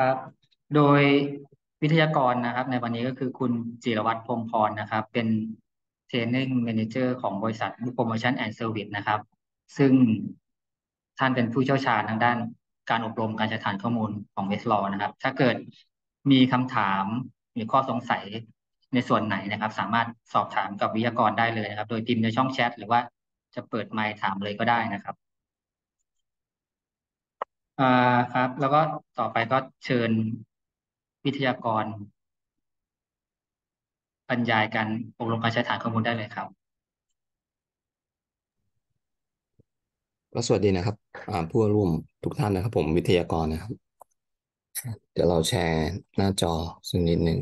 ครับโดยวิทยากรนะครับในวันนี้ก็คือคุณจิรวัตรพงพรนะครับ เป็นเทรนนิ่งแมเนเจอร์ของบริษัทโปรโมชั่นแอนด์เซอร์วิสนะครับ ซึ่งท่านเป็นผู้เชี่ยวชาญทางด้านการอบรมการใช้ฐานข้อมูลของเวสลอนะครับ ถ้าเกิดมีคำถามหรือข้อสงสัยในส่วนไหนนะครับ สามารถสอบถามกับวิทยากรได้เลยนะครับ โดยพิมพ์ในช่องแชทหรือว่าจะเปิดไมค์ถามเลยก็ได้นะครับอ่าครับแล้วก็ต่อไปก็เชิญวิทยากรบรรยายการอบรมการใช้ฐานข้อมูลได้เลยครับก็สวัสดีนะครับผู้ร่วมทุกท่านนะครับผมวิทยากรนะครับ เดี๋ยวเราแชร์หน้าจอสักนิดหนึ่ง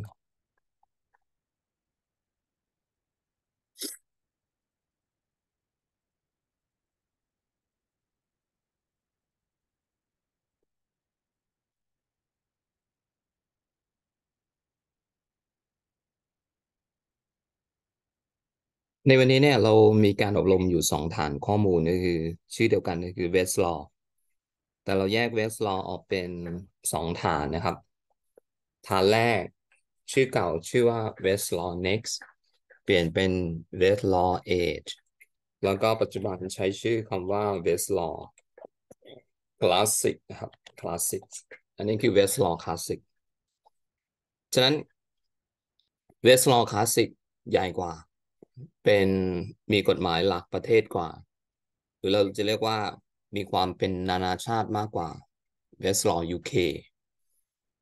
ในวันนี้เนี่ยเรามีการอบรมอยู่สองฐานข้อมูลก็คือ ชื่อเดียวกันก็คือ Westlaw แต่เราแยก Westlaw ออกเป็นสองฐานนะครับฐานแรกชื่อเก่าชื่อว่า Westlaw Next เปลี่ยนเป็น Westlaw Age แล้วก็ปัจจุบันใช้ชื่อคำว่า Westlaw Classic นะครับ Classic อันนี้คือ Westlaw Classic ฉะนั้น Westlaw Classic ใหญ่กว่าเป็นมีกฎหมายหลักประเทศกว่า หรือเราจะเรียกว่ามีความเป็นนานาชาติมากกว่า Westlaw UK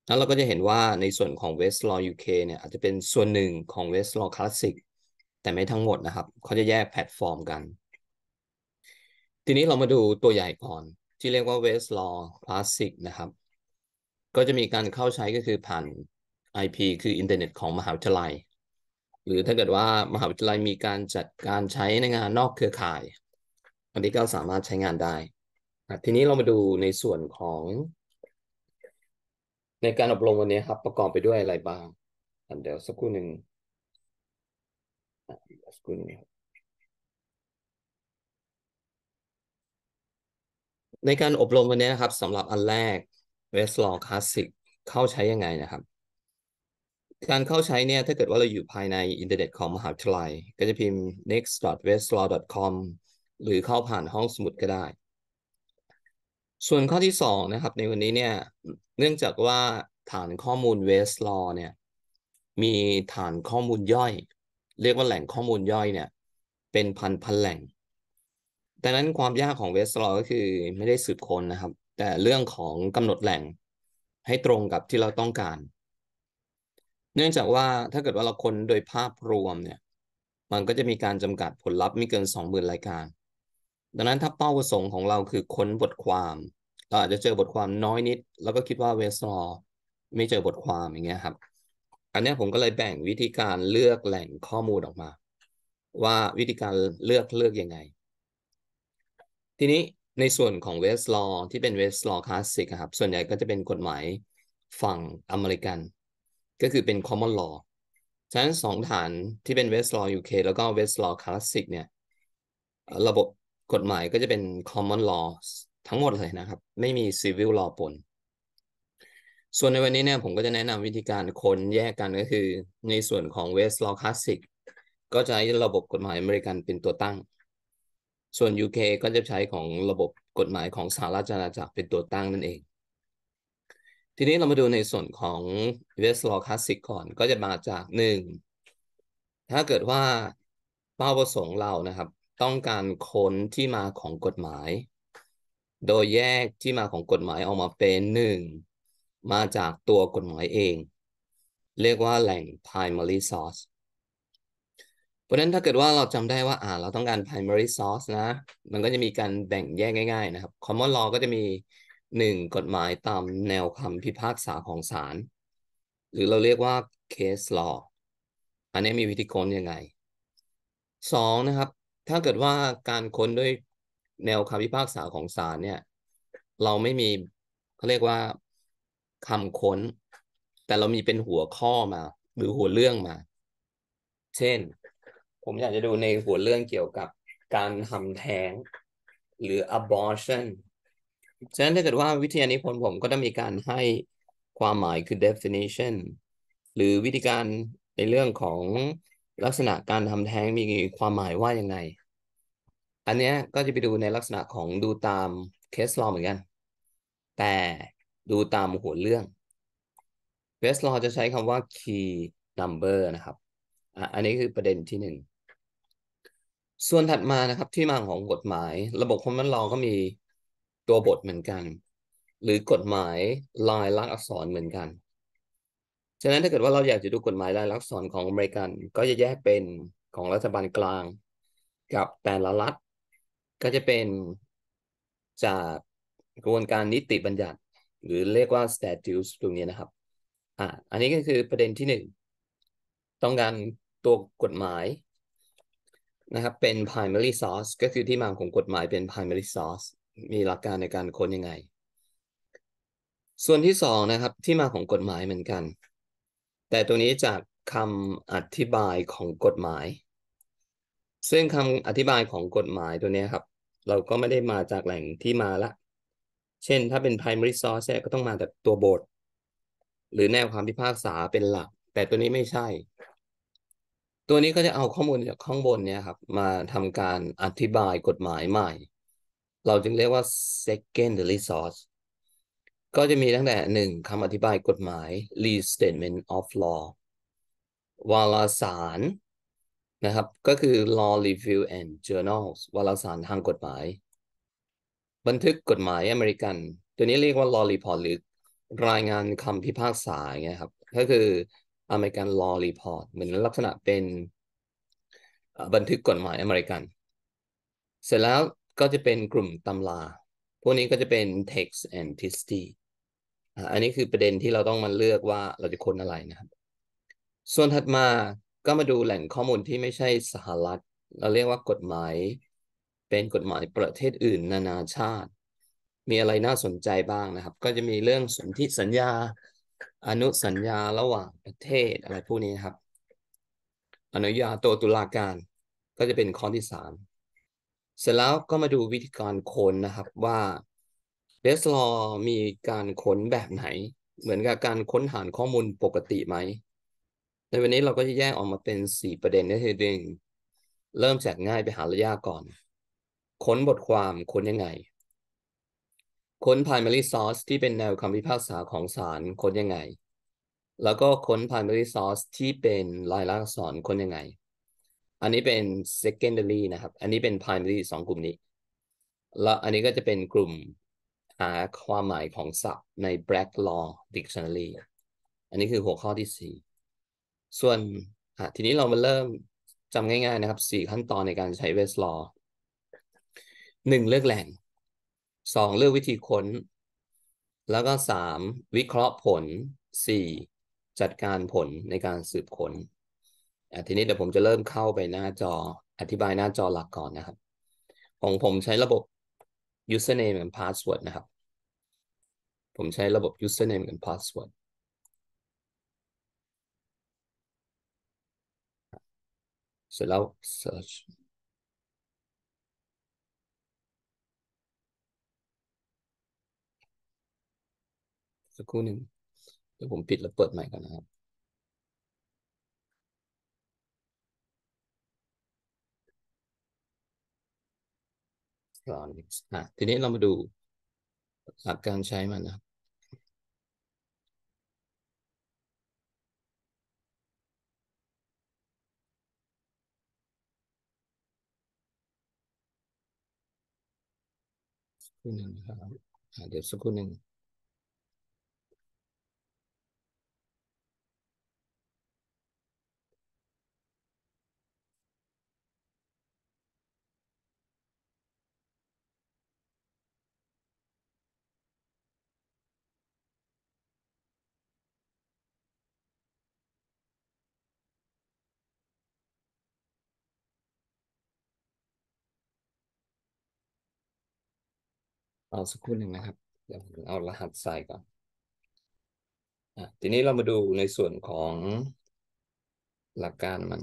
แล้วเราก็จะเห็นว่าในส่วนของ Westlaw UK เนี่ยอาจจะเป็นส่วนหนึ่งของ Westlaw Classic แต่ไม่ทั้งหมดนะครับเขาจะแยกแพลตฟอร์มกัน ทีนี้เรามาดูตัวใหญ่ก่อนที่เรียกว่า Westlaw Classic นะครับ ก็จะมีการเข้าใช้ก็คือผ่าน IP คืออินเทอร์เน็ตของมหาวิทยาลัยหรือถ้าเกิดว่ามหาวิทยาลัยมีการจัดการใช้ในงานนอกเครือข่าย อันนี้ก็สามารถใช้งานได้ทีนี้เรามาดูในส่วนของ ในการอบรมวันนี้ครับ ประกอบไปด้วยอะไรบ้างเดี๋ยวสักครู่หนึ่งสักครู่นึงในการอบรมวันนี้นะครับสำหรับอันแรก Westlaw Classic เข้าใช้ยังไงนะครับการเข้าใช้เนี่ย ถ้าเกิดว่าเราอยู่ภายในอินเทอร์เน็ตของมหาวิทยาลัยก็จะพิมพ์ next.westlaw.com หรือเข้าผ่านห้องสมุดก็ได้ ส่วนข้อที่2นะครับในวันนี้เนี่ย เนื่องจากว่าฐานข้อมูล Westlaw เนี่ย มีฐานข้อมูลย่อย เรียกว่าแหล่งข้อมูลย่อยเนี่ย เป็นพันพันแหล่งดังนั้นความยากของ Westlaw ก็คือไม่ได้สืบค้นนะครับ แต่เรื่องของกำหนดแหล่งให้ตรงกับที่เราต้องการเนื่องจากว่าถ้าเกิดว่าเราคนโดยภาพรวมเนี่ยมันก็จะมีการจำกัดผลลัพธ์ไม่เกินสองหมื่นรายการ ดังนั้นถ้าเป้าประสงค์ของเราคือค้นบทความเราอาจจะเจอบทความน้อยนิดแล้วก็คิดว่าเวสลอไม่เจอบทความอย่างเงี้ยครับอันนี้ผมก็เลยแบ่งวิธีการเลือกแหล่งข้อมูลออกมา ว่าวิธีการเลือกเลือกยังไงทีนี้ในส่วนของเวสลอที่เป็นเวสลอคลาสสิกครับส่วนใหญ่ก็จะเป็นกฎหมายฝั่งอเมริกันก็คือเป็น common law ฉะนั้นสองฐานที่เป็น Westlaw UK แล้วก็ Westlaw Classic เนี่ยระบบกฎหมายก็จะเป็น common law ทั้งหมดเลยนะครับ ไม่มี civil law ปน ส่วนในวันนี้เนี่ยผมก็จะแนะนำวิธีการค้นแยกกันก็คือในส่วนของ Westlaw Classic ก็จะใช้ระบบกฎหมายอเมริกันเป็นตัวตั้ง ส่วน UK ก็จะใช้ของระบบกฎหมายของสหราชอาณาจักรเป็นตัวตั้งนั่นเองทีนี้เรามาดูในส่วนของ US Law Classic ก่อนก็จะมาจากหนึ่งถ้าเกิดว่าเป้าประสงค์เรานะครับ ต้องการค้นที่มาของกฎหมาย โดยแยกที่มาของกฎหมายออกมาเป็นหนึ่งมาจากตัวกฎหมายเอง เรียกว่าแหล่ง primary source เพราะนั้นถ้าเกิดว่าเราจำได้ว่าอ่าเราต้องการ primary source นะ มันก็จะมีการแบ่งแยกง่ายๆ นะครับ common law ก็จะมีหนึ่งกฎหมายตามแนวคำพิพากษาของศาล หรือเราเรียกว่าเคสลออันนี้มีวิธีค้นยังไง สองนะครับ ถ้าเกิดว่าการค้นด้วยแนวคำพิพากษาของศาลเนี่ย เราไม่มีเขาเรียกว่าคำค้น แต่เรามีเป็นหัวข้อมา หรือหัวเรื่องมา เช่น ผมอยากจะดูในหัวเรื่องเกี่ยวกับ การทำแท้งหรือ abortion ฉะนั้นถ้าเกิดว่าวิทยานิพนธ์ผมก็จะมีการให้ความหมายคือ definition หรือวิธีการในเรื่องของลักษณะการทำแท้งมีความหมายว่ายังไง อันนี้ก็จะไปดูในลักษณะของดูตามเคสลอเหมือนกัน แต่ดูตามหัวเรื่อง เคสลอจะใช้คำว่า key number นะครับ อันนี้คือประเด็นที่หนึ่งส่วนถัดมานะครับที่มาของกฎหมายระบบคอมมอนลอก็มีตัวบทเหมือนกัน หรือกฎหมายลายลักษณ์อักษรเหมือนกันฉะนั้นถ้าเกิดว่าเราอยากจะดูกฎหมายลายลักษณ์อักษรของอเมริกันก็จะแยกเป็นของรัฐบาลกลางกับแต่ละรัฐก็จะเป็นจากกระบวนการนิติบัญญัติ หรือเรียกว่า statutes ตรงนี้นะครับอ่าอันนี้ก็คือประเด็นที่หนึ่งต้องการตัวกฎหมายนะครับ เป็น primary source ก็คือที่มาของกฎหมายเป็น primary source มีหลักการในการค้นยังไง ส่วนที่สองนะครับ ที่มาของกฎหมายเหมือนกัน แต่ตัวนี้จากคำอธิบายของกฎหมาย ซึ่งคำอธิบายของกฎหมายตัวนี้ครับ เราก็ไม่ได้มาจากแหล่งที่มาละ เช่นถ้าเป็น primary source ก็ต้องมาจากตัวบทหรือแนวความพิพากษาเป็นหลัก แต่ตัวนี้ไม่ใช่ ตัวนี้ก็จะเอาข้อมูลจากข้างบนเนี่ยครับ มาทำการอธิบายกฎหมายใหม่เราจึงเรียกว่า secondary source ก็จะมีตั้งแต่หนึ่งคำอธิบายกฎหมาย restatement of law วารสารนะครับ ก็คือ law review and journals วารสารทางกฎหมาย บันทึกกฎหมายอเมริกัน ตัวนี้เรียกว่า law report หรือรายงานคำพิพากษาไงครับ ก็คืออเมริกัน law report เหมือนลักษณะเป็น บันทึกกฎหมายอเมริกัน เสร็จแล้วก็จะเป็นกลุ่มตำรา พวกนี้ก็จะเป็น text and history อันนี้คือประเด็นที่เราต้องมาเลือกว่าเราจะค้นอะไรนะครับ ส่วนถัดมาก็มาดูแหล่งข้อมูลที่ไม่ใช่สหรัฐ เราเรียกว่ากฎหมาย เป็นกฎหมายประเทศอื่น นานาชาติ มีอะไรน่าสนใจบ้างนะครับ ก็จะมีเรื่องสนธิสัญญา อนุสัญญาระหว่างประเทศอะไรพวกนี้นครับ อนุญาโตตุลาการ ก็จะเป็นข้อที่สามเสร็จแล้วก็มาดูวิธีการค้นนะครับว่าเบสลอมีการค้นแบบไหน เหมือนกับการค้นหาข้อมูลปกติไหม ในวันนี้เราก็จะแยกออกมาเป็น 4 ประเด็นไดคทีเดเริ่มจากง่ายไปหาระยะก่อน ค้นบทความค้นยังไงค้น primary source ที่เป็นแนวคำพิพากษาของศาลค้นยังไง แล้วก็ค้น primary source ที่เป็นลายลักษณ์อักษรค้นยังไงอันนี้เป็น secondary นะครับ อันนี้เป็น primary สองกลุ่มนี้ แล้วอันนี้ก็จะเป็นกลุ่มหาความหมายของศัพท์ใน Black Law Dictionary อันนี้คือหัวข้อที่สี่ ส่วน ทีนี้เรามาเริ่มจำง่าย ๆนะครับสี่ขั้นตอนในการใช้ West Law งเลือกแหล่ง สองเลือกวิธีค้น แล้วก็สามวิเคราะห์ผลสี่จัดการผลในการสืบค้นทีนี้เดี๋ยวผมจะเริ่มเข้าไปหน้าจออธิบายหน้าจอหลักก่อนนะครับของผมใช้ระบบ username กับ password นะครับ ผมใช้ระบบ username กับ password เสร็จแล้ว search สักครู่หนึ่งเดี๋ยวผมปิดแล้วเปิดใหม่ก่อนนะครับล่อนอ่ะทีนี้เรามาดูหลักการใช้มันนะครู่หนึ่งครับเดี๋ยวสักครู่หนึ่งเอาสักครู่หนึ่งนะครับ เดี๋ยวผมเอารหัสใส่ก่อนอทีนี้เรามาดูในส่วนของหลักการมัน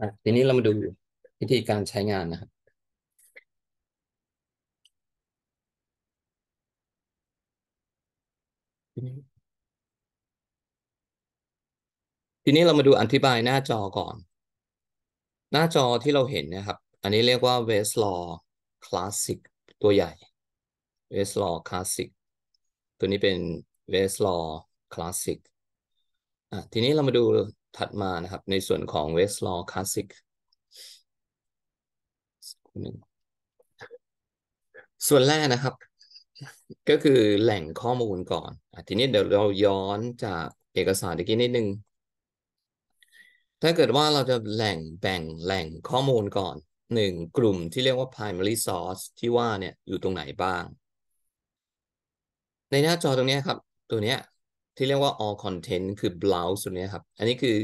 อ่ะทีนี้เรามาดูวิธีการใช้งานนะครับ ทีนี้ทีนี้เรามาดูอธิบายหน้าจอก่อน หน้าจอที่เราเห็นนะครับอันนี้เรียกว่า Westlaw Classic ตัวใหญ่ Westlaw Classic ตัวนี้เป็น Westlaw Classic อ่ะทีนี้เรามาดูถัดมา นะครับ ในส่วนของ Westlaw Classic ส่วนแรกนะครับ ก็คือแหล่งข้อมูลก่อนอทีนี้ เดี๋ยว เราย้อนจากเอกสารตะกี้ นิด นึง ถ้าเกิดว่าเราจะแหล่งแบ่งแหล่งข้อมูลก่อน หนึ่งกลุ่มที่เรียกว่า primary source ที่ว่าเนี่ยอยู่ตรงไหนบ้าง ในหน้าจอตรงนี้ครับ ตัวเนี้ยที่เรียกว่า all content คือ browse ตัวนี้ครับ อันนี้คือ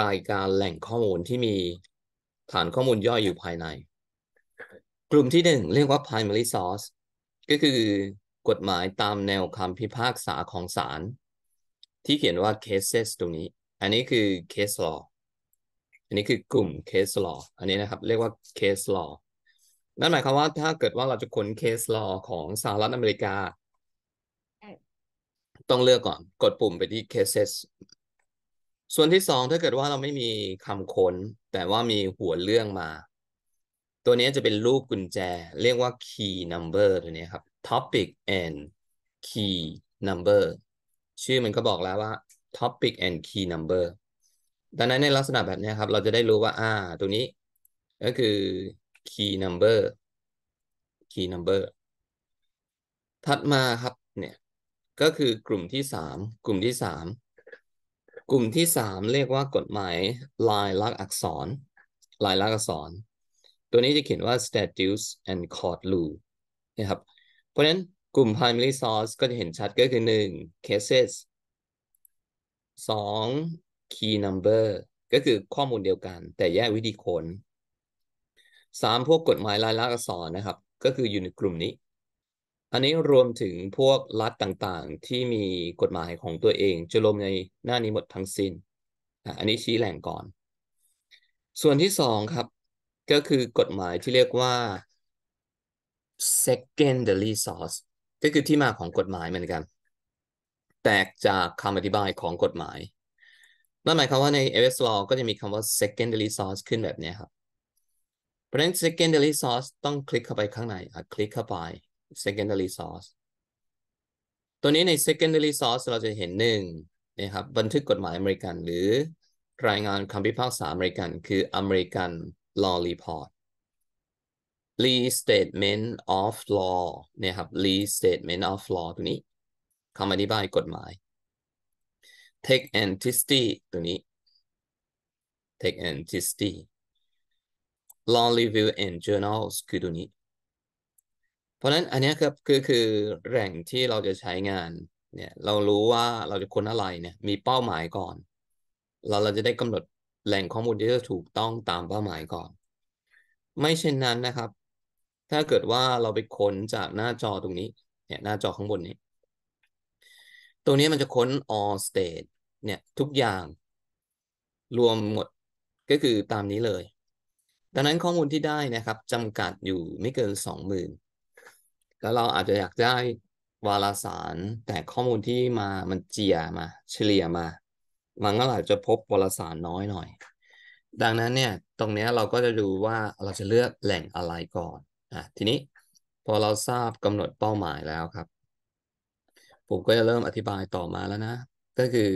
รายการแหล่งข้อมูลที่มีฐานข้อมูลย่อยอยู่ภายใน กลุ่มที่หนึ่งเรียกว่า primary source ก็คือกฎหมายตามแนวคำพิพากษาของศาลที่เขียนว่า cases ตรงนี้ อันนี้คือ case law อันนี้คือกลุ่ม case law อันนี้นะครับ เรียกว่า case law นั่นหมายความว่าถ้าเกิดว่าเราจะค้น case law ของสหรัฐอเมริกาต้องเลือกก่อนกดปุ่มไปที่ cases ส่วนที่สองถ้าเกิดว่าเราไม่มีคำค้น แต่ว่ามีหัวเรื่องมา ตัวนี้จะเป็นรูปกุญแจเรียกว่า key number ตัวนี้ครับ topic and key number ชื่อมันก็บอกแล้วว่า topic and key number ดังนั้นในลักษณะแบบนี้ครับ เราจะได้รู้ว่าอ่าตัวนี้ ก็คือ key number key number ถัดมาครับก็คือกลุ่มที่สามกลุ่มที่สามกลุ่มที่สามเรียกว่ากฎหมายลายลักษณ์อักษรลายลักษณ์อักษร ตัวนี้จะเขียนว่า statutes and court rule นะครับ เพราะฉะนั้นกลุ่ม primary source ก็จะเห็นชัดก็คือหนึ่ง cases สอง key number ก็คือข้อมูลเดียวกันแต่แยกวิธีคน้นสามพวกกฎหมายลายลักษณ์อักษรนะครับ ก็คืออยู่ในกลุ่มนี้อันนี้รวมถึงพวกรัฐต่างๆ ที่มีกฎหมายของตัวเองจะรวมในหน้านี้หมดทั้งสิน้น อันนี้ชี้แหล่งก่อน ส่วนที่สองครับ ก็คือกฎหมายที่เรียกว่า secondary source ก็คือที่มาของกฎหมายเหมือนกัน แตกจากคำอธิบายของกฎหมายนั่นหมายความว่าใน LS law ก็จะมีคำว่า secondary source ขึ้นแบบนี้ครับ เพราะฉะนั้น secondary source ต้องคลิกเข้าไปข้างในคลิกเข้าไป secondary source ตัวนี้ใน secondary source เราจะเห็นหนึ่งนะครับบันทึกกฎหมายอเมริกันหรือรายงานคำพิพากษาอเมริกัน คือ American Law Report restatement of law เนี่ยครับ restatement of law ตัวนี้คำอธิบายกฎหมาย take and tisty ตัวนี้ take and tisty law review and journals คือตัวนี้ราะฉะนั้นอันนี้ครับคือคือแหล่งที่เราจะใช้งาน เนี่ยเรารู้ว่าเราจะค้นอะไรเนี่ย มีเป้าหมายก่อน เราเราจะได้กำหนดแหล่งข้อมูลที่จะถูกต้องตามเป้าหมายก่อน ไม่เช่นนั้นนะครับ ถ้าเกิดว่าเราไปค้นจากหน้าจอตรงนี้เนี่ยหน้าจอข้างบนนี้ตรงนี้มันจะค้น all state เนี่ยทุกอย่าง รวมหมดก็คือตามนี้เลย ดังนั้นข้อมูลที่ได้นะครับจำกัดอยู่ไม่เกิน20,000แล้วเราอาจจะอยากได้วารสารแต่ข้อมูลที่มามันเจียมาเฉลี่ยมามันก็อาจจะพบวารสารน้อยหน่อย ดังนั้นเนี่ยตรงนี้เราก็จะดูว่าเราจะเลือกแหล่งอะไรก่อน อ่ะ ทีนี้พอเราทราบกำหนดเป้าหมายแล้วครับผมก็จะเริ่มอธิบายต่อมาแล้วนะ ก็คือ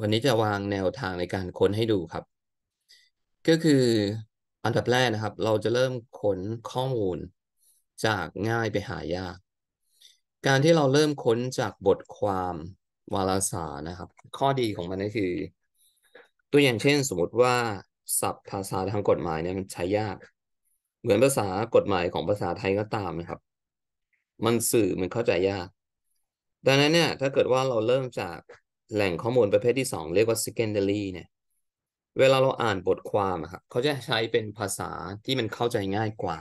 วันนี้จะวางแนวทางในการค้นให้ดูครับ ก็คืออันดับแรกนะครับเราจะเริ่มค้นข้อมูลจากง่ายไปหายาก การที่เราเริ่มค้นจากบทความวารสารนะครับ ข้อดีของมันก็คือ ตัวอย่างเช่น สมมติว่า ศัพท์ภาษาทางกฎหมายเนี่ยมันใช้ยาก เหมือนภาษากฎหมายของภาษาไทยก็ตามนะครับ มันสื่อมันเข้าใจยากดังนั้นเนี่ย ถ้าเกิดว่าเราเริ่มจากแหล่งข้อมูลประเภทที่2เรียกว่า secondary เนี่ย เวลาเราอ่านบทความครับเขาจะใช้เป็นภาษาที่มันเข้าใจง่ายกว่า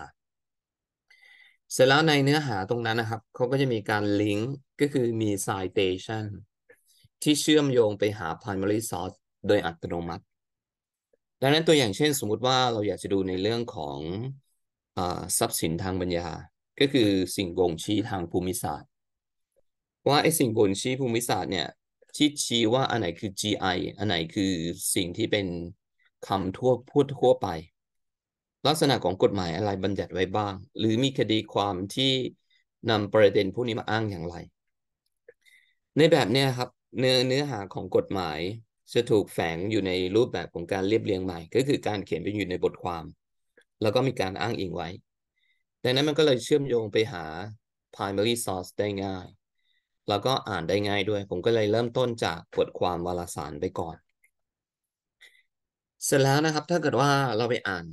เสร็จแล้วในเนื้อหาตรงนั้นนะครับ เขาก็จะมีการลิงก์ก็คือมี citation ที่เชื่อมโยงไปหา primary source โดยอัตโนมัติ ดังนั้นตัวอย่างเช่นสมมุติว่าเราอยากจะดูในเรื่องของอทรัพย์สินทางปัญญาก็คือสิ่งบ่งชี้ทางภูมิศาสตร์ ว่าไอ้สิ่งบ่งชี้ภูมิศาสตร์เนี่ยที่ชี้ว่าอันไหนคือ GI อันไหนคือสิ่งที่เป็นคำทั่วพูดทั่วไปลักษณะของกฎหมายอะไรบัญญัติไว้บ้าง หรือมีคดีความที่นำประเด็นพวกนี้มาอ้างอย่างไร ในแบบนี้ครับ เนื้อเนื้อหาของกฎหมายจะถูกแฝงอยู่ในรูปแบบของการเรียบเรียงใหม่ ก็คือการเขียนไปอยู่ในบทความ แล้วก็มีการอ้างอิงไว้ดังนั้นมันก็เลยเชื่อมโยงไปหา primary source ได้ง่าย แล้วก็อ่านได้ง่ายด้วย ผมก็เลยเริ่มต้นจากบทความวารสารไปก่อน เสร็จแล้วนะครับถ้าเกิดว่าเราไปอ่าน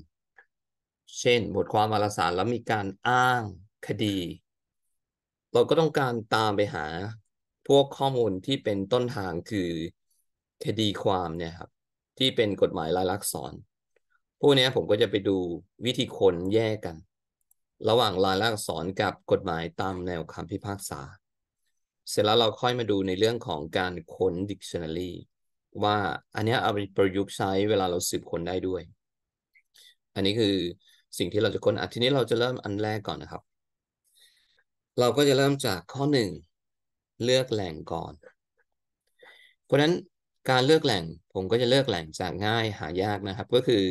เช่น บทความวารสารแล้วมีการอ้าง คดีเราก็ต้องการตามไปหา พวกข้อมูลที่เป็นต้นทางคือคดีความเนี่ยครับ ที่เป็นกฎหมายลายลักษณ์อักษร พวกนี้ผมก็จะไปดูวิธีคนแยกกัน ระหว่างลายลักษณ์อักษรกับกฎหมายตามแนวคำพิพากษา เสร็จแล้วเราค่อยมาดูในเรื่องของการค้น dictionary ว่าอันนี้เอาไปประยุกต์ใช้เวลาเราสืบค้นได้ด้วย อันนี้คือสิ่งที่เราจะค้นหาทีนี้เราจะเริ่มอันแรกก่อนนะครับ เราก็จะเริ่มจากข้อหนึ่งเลือกแหล่งก่อน เพราะนั้นการเลือกแหล่งผมก็จะเลือกแหล่งจากง่ายหายากนะครับ ก็คือ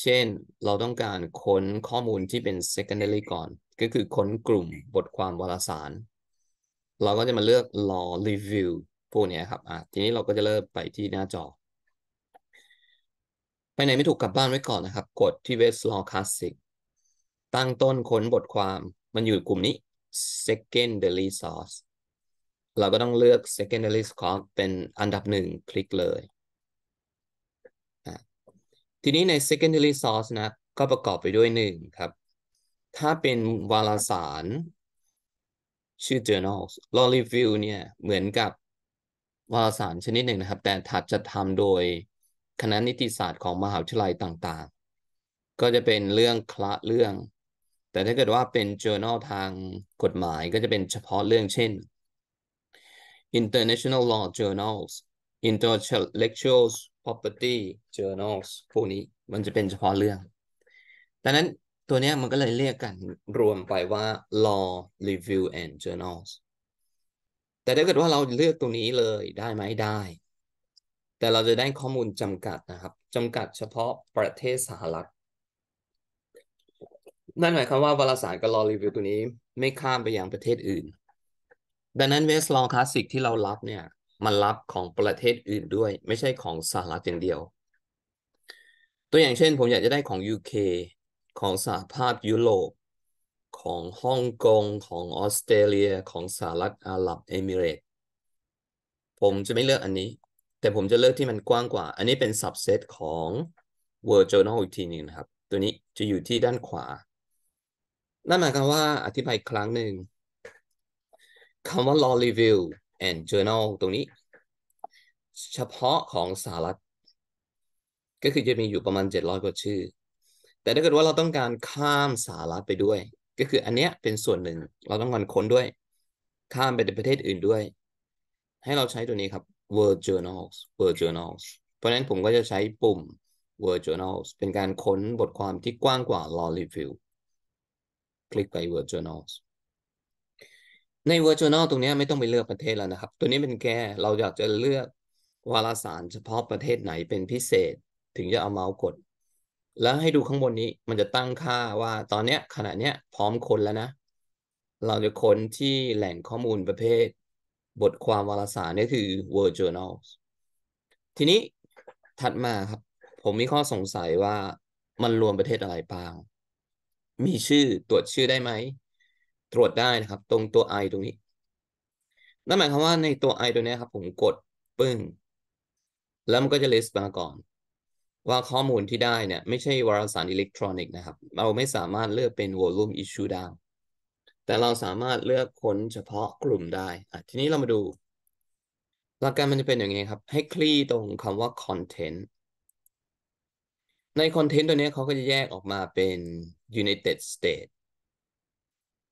เช่นเราต้องการค้นข้อมูลที่เป็น secondary ก่อน ก็คือค้นกลุ่มบทความวารสาร เราก็จะมาเลือก law review พวกนี้ครับอ่ะทีนี้เราก็จะเริ่มไปที่หน้าจอไปไหนไม่ถูกกลับบ้านไว้ก่อนนะครับ กดที่ Westlaw Classic ตั้งต้นค้นบทความมันอยู่กลุ่มนี้ secondary source เราก็ต้องเลือก secondary source เป็นอันดับหนึ่ง คลิกเลย ทีนี้ใน secondary source นะก็ประกอบไปด้วยหนึ่งครับ ถ้าเป็นวารสารชื่อ j o u r n a l law review เนี่ยเหมือนกับวารสารชนิดหนึ่งนะครับ แต่ถัดจะทำโดยคณะนิติศาสตร์ของมหาวิทยาลัยต่างๆ ก็จะเป็นเรื่องคละเรื่อง แต่ถ้าเกิดว่าเป็น journal ทางกฎหมายก็จะเป็นเฉพาะเรื่อง เช่น international law journals intellectual property journals พวกนี้มันจะเป็นเฉพาะเรื่อง ดังนั้นตัวนี้มันก็เลยเรียกกันรวมไปว่า law review and journals แต่ถ้าเกิดว่าเราเลือกตรงนี้เลยได้ไหมได้แต่เราจะได้ข้อมูลจำกัดนะครับจำกัดเฉพาะประเทศสหรัฐ นั่นหมายความว่าวารสารกับลอรีวิวตัวนี้ไม่ข้ามไปยังประเทศอื่น ดังนั้นเวสลองคลาสสิกที่เรารับเนี่ย มันรับของประเทศอื่นด้วยไม่ใช่ของสหรัฐอย่างเดียว ตัวอย่างเช่นผมอยากจะได้ของ UK ของสหภาพยุโรปของฮ่องกงของออสเตรเลีย ของสหรัฐอาหรับเอมิเรต ผมจะไม่เลือกอันนี้แต่ผมจะเลือกที่มันกว้างกว่า อันนี้เป็น subset ของ Word Journal อีกทีนึงนะครับ ตัวนี้จะอยู่ที่ด้านขวา นั่นหมายความว่าอธิบายครั้งหนึ่ง คำว่า law review and journal ตรงนี้ เฉพาะของสหรัฐ ก็คือจะมีอยู่ประมาณ 700 กว่าชื่อ แต่ถ้าเกิดว่าเราต้องการข้ามสหรัฐไปด้วย ก็คืออันเนี้ยเป็นส่วนหนึ่ง เราต้องการค้นด้วย ข้ามไปในประเทศอื่นด้วย ให้เราใช้ตัวนี้ครับ word journals word journals เพราะฉะนั้นผมก็จะใช้ปุ่ม word journals เป็นการค้นบทความที่กว้างกว่า law review คลิกไป word journals ใน word journal ตรงนี้ไม่ต้องไปเลือกประเทศแล้วนะครับ ตัวนี้เป็นแค่เราอยากจะเลือกวารสารเฉพาะประเทศไหนเป็นพิเศษ ถึงจะเอาเมาส์กด แล้วให้ดูข้างบนนี้มันจะตั้งค่าว่าตอนเนี้ยขณะเนี้ยพร้อมคนแล้วนะ เราจะค้นที่แหล่งข้อมูลประเภทบทความวารสารนี่คือ World Journals ทีนี้ถัดมาครับ ผมมีข้อสงสัยว่ามันรวมประเทศอะไรบ้างมีชื่อตรวจชื่อได้ไหม ตรวจได้นะครับ ตรงตัว i ตรงนี้นั่นหมายความว่าในตัว i ตัวนี้ครับผมกด ปึ้ง แล้วมันก็จะ list มาก่อน ว่าข้อมูลที่ได้เนี่ยไม่ใช่วารสารอิเล็กทรอนิกส์นะครับ เราไม่สามารถเลือกเป็น volume issue ได้แต่เราสามารถเลือกค้นเฉพาะกลุ่มได้ ทีนี้เรามาดูหลักการมันจะเป็นอย่างนี้ครับ ให้คลี่ตรงคำว่า content ใน content ตัวนี้เขาก็จะแยกออกมาเป็น united state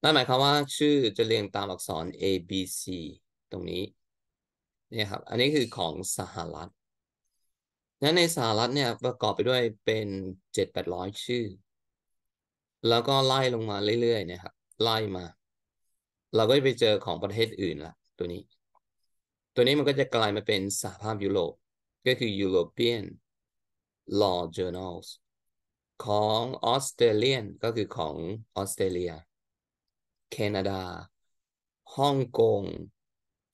นั่นหมายความว่าชื่อจะเรียงตามอักษร A B C ตรงนี้ นี่ครับ อันนี้คือของสหรัฐนั้นในสหรัฐเนี่ยประกอบไปด้วยเป็น7 800 ชื่อ แล้วก็ไล่ลงมาเรื่อยๆนะครับไล่มา เราก็จะไปเจอของประเทศอื่นละตัวนี้ ตัวนี้มันก็จะกลายมาเป็นสหภาพยุโรป ก็คือ European Law Journals ของออสเตรเลียนก็คือของออสเตรเลีย แคนาดาฮ่องกง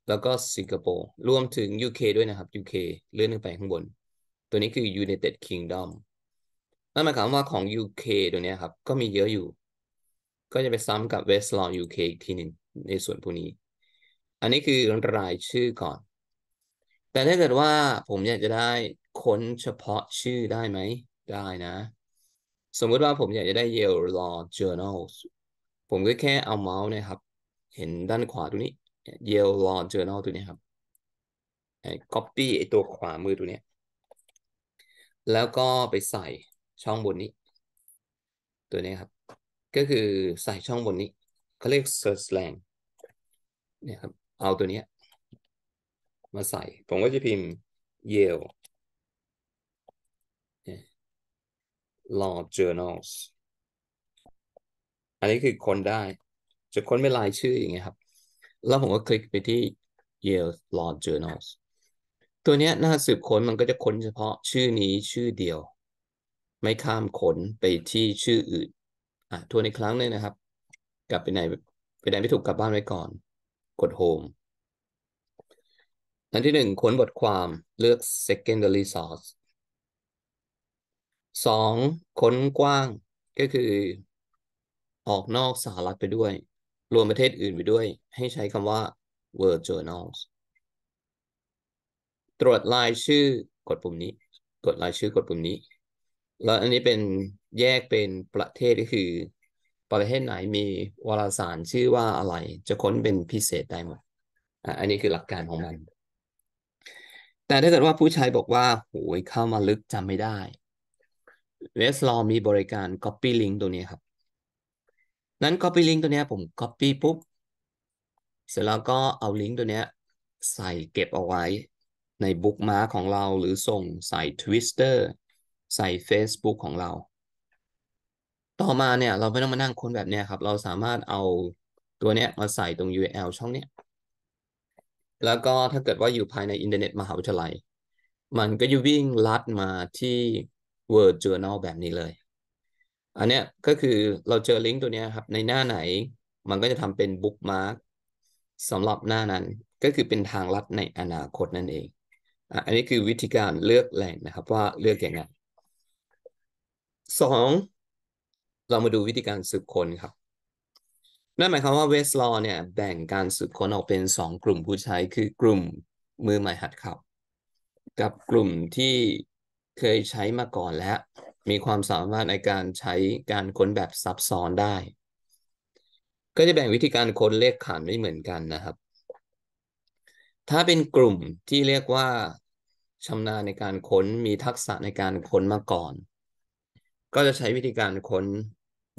แล้วก็สิงคโปร์รวมถึง UK ด้วยนะครับ UK เลื่อนขึ้นไปข้างบน ตัวนี้คือ United Kingdom นั่นหมายความว่าของ UK ตัวนี้ครับ ก็มีเยอะอยู่ก็จะไปซ้ำกับ Westlaw UK อีกทีหนึ่งในส่วนพวกนี้ อันนี้คือรายชื่อก่อน แต่ถ้าเกิดว่าผมอยากจะได้ค้นเฉพาะชื่อได้ไหม ได้นะ สมมติว่าผมอยากจะได้ Yale Law Journals ผมก็แค่เอาเมาส์นะครับ เห็นด้านขวาตรงนี้ Yale Law Journal ตัวนี้ครับ copy ไอตัวขวามือตัวนี้ แล้วก็ไปใส่ช่องบนนี้ ตัวนี้ครับก็คือใส่ช่องบนนี้ เขาเรียก search lang เนี่ยครับ เอาตัวนี้มาใส่ ผมก็จะพิมพ์ Yale Law Journals อันนี้คือคนได้ จะค้นไม่ลรายชื่ออย่างเงี้ยครับ แล้วผมก็คลิกไปที่ Yale Law Journals ตัวนี้หน้าสืบค้นมันก็จะค้นเฉพาะชื่อนี้ชื่อเดียว ไม่ข้ามค้นไปที่ชื่ออื่นอ่ะทวนอีกครั้งหนึ่งนะครับ กลับไปไหน ไปไหนไม่ถูกกลับบ้านไว้ก่อนกดโฮมอันที่หนึ่งค้นบทความเลือก secondary source สองค้นกว้างก็คือออกนอกสหรัฐไปด้วย รวมประเทศอื่นไปด้วยให้ใช้คำว่า World Journals ตรวจลายชื่อกดปุ่มนี้ กดลายชื่อกดปุ่มนี้แล้วอันนี้เป็นแยกเป็นประเทศก็คือ ประเทศไหนมีวารสารชื่อว่าอะไร จะค้นเป็นพิเศษได้หมด อ่ะอันนี้คือหลักการของมัน แต่ถ้าเกิดว่าผู้ชายบอกว่าโอยเข้ามาลึกจำไม่ได้ เวสลอมีบริการ Copy Link ตัวนี้ครับ นั้น Copy Link ตัวนี้ผม Copy ปุ๊บ เสร็จแล้วก็เอาลิงก์ตัวนี้ใส่เก็บเอาไว้ในบุ๊กมาของเราหรือส่งใส่ Twister ใส่ Facebook ของเรา ต่อมาเนี่ย เราไม่ต้องมานั่งค้นแบบเนี้ยครับ เราสามารถเอาตัวเนี้ยมาใส่ตรง URL ช่องเนี้ย แล้วก็ถ้าเกิดว่าอยู่ภายในอินเทอร์เน็ต มหาวิทยาลัย มันก็จะวิ่งลัดมาที่ Word Journal แบบนี้เลย อันเนี้ยก็คือเราเจอลิงก์ตัวเนี้ยครับ ในหน้าไหน มันก็จะทำเป็นบุ๊กมาร์กสำหรับหน้านั้น ก็คือเป็นทางลัดในอนาคตนั่นเองอันนี้คือวิธีการเลือกแหล่งนะครับ ว่าเลือกอย่างไงสองเรามาดูวิธีการสืบค้นครับ นั่นหมายความว่าเวสลอเนี่ยแบ่งการสืบค้นออกเป็นสองกลุ่มผู้ใช้คือกลุ่มมือใหม่หัดขับ กับกลุ่มที่เคยใช้มาก่อนแล้ว มีความสามารถในการใช้การค้นแบบซับซ้อนได้ ก็จะแบ่งวิธีการค้นเลขขานไม่เหมือนกันนะครับ ถ้าเป็นกลุ่มที่เรียกว่าชำนาญในการค้นมีทักษะในการค้นมาก่อนก็จะใช้วิธีการค้น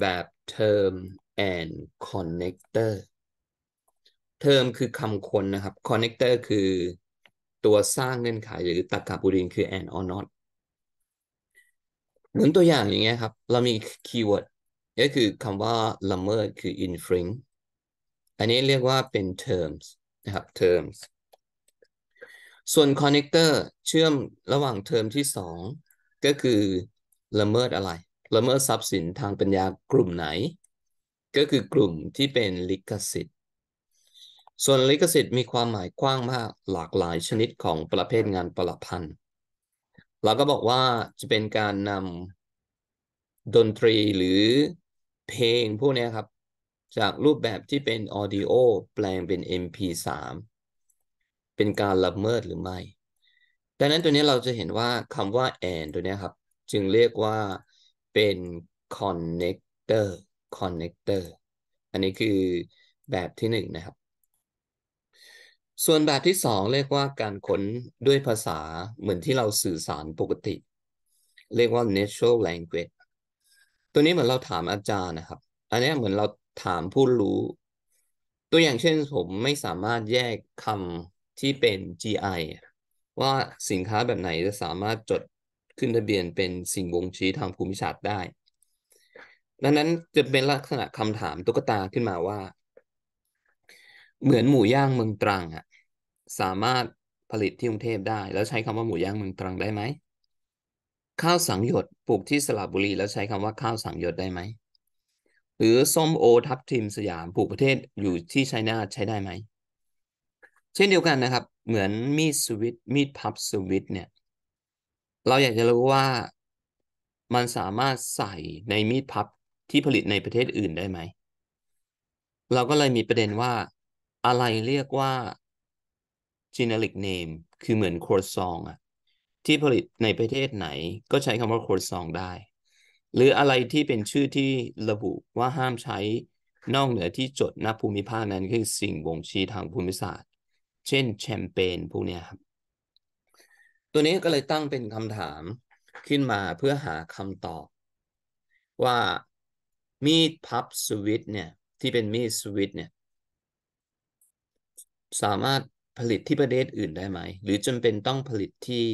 แบบ term and connector term คือคำค้นนะครับ connector คือตัวสร้างเงื่อนไขหรือตรรกะบูลีนคือ and or not เหมือนตัวอย่างอย่างเงี้ยครับ เรามีคีย์เวิร์ดก็คือคำว่าละเมิดคือ infringe อันนี้เรียกว่าเป็น terms นะครับ terms ส่วน connector เชื่อมระหว่างเทอมที่2ก็คือละเมิดอะไร ละเมิด ทรัพย์สินทางปัญญากลุ่มไหน ก็คือกลุ่มที่เป็นลิขสิทธิ์ ส่วนลิขสิทธิ์มีความหมายกว้างมากหลากหลายชนิดของประเภทงานประพันธ์ เราก็บอกว่าจะเป็นการนำดนตรีหรือเพลงพวกนี้ครับ จากรูปแบบที่เป็นออดิโอแปลงเป็น MP3 เป็นการละเมิดหรือไม่ดังนั้นตัวนี้เราจะเห็นว่าคำว่า and ตัวนี้ครับจึงเรียกว่าเป็นคอนเนคเตอร์คอนเนคเตอร์อันนี้คือแบบที่หนึ่งนะครับ ส่วนแบบที่สองเรียกว่าการค้นด้วยภาษาเหมือนที่เราสื่อสารปกติ เรียกว่า natural language ตัวนี้เหมือนเราถามอาจารย์นะครับ อันนี้เหมือนเราถามผู้รู้ ตัวอย่างเช่นผมไม่สามารถแยกคำที่เป็น GI ว่าสินค้าแบบไหนจะสามารถจดขึ้นทะเบียนเป็นสิ่งบ่งชี้ทางภูมิศาสตร์ได้ ดังนั้นจะเป็นลักษณะคำถามตุ๊กตาขึ้นมาว่า เหมือนหมูย่างเมืองตรังอะสามารถผลิตที่กรุงเทพได้ แล้วใช้คำว่าหมูย่างเมืองตรังได้ไหม ข้าวสังหยดปลูกที่สระบุรีแล้วใช้คำว่าข้าวสังหยดได้ไหม หรือส้มโอทับทิมสยามปลูกประเทศอยู่ที่ไชน่าใช้ได้ไหม เช่นเดียวกันนะครับ เหมือนมีดสวิตมีดพับสวิตเนี่ยเราอยากจะรู้ว่ามันสามารถใส่ในมีดพับที่ผลิตในประเทศอื่นได้ไหม เราก็เลยมีประเด็นว่าอะไรเรียกว่า generic name คือเหมือนครซองอะที่ผลิตในประเทศไหนก็ใช้คำว่าครซองได้ หรืออะไรที่เป็นชื่อที่ระบุว่าห้ามใช้นอกเหนือที่จดณภูมิภาคนั้นคือสิ่งบ่งชี้ทางภูมิศาสตร์ เช่นแชมเปญพวกนี้ครับตัวนี้ก็เลยตั้งเป็นคำถามขึ้นมาเพื่อหาคำตอบว่ามีดพับสวิตเนี่ยที่เป็นมีดสวิตเนี่ยสามารถผลิตที่ประเทศอื่นได้ไหม หรือจำเป็นต้องผลิตที่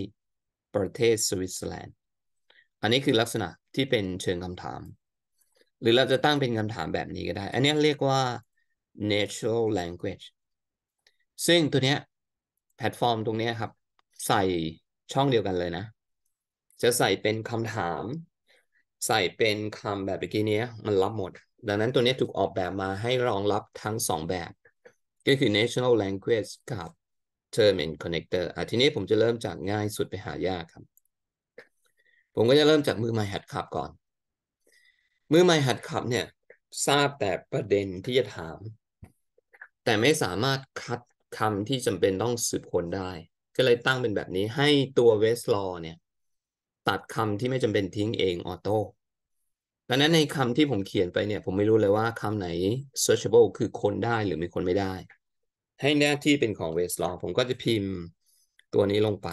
ประเทศสวิตเซอร์แลนด์อันนี้คือลักษณะที่เป็นเชิงคำถาม หรือเราจะตั้งเป็นคำถามแบบนี้ก็ได้ อันนี้เรียกว่า natural language ซึ่งตัวเนี้ยแพลตฟอร์มตรงนี้ครับใส่ช่องเดียวกันเลยนะ จะใส่เป็นคำถาม ใส่เป็นคำแบบเมื่อกี้นี้มันรับหมด ดังนั้นตัวนี้ถูกออกแบบมาให้รองรับทั้งสองแบบ ก็คือ national language กับ term and connector อ่ะทีนี้ผมจะเริ่มจากง่ายสุดไปหายากครับผมก็จะเริ่มจากมือไม้หัดขับก่อน มือไม้หัดขับเนี่ย ทราบแต่ประเด็นที่จะถาม แต่ไม่สามารถคัดคำที่จำเป็นต้องสืบค้นได้ก็เลยตั้งเป็นแบบนี้ให้ตัว Westlaw เนี่ยตัดคำที่ไม่จำเป็นทิ้งเอง ออโต้ดังนั้นในคำที่ผมเขียนไปเนี่ย ผมไม่รู้เลยว่าคำไหน searchable คือคนได้หรือมีคนไม่ได้ ให้หน้าที่เป็นของ Westlaw ผมก็จะพิมพ์ตัวนี้ลงไป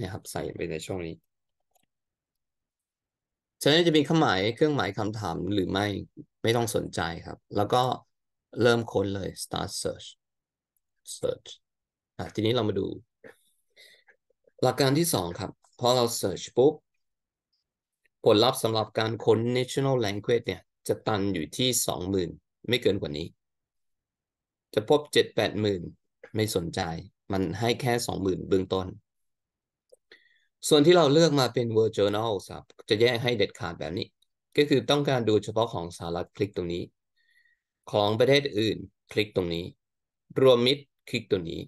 นะครับใส่ไปในช่วงนี้ฉะนั้นจะมีเครื่องหมายเครื่องหมายคำถามหรือไม่ไม่ต้องสนใจครับ แล้วก็เริ่มค้นเลย start search search ทีนี้เรามาดูหลักการที่สองครับพอเรา search ปุ๊บผลลัพธ์สำหรับการค้น national language เนี่ย จะตันอยู่ที่สองหมื่นไม่เกินกว่านี้ จะพบเจ็ดแปดหมื่นไม่สนใจ มันให้แค่สองหมื่นเบื้องต้น ส่วนที่เราเลือกมาเป็น word journal ครับ จะแยกให้เด็ดขาดแบบนี้ ก็คือต้องการดูเฉพาะของสหรัฐคลิกตรงนี้ ของประเทศอื่นคลิกตรงนี้ รวมมิตรคลิกตรงนี้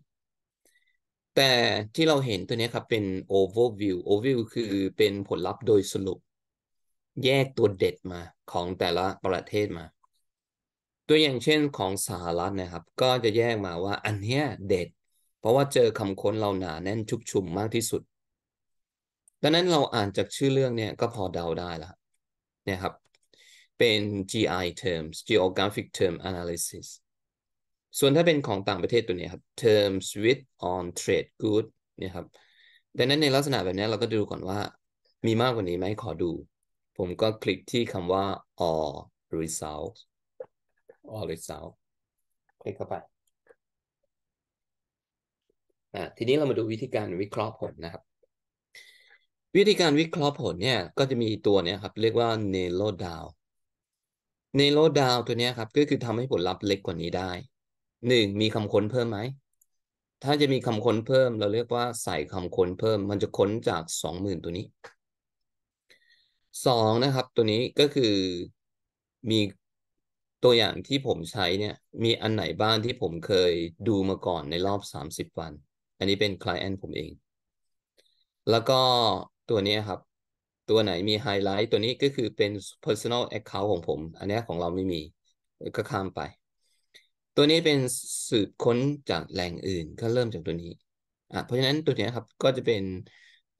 แต่ที่เราเห็นตัวนี้ครับเป็น overview overview คือเป็นผลลัพธ์โดยสรุป แยกตัวเด็ดมาของแต่ละประเทศมา ตัวอย่างเช่นของสหรัฐนะครับ ก็จะแยกมาว่าอันเนี้ยเด็ด เพราะว่าเจอคำค้นเราหนาแน่นชุกชุมมากที่สุดดังนั้นเราอ่านจากชื่อเรื่องเนี่ยก็พอเดาได้ละนะครับ เป็น GI terms geographic term analysis ส่วนถ้าเป็นของต่างประเทศตัวนี้ครับ terms with on trade good เนี่ยครับดังนั้นในลักษณะแบบนี้เราก็ดูก่อนว่ามีมากกว่านี้ไหมขอดู ผมก็คลิกที่คำว่า all result s all result s คลิกเข้าไปอ่ทีนี้เรามาดูวิธีการวิเคราะห์ผลนะครับ วิธีการวิเคราะห์ผลเนี่ยก็จะมีตัวเนี้ยครับ เรียกว่า narrow down narrow down ตัวเนี้ยครับก็คือทำให้ผลลัพธ์เล็กกว่านี้ได้หนึ่งมีคำค้นเพิ่มไหม ถ้าจะมีคำค้นเพิ่มเราเรียกว่าใส่คำค้นเพิ่ม มันจะค้นจากสองหมื่นตัวนี้สองนะครับตัวนี้ก็คือมีตัวอย่างที่ผมใช้เนี่ยมีอันไหนบ้างที่ผมเคยดูมาก่อนในรอบสามสิบวัน อันนี้เป็นคล l i แอนผมเอง แล้วก็ตัวนี้ครับ ตัวไหนมีไฮไลท์ตัวนี้ก็คือเป็น personal account ของผม อันนี้ของเราไม่มี ก็ข้ามไปตัวนี้เป็นสืบค้นจากแหล่งอื่น ก็เริ่มจากตัวนี้ อ่ะ เพราะฉะนั้นตัวนี้ครับ ก็จะเป็น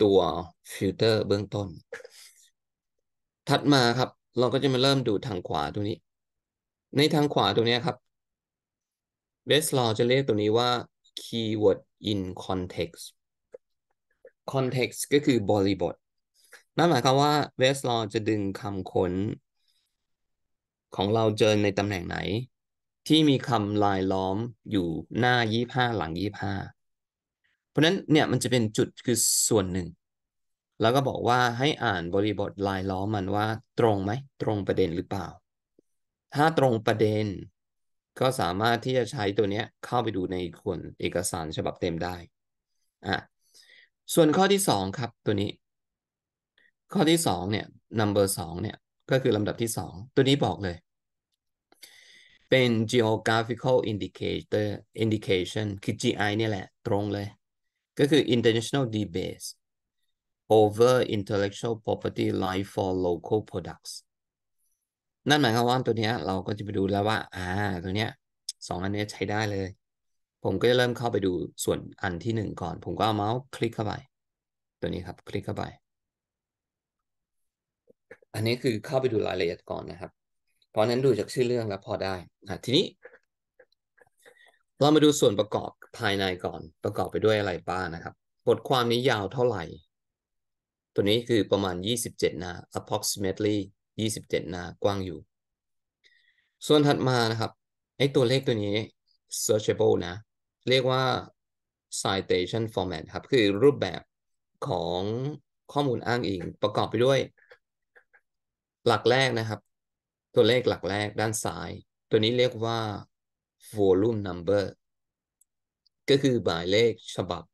ตัวฟิลเตอร์เบื้องต้น ถัดมาครับ เราก็จะมาเริ่มดูทางขวาตัวนี้ ในทางขวาตัวนี้ครับเบสลอจะเรียกตัวนี้ว่า keyword in context context ก็คือบริบท นั่นหมายความว่าเวสลอจะดึงคำค้น ของเราเจอในตำแหน่งไหนที่มีคำลายล้อมอยู่หน้ายี่ห้าหลังยี่ห้าเพราะนั้นเนี่ยมันจะเป็นจุดคือส่วนหนึ่ง แล้วก็บอกว่าให้อ่านบริบทลายล้อมมันว่าตรงไหม ตรงประเด็นหรือเปล่า ถ้าตรงประเด็น ก็สามารถที่จะใช้ตัวเนี้ยเข้าไปดูในคนเอกสารฉบับเต็มได้อ่ะส่วนข้อที่สองครับตัวนี้ ข้อที่สองเนี่ย number สองเนี่ยก็คือลำดับที่สองตัวนี้บอกเลยเป็น geographical indicator indication คือ GI เนี่ยแหละ ตรงเลย ก็คือ international debate over intellectual property right for local products นั่นหมายความว่าตัวเนี้ยเราก็จะไปดูแล้วว่า อ่าตัวเนี้ยสองอันนี้ใช้ได้เลย ผมก็จะเริ่มเข้าไปดูส่วนอันที่หนึ่งก่อน ผมก็เอาเมาส์คลิกเข้าไป ตัวนี้ครับคลิกเข้าไป อันนี้คือเข้าไปดูรายละเอียดก่อนนะครับเพราะนั้นดูจากชื่อเรื่องแล้วพอได้อ่ะทีนี้เรามาดูส่วนประกอบภายในก่อน ประกอบไปด้วยอะไรบ้างนะครับบทความนี้ยาวเท่าไหร่ ตัวนี้คือประมาณ 27หน้า approximately 27หน้ากว้างอยู่ ส่วนถัดมานะครับไอตัวเลขตัวนี้ searchable นะ เรียกว่า citation format ครับ คือรูปแบบของข้อมูลอ้างอิง ประกอบไปด้วยหลักแรกนะครับตัวเลขหลักแรก ด้านซ้าย ตัวนี้เรียกว่า volume number ก็คือหมายเลขฉบับ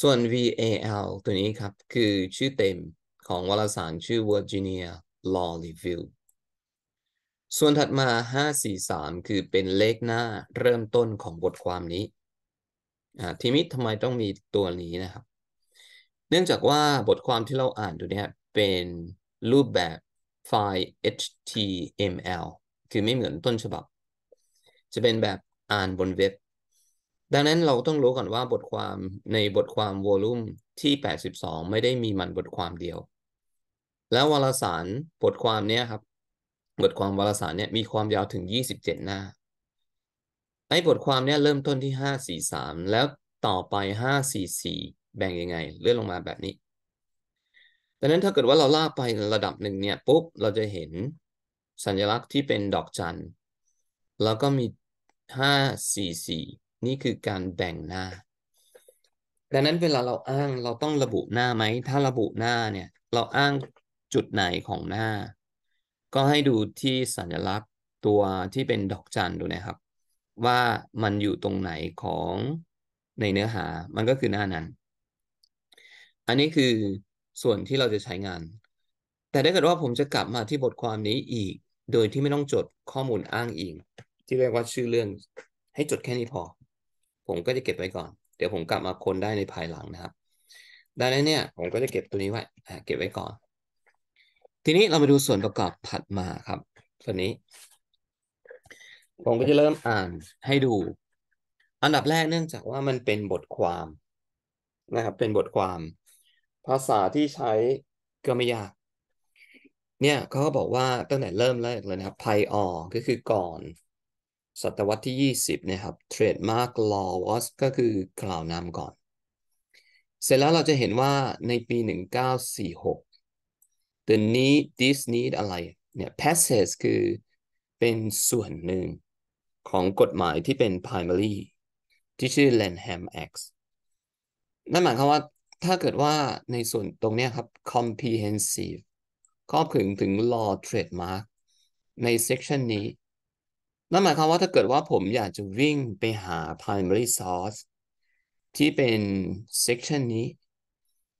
ส่วน VAL ตัวนี้ครับ คือชื่อเต็มของวารสารชื่อ Virginia Law Review ส่วนถัดมา 543 คือเป็นเลขหน้าเริ่มต้นของบทความนี้ ทีมิททำไมต้องมีตัวนี้นะครับ เนื่องจากว่าบทความที่เราอ่านตัวนี้เป็นรูปแบบไฟล์ HTML คือไม่เหมือนต้นฉบับ จะเป็นแบบอ่านบนเว็บ ดังนั้นเราต้องรู้ก่อนว่าบทความในบทความวอลุ่มที่ 82 ไม่ได้มีมันบทความเดียว แล้ววารสารบทความเนี้ยครับ บทความวารสารเนี้ยมีความยาวถึง 27 หน้า ไอ้บทความเนี้ยเริ่มต้นที่ 543 แล้วต่อไป 544 แบ่งยังไง เลื่อนลงมาแบบนี้ดังนั้นถ้าเกิดว่าเราลากไประดับหนึ่งเนี่ยปุ๊บเราจะเห็นสัญลักษณ์ที่เป็นดอกจันแล้วก็มีห้าสี่สี่นี่คือการแบ่งหน้าดังนั้นเวลาเราอ้างเราต้องระบุหน้าไหม ถ้าระบุหน้าเนี่ยเราอ้างจุดไหนของหน้า ก็ให้ดูที่สัญลักษณ์ตัวที่เป็นดอกจันดูนะครับ ว่ามันอยู่ตรงไหนของในเนื้อหามันก็คือหน้านั้น อันนี้คือส่วนที่เราจะใช้งาน แต่ถ้าเกิดว่าผมจะกลับมาที่บทความนี้อีก โดยที่ไม่ต้องจดข้อมูลอ้างอิง ที่เรียกว่าชื่อเรื่องให้จดแค่นี้พอ ผมก็จะเก็บไว้ก่อน เดี๋ยวผมกลับมาค้นได้ในภายหลังนะครับ ดังนั้นเนี่ย ผมก็จะเก็บตัวนี้ไว้เก็บไว้ก่อน ทีนี้เรามาดูส่วนประกอบถัดมาครับ ส่วนนี้ ผมก็จะเริ่มอ่านให้ดู อันดับแรกเนื่องจากว่ามันเป็นบทความนะครับ เป็นบทความภาษาที่ใช้ก็ไม่ยาก เนี่ยเขาก็บอกว่าตั้งแต่เริ่มแรกเลยนะครับ ไพออก็คือก่อนศตวรรษที่ 20นะครับ trademark law was ก็คือกล่าวนามก่อน เสร็จแล้วเราจะเห็นว่าในปี 1946 the need this need อะไรเนี่ย passage คือเป็นส่วนหนึ่ง ของกฎหมายที่เป็น primary ที่ชื่อ Lanham Act นั่นหมายความว่าถ้าเกิดว่าในส่วนตรงนี้ครับ comprehensive ครอบคลุมถึง law trademark ใน section นี้นั่นหมายความว่าถ้าเกิดว่าผมอยากจะวิ่งไปหา primary source ที่เป็น section นี้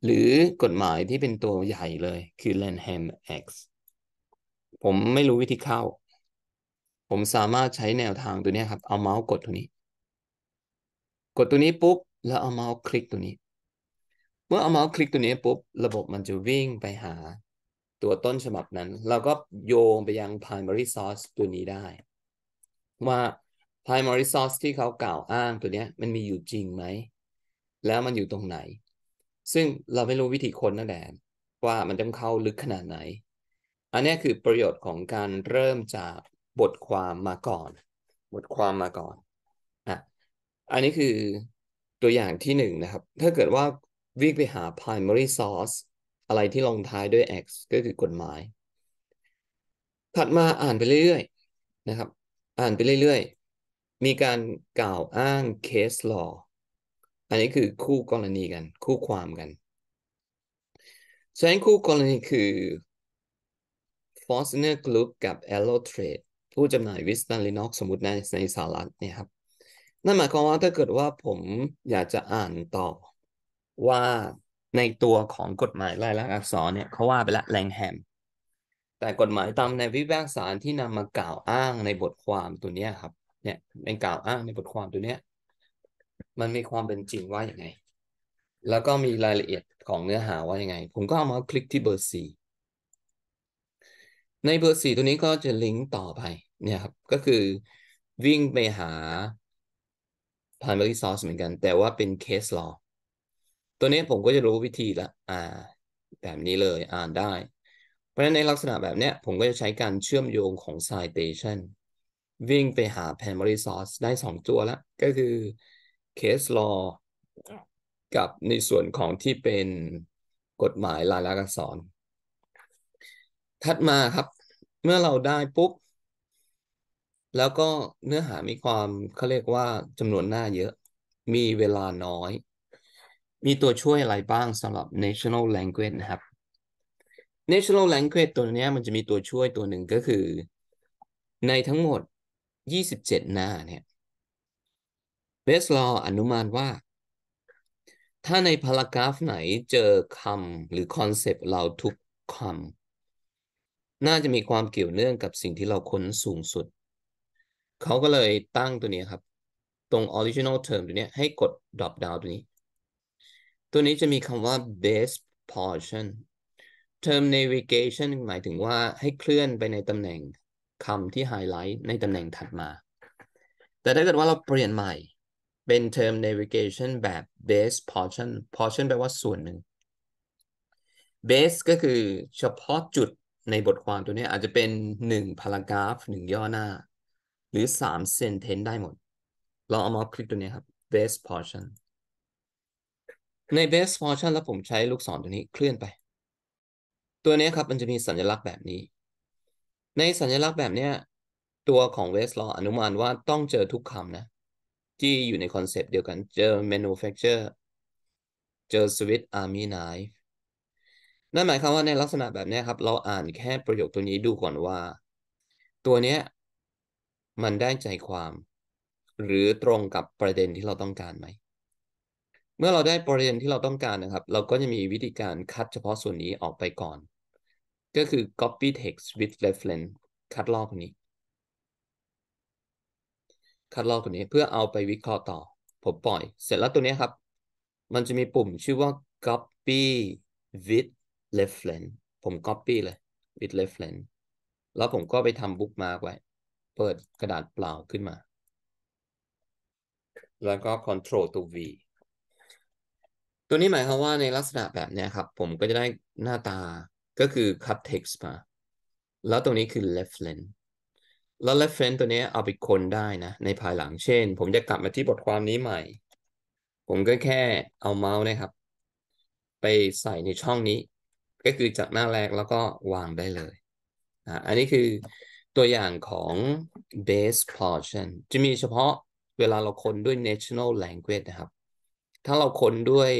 หรือกฎหมายที่เป็นตัวใหญ่เลยคือ Lanham Act ผมไม่รู้วิธีเข้า ผมสามารถใช้แนวทางตัวนี้ครับ เอาเมาส์กดตัวนี้ กดตัวนี้ปุ๊บแล้วเอาเมาส์คลิกตัวนี้เมื่อเอาเมาส์คลิกตัวนี้ปุ๊บระบบมันจะวิ่งไปหา ตัวต้นฉบับนั้นเราก็โยงไปยัง primary source ตัวนี้ได้ ว่า primary source ที่เขากล่าวอ้างตัวนี้มันมีอยู่จริงไหมแล้วมันอยู่ตรงไหน ซึ่งเราไม่รู้วิธีค้นนั่นแหละว่ามันต้องเข้าลึกขนาดไหน อันนี้คือประโยชน์ของการเริ่มจากบทความมาก่อน บทความมาก่อนอ่ะอันนี้คือตัวอย่างที่หนึ่งนะครับ ถ้าเกิดว่าวิ่งไปหา primary source อะไรที่ลงท้ายด้วย x ก็คือกฎหมาย ถัดมาอ่านไปเรื่อยๆ นะครับ อ่านไปเรื่อยๆ มีการกล่าวอ้าง case law อันนี้คือคู่กรณีกันคู่ความกันแสดงนคู่กรณีคือ Forstner Group กับ Allo Trade ผู้จำหน่ายวิสตันลีนอกสมมติในในสหรัฐเนี่ยครับ นั่นหมายความว่าถ้าเกิดว่าผมอยากจะอ่านต่อว่าในตัวของกฎหมายรายลักษณ์อักษรเนี่ยเขาว่าไปละแรงแฮมแต่กฎหมายตามในวิพากษารที่นำมากล่าวอ้างในบทความตัวเนี้ยครับ เนี่ยเป็นกล่าวอ้างในบทความตัวเนี้ยมันมีความเป็นจริงว่าอย่างไง แล้วก็มีรายละเอียดของเนื้อหาว่าอย่างไง ผมก็เอามาคลิกที่เบอร์สี่ในเบอร์สี่ตัวนี้ก็จะลิงก์ต่อไป เนี่ยครับก็คือ วิ่งไปหา p r i m บริ s o u เหมือนกัน แต่ว่าเป็นเคสหล a w ตัวนี้ผมก็จะรู้วิธีละ อ่า แบบนี้เลยอ่านได้ เพราะฉะนั้นในลักษณะแบบเนี้ยผมก็จะใช้การเชื่อมโยงของ citation วิ่งไปหา primary source ได้2ตัวละ ก็คือ case law กับในส่วนของที่เป็นกฎหมายลายลักษณ์อักษรถัดมาครับ เมื่อเราได้ปุ๊บแล้วก็เนื้อหามีความเขาเรียกว่าจำนวนหน้าเยอะ มีเวลาน้อยมีตัวช่วยอะไรบ้างสำหรับ national language นะครับ national language ตัวนี้มันจะมีตัวช่วยตัวหนึ่งก็คือ ในทั้งหมด 27 หน้าเนี่ย Best Law อนุมานว่า ถ้าในพารากราฟไหนเจอคำหรือคอนเซปต์เราทุกคำน่าจะมีความเกี่ยวเนื่องกับสิ่งที่เราค้นสูงสุด เขาก็เลยตั้งตัวนี้ครับ ตรง original term ตัวนี้ให้กด drop down ตัวนี้ตัวนี้จะมีคำว่า base portion term navigation หมายถึงว่าให้เคลื่อนไปในตำแหน่งคำที่ไฮไลท์ในตำแหน่งถัดมา แต่ถ้าเกิดว่าเราเปลี่ยนใหม่เป็น term navigation แบบ base portion portion แปลว่าส่วนหนึ่ง base ก็คือเฉพาะจุดในบทความตัวนี้อาจจะเป็น1 paragraph 1ย่อหน้า หรือ3 sentence ได้หมด เราเอามาคลิกตัวนี้ครับ base portion ใน base function แล้วผมใช้ลูกศรตัวนี้เคลื่อนไป ตัวนี้ครับมันจะมีสัญลักษณ์แบบนี้ ในสัญลักษณ์แบบเนี้ยตัวของ West Law อนุมานว่าต้องเจอทุกคำนะที่อยู่ในคอนเซปต์เดียวกันเจอ manufacture เจอ Swiss Army knife นั่นหมายความว่าในลักษณะแบบนี้ครับ เราอ่านแค่ประโยคตัวนี้ดูก่อนว่า ตัวนี้ มันได้ใจความ หรือตรงกับประเด็นที่เราต้องการไหมเมื่อเราได้ประเด็นที่เราต้องการนะครับ เราก็จะมีวิธีการคัดเฉพาะส่วนนี้ออกไปก่อน ก็คือ copy text with reference คัดลอกนนี้ คัดลอกตัวนี้เพื่อเอาไปวิเคราะห์ต่อผมปล่อยเสร็จแล้วตัวนี้ครับ มันจะมีปุ่มชื่อว่า copy with reference ผม copy เลย with reference แล้วผมก็ไปทำบุ๊กมาร์กไว้ เปิดกระดาษเปล่าขึ้นมา แล้วก็ control ตัว V ตัวนี้หมายความว่าในลักษณะแบบนี้ครับ ผมก็จะได้หน้าตาก็คือ cut text มาแล้วตรงนี้คือ left l e n e แล้ว left l e n e ตัวนี้เอาไปคนได้นะในภายหลังเช่น ผมจะกลับมาที่บทความนี้ใหม่ ผมก็แค่เอาเมาส์นะครับ ไปใส่ในช่องนี้ ก็คือจากหน้าแรกแล้วก็วางได้เลยนะอันนี้คือตัวอย่างของ base portion จะมีเฉพาะเวลาเราคนด้วย national language นะครับถ้าเราค้นด้วย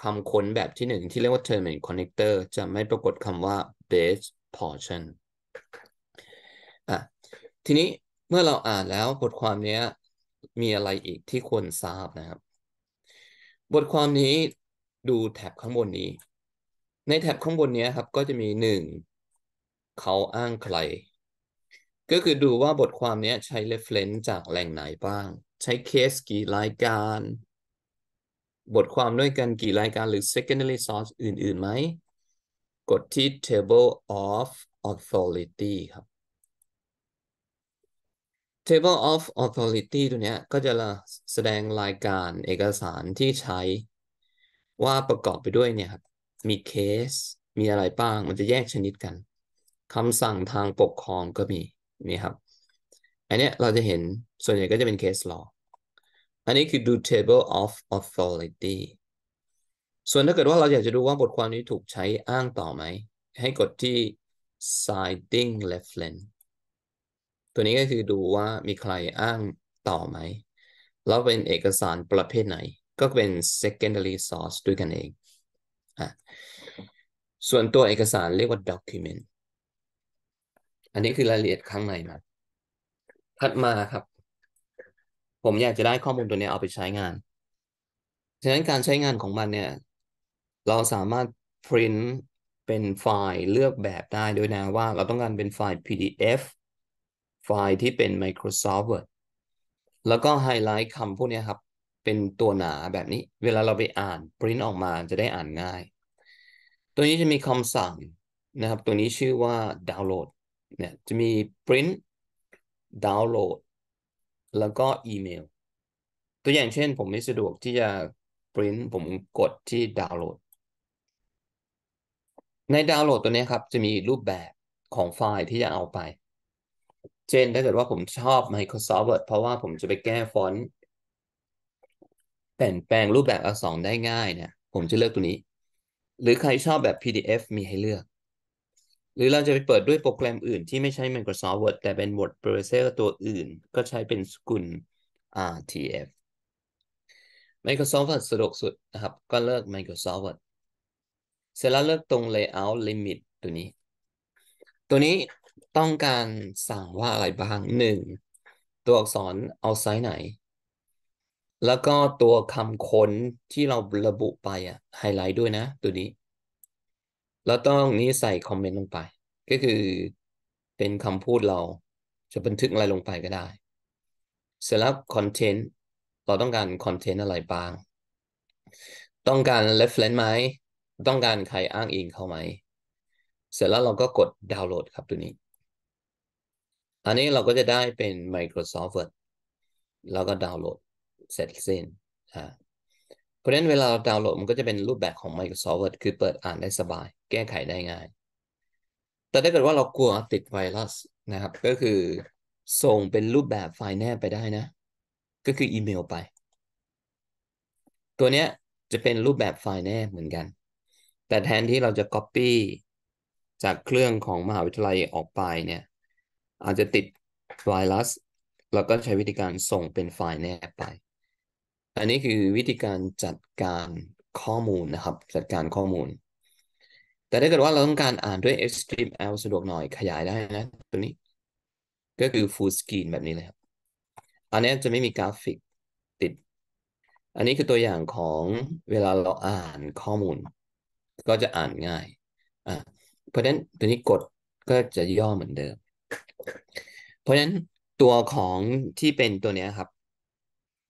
คำค้นแบบที่หนึ่ง ที่เรียกว่า term and connector จะไม่ปรากฏคำว่า base portion อ่ะ ทีนี้เมื่อเราอ่านแล้วบทความนี้มีอะไรอีกที่ควรทราบนะครับ บทความนี้ดูแท็บข้างบนนี้ ในแท็บข้างบนนี้ครับก็จะมีหนึ่งเขาอ้างใคร ก็คือดูว่าบทความนี้ใช้ reference จากแหล่งไหนบ้าง ใช้เคสกี่รายการบทความด้วยกันกี่รายการหรือ secondary source อื่นๆไหม กดที่ table of authority ครับ table of authority ตัวเนี้ยก็จะแสดงรายการเอกสารที่ใช้ ว่าประกอบไปด้วยเนี่ยครับมีเคส มีอะไรบ้างมันจะแยกชนิดกันคำสั่งทางปกครองก็มีนี่ครับอันเนี้ยเราจะเห็นส่วนใหญ่ก็จะเป็นเคสลออันนี้คือ do table of authority ส่วนถ้าเกิดว่าเราอยากจะดูว่าบทความนี้ถูกใช้อ้างต่อไหม ให้กดที่ citing reference ตัวนี้ก็คือดูว่ามีใครอ้างต่อไหมแล้วเป็นเอกสารประเภทไหน ก็เป็น secondary source ด้วยกันเองอ่ะส่วนตัวเอกสารเรียกว่า document อันนี้คือรายละเอียดข้างในมาถัดมาครับผมอยากจะได้ข้อมูลตัวนี้เอาไปใช้งาน ฉะนั้นการใช้งานของมันเนี่ย เราสามารถ print เป็นไฟล์เลือกแบบได้ด้วยนะว่าเราต้องการเป็นไฟล์ PDF ไฟล์ที่เป็น Microsoft Word แล้วก็ไฮไลท์คำพวกนี้ครับ เป็นตัวหนาแบบนี้เวลาเราไปอ่านพิมพ์ออกมาจะได้อ่านง่าย ตัวนี้จะมีคำสั่งนะครับตัวนี้ชื่อว่าดาวน์โหลด เนี่ยจะมี Print ดาวน์โหลดแล้วก็อีเมล ตัวอย่างเช่น ผมไม่สะดวกที่จะปริ้นผม กดที่ดาวน์โหลด ในดาวน์โหลดตัวนี้ครับ จะมีรูปแบบของไฟล์ที่จะเอาไป เช่นถ้าเกิดว่าผมชอบ Microsoft Word เพราะว่าผมจะไปแก้ฟอนต์แปลนแปลงรูปแบบอักษรได้ง่ายเนี่ยผมจะเลือกตัวนี้ หรือใครชอบแบบ PDF มีให้เลือกหรือเราจะไปเปิดด้วยโปรแกรมอื่นที่ไม่ใช่ Microsoft Word แต่เป็น Word Processor ตัวอื่น ก็ใช้เป็นสกุล RTF Microsoft Word สะดวกสุดนะครับก็เลิก Microsoft Word เสร็จแล้วเลือกตรง Layout Limit ตัวนี้ ตัวนี้ต้องการสั่งว่าอะไรบ้างหนึ่งตัวอักษรเอาไซส์ไหน แล้วก็ตัวคำค้นที่เราระบุไปอะไฮไลท์ด้วยนะ ตัวนี้เราต้องนี้ใส่คอมเมนต์ลงไป ก็คือเป็นคำพูดเราจะบันทึกอะไรลงไปก็ได้ เสร็จแล้วคอนเทนต์เราต้องการคอนเทนต์อะไรบ้าง ต้องการเลฟเลนไหมต้องการใครอ้างอิงเขาไหมเสร็จแล้วเราก็กดดาวน์โหลดครับตัวนี้ อันนี้เราก็จะได้เป็น Microsoft Word แล้วก็ดาวน์โหลดเสร็จสิ้นอ่าเพราะฉะนั้นเวลาดาวน์โหลดมันก็จะเป็นรูปแบบของ Microsoft Word คือเปิดอ่านได้สบายแก้ไขได้ง่าย แต่ถ้าเกิดว่าเรากลัวติดไวรัสนะครับ ก็คือส่งเป็นรูปแบบไฟล์แนบไปได้นะ ก็คืออีเมลไป ตัวเนี้ยจะเป็นรูปแบบไฟล์แนบเหมือนกัน แต่แทนที่เราจะ Copy จากเครื่องของมหาวิทยาลัยออกไปเนี่ย อาจจะติดไวรัสเราก็ใช้วิธีการส่งเป็นไฟล์แนบไป อันนี้คือวิธีการจัดการข้อมูลนะครับ จัดการข้อมูลแต่ถ้าเกิดว่าเราต้องการอ่านด้วย x t m l สะดวกหน่อยขยายได้นะ ตัวนี้ก็คือ full screen แบบนี้เลยครับอันนี้จะไม่มีกราฟิกติด อันนี้คือตัวอย่างของเวลาเราอ่านข้อมูล ก็จะอ่านง่ายอ่เพราะฉะนั้นตัวนี้กดก็จะย่อเหมือนเดิม เพราะฉะนั้นตัวของที่เป็นตัวนี้ครับ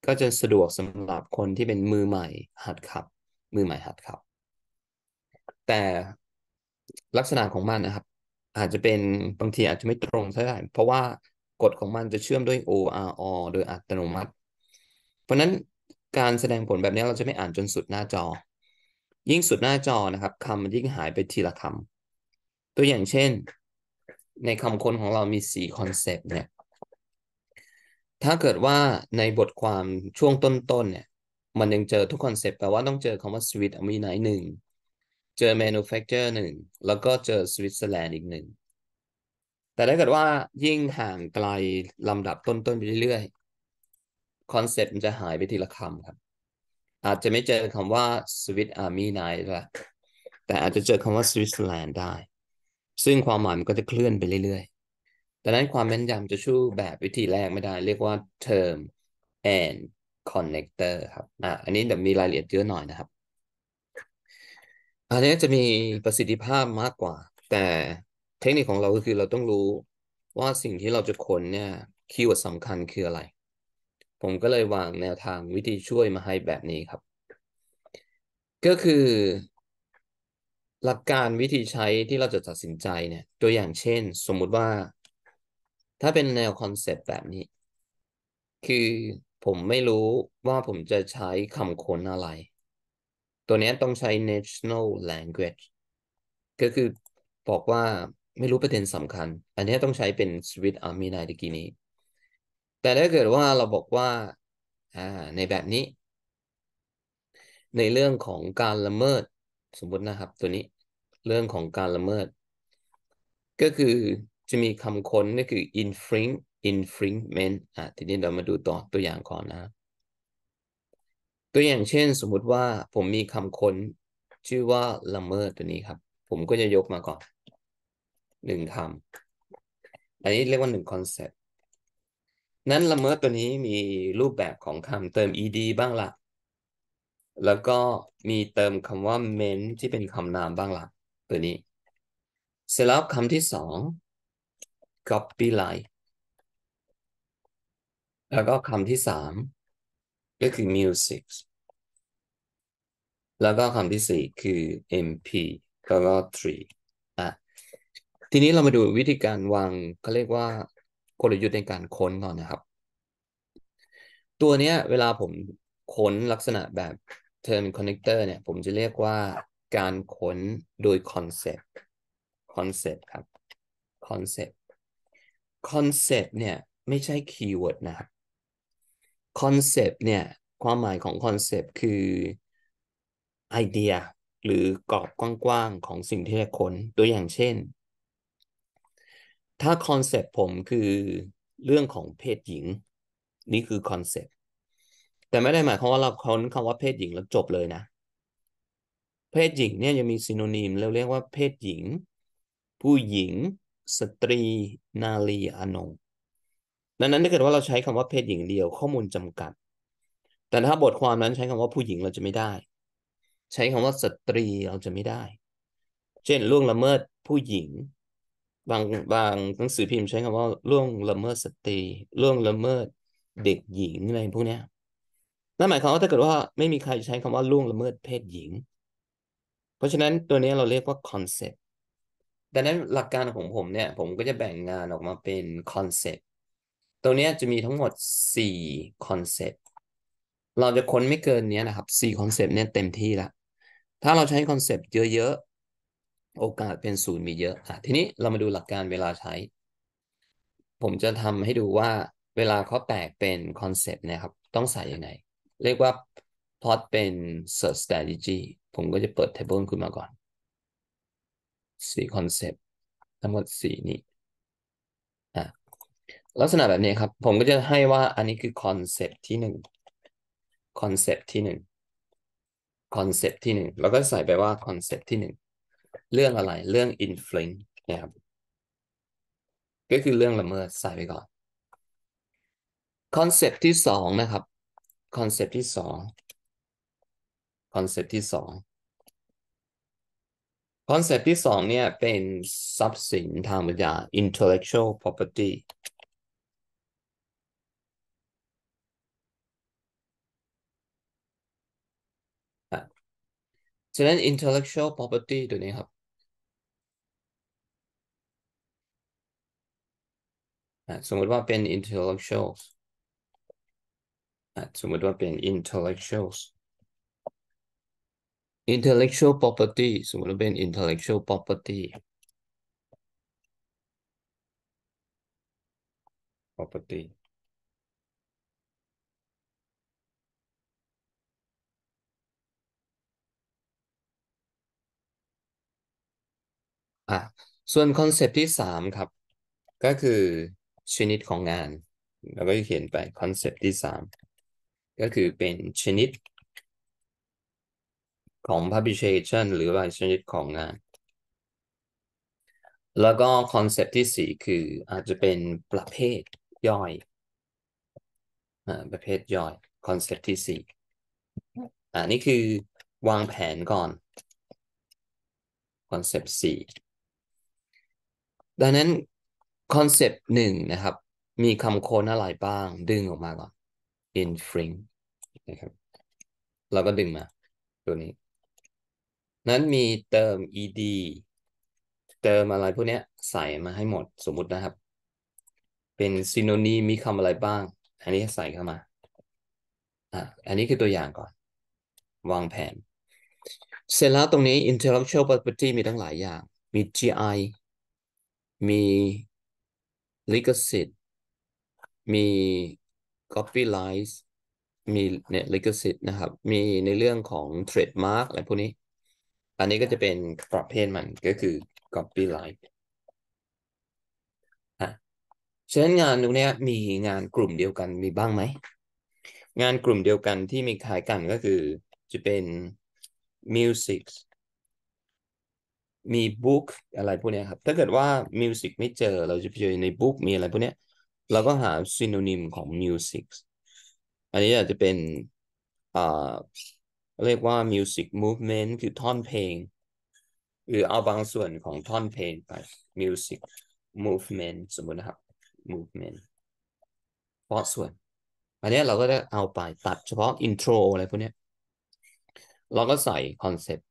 ก็จะสะดวกสำหรับคนที่เป็นมือใหม่หัดขับ มือใหม่หัดขับ แต่ลักษณะของมันนะครับ อาจจะเป็นบางทีอาจจะไม่ตรงเท่าไหร่เพราะว่ากฎของมันจะเชื่อมด้วย ORO โดยอัตโนมัติ เพราะนั้นการแสดงผลแบบนี้เราจะไม่อ่านจนสุดหน้าจอ ยิ่งสุดหน้าจอนะครับคำมันยิ่งหายไปทีละคำตัวอย่างเช่น ในคำค้นของเรามีสี่คอนเซปต์เนี่ยถ้าเกิดว่าในบทความช่วงต้นๆเนี่ยมันยังเจอทุกคอนเซปต์แปลว่าต้องเจอคำว่า sweet a m i n นหนึ่งเจอ manufacturer หนึ่งแล้วก็เจอสวิตเซอร์แลนด์อีกหนึ่งแต่ถ้าเกิดว่ายิ่งห่างไกลลำดับต้นๆไปเรื่อยๆคอนเซ็ปต์มันจะหายไปทีละคำครับ อาจจะไม่เจอคำว่าสวิตอาร์มี่ไนท์ละแต่อาจจะเจอคำว่าสวิตเซอร์แลนด์ได้ ซึ่งความหมายมันก็จะเคลื่อนไปเรื่อยๆดังนั้นความแม่นยำจะชู้แบบวิธีแรกไม่ได้ เรียกว่า term and connector ครับอ่ะอันนี้เดี๋ยวมีรายละเอียดเยอะหน่อยนะครับอันนี้จะมีประสิทธิภาพมากกว่า แต่เทคนิคของเราก็คือเราต้องรู้ว่าสิ่งที่เราจะค้นเนี่ย คีย์เวิร์ดสำคัญคืออะไร ผมก็เลยวางแนวทางวิธีช่วยมาให้แบบนี้ครับ ก็คือหลักการวิธีใช้ที่เราจะตัดสินใจเนี่ย ตัวอย่างเช่น สมมุติว่า ถ้าเป็นแนวคอนเซปต์แบบนี้คือผมไม่รู้ว่าผมจะใช้คำค้นอะไรตัวนี้ต้องใช้ national language ก็คือบอกว่าไม่รู้ประเด็นสำคัญ อันนี้ต้องใช้เป็น Swiss Army Knife ตะกี้นี้ แต่ถ้าเกิดว่าเราบอกว่าในแบบนี้ ในเรื่องของการละเมิด สมมตินะครับ ตัวนี้เรื่องของการละเมิด ก็คือจะมีคำค้นก็คือ infringe infringement อ่ะทีนี้เรามาดูต่อตัวอย่างก่อนนะตัวอย่างเช่นสมมุติว่าผมมีคำค้นชื่อว่าละเมิดตัวนี้ครับ ผมก็จะยกมาก่อนหนึ่งคำอันนี้เรียกว่าหนึ่งคอนเซ็ปต์นั้นละเมิดตัวนี้มีรูปแบบของคำเติม ed บ้างละแล้วก็มีเติมคำว่า meant ที่เป็นคำนามบ้างละตัวนี้ เสร็จแล้วคำที่สอง copy line แล้วก็คำที่สามก็คือ music แล้วก็คำที่สี่คือ mp แล้วก็ tree อ่ะทีนี้เรามาดูวิธีการวางเขาเรียกว่ากลยุทธ์ในการค้นก่อนนะครับ ตัวเนี้ยเวลาผมค้นลักษณะแบบ term connector เนี่ยผมจะเรียกว่าการค้นโดย concept concept ครับ concept concept เนี่ยไม่ใช่ keyword นะครับคอนเซปต์เนี่ยความหมายของคอนเซปต์คือไอเดีย หรือกรอบกว้างๆของสิ่งที่จะค้นตัวอย่างเช่น ถ้าคอนเซปต์ผมคือเรื่องของเพศหญิง นี่คือคอนเซปต์แต่ไม่ได้หมายความว่าเราค้นคำว่าเพศหญิงแล้วจบเลยนะ เพศหญิงเนี่ยยังมีซีโนนิมเราเรียกว่าเพศหญิง ผู้หญิง สตรีนารีอนงดังนั้นถ้าเกิดว่าเราใช้คำว่าเพศหญิงเดียวข้อมูลจำกัด แต่ถ้าบทความนั้นใช้คำว่าผู้หญิงเราจะไม่ได้ ใช้คำว่าสตรีเราจะไม่ได้ เช่นล่วงละเมิดผู้หญิง บางบางหนังสือพิมพ์ใช้คำว่าล่วงละเมิดสตรีล่วงละเมิด เด็กหญิงอะไรพวกนี้นั่นหมายความว่าถ้าเกิดว่าไม่มีใครใช้คำว่าล่วงละเมิด เพศหญิง เพราะฉะนั้นตัวนี้เราเรียกว่าคอนเซ็ปต์ดังนั้นหลักการของผมเนี่ย ผมก็จะแบ่งงานออกมาเป็นคอนเซ็ปต์ตรงนี้จะมีทั้งหมด4คอนเซปต์ เราจะค้นไม่เกินนี้นะครับ4คอนเซปต์เนี่ยเต็มที่ละถ้าเราใช้คอนเซปต์เยอะๆ โอกาสเป็นศูนย์มีเยอะอ่ะทีนี้เรามาดูหลักการเวลาใช้ ผมจะทำให้ดูว่าเวลาเขาแตกเป็นคอนเซปต์นะครับ ต้องใส่ยังไงเรียกว่าพอดเป็น search strategy ผมก็จะเปิด table ขึ้นมาก่อน4คอนเซปต์ ทั้งหมด 4 นี้ลักษณะแบบนี้ครับผมก็จะให้ว่าอันนี้คือคอนเซปที่หนึ่งคอนเซปที่หนึ่งคอนเซปที่หนึ่งแล้วก็ใส่ไปว่าคอนเซปที่หนึ่งเรื่องอะไรเรื่องอินฟล n g e นะครับก็คือเรื่องละเมิดใส่ไปก่อนคอนเซปที่สองนะครับคอนเซปที่สองคอนเซปที่สองคอนเซปที่สองเนี่ยเป็นทรัพย์สินทางปัญญา intellectual property So then intellectual property do they about being intellectuals being intellectuals intellectual property So being intellectual property property ่ะส่วนคอนเซปที่สามครับ ก็คือชนิดของงานเราก็เขียนไปคอนเซปที่สามก็คือเป็นชนิด ของ publication หรือว่าชนิดของงาน แล้วก็คอนเซปที่สี่คืออาจจะเป็นประเภทย่อย ประเภทย่อยคอนเซปที่สี่อันนี้คือวางแผนก่อนคอนเซปต์สี่ดังนั้น คอนเซปต์หนึ่งนะครับ มีคำโค้ดอะไรบ้าง ดึงออกมาก่อน infringe นะครับ เราก็ดึงมา ตัวนี้ นั้นมีเติม ed เติมอะไรพวกนี้ใส่มาให้หมดสมมุตินะครับ เป็นซีโนนีมีคำอะไรบ้าง อันนี้ใส่เข้ามา อ่ะ อันนี้คือตัวอย่างก่อน วางแผน เสร็จแล้วตรงนี้ intellectual property มีทั้งหลายอย่าง มี GI มีลิขสิทธิ์มี copyright มีเนี่ยลิขสิทธิ์นะครับ มีในเรื่องของ trademark อะไรพวกนี้อันนี้ก็จะเป็นประเภทมันก็คือ copyright อ่ะฉะนั้นงานตรงนี้มีงานกลุ่มเดียวกันมีบ้างไหม งานกลุ่มเดียวกันที่มีขายกันก็คือจะเป็น music มีบุ๊กอะไรพวกนี้ครับ ถ้าเกิดว่ามิวสิกไม่เจอเราจะไปเจอในบุ๊กมีอะไรพวกนี้เราก็หาซิโนนิมของมิวสิกอันนี้อาจจะเป็นอ่าเรียกว่ามิวสิกมูฟเมนต์คือท่อนเพลงหรือเอาบางส่วนของท่อนเพลงไปมิวสิกมูฟเมนต์สมมุตินะครับมูฟเมนต์เพราะส่วนอันนี้เราก็ได้เอาไปตัดเฉพาะอินโทรอะไรพวกนี้เราก็ใส่คอนเซปต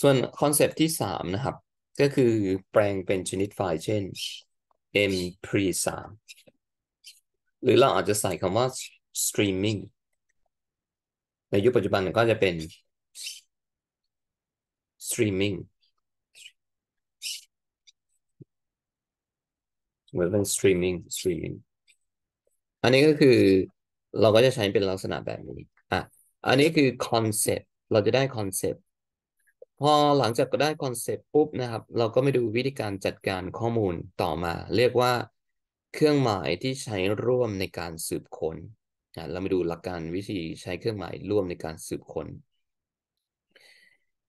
ส่วนคอนเซปต์ที่สามนะครับ ก็คือแปลงเป็นชนิดไฟล์เช่น m p r e 3หรือเราอาจจะใส่คำว่า streaming ในยุคปัจจุบันก็จะเป็น streaming เหมือนเป็น streaming streaming อันนี้ก็คือเราก็จะใช้เป็นลักษณะแบบนี้อ่ะอันนี้คือคอนเซปต์เราจะได้คอนเซปต์พอหลังจากได้คอนเซปต์ปุ๊บนะครับเราก็มาดูวิธีการจัดการข้อมูลต่อมาเรียกว่าเครื่องหมายที่ใช้ร่วมในการสืบคน้นะเรามาดูหลักการวิธีใช้เครื่องหมายร่วมในการสืบคน้น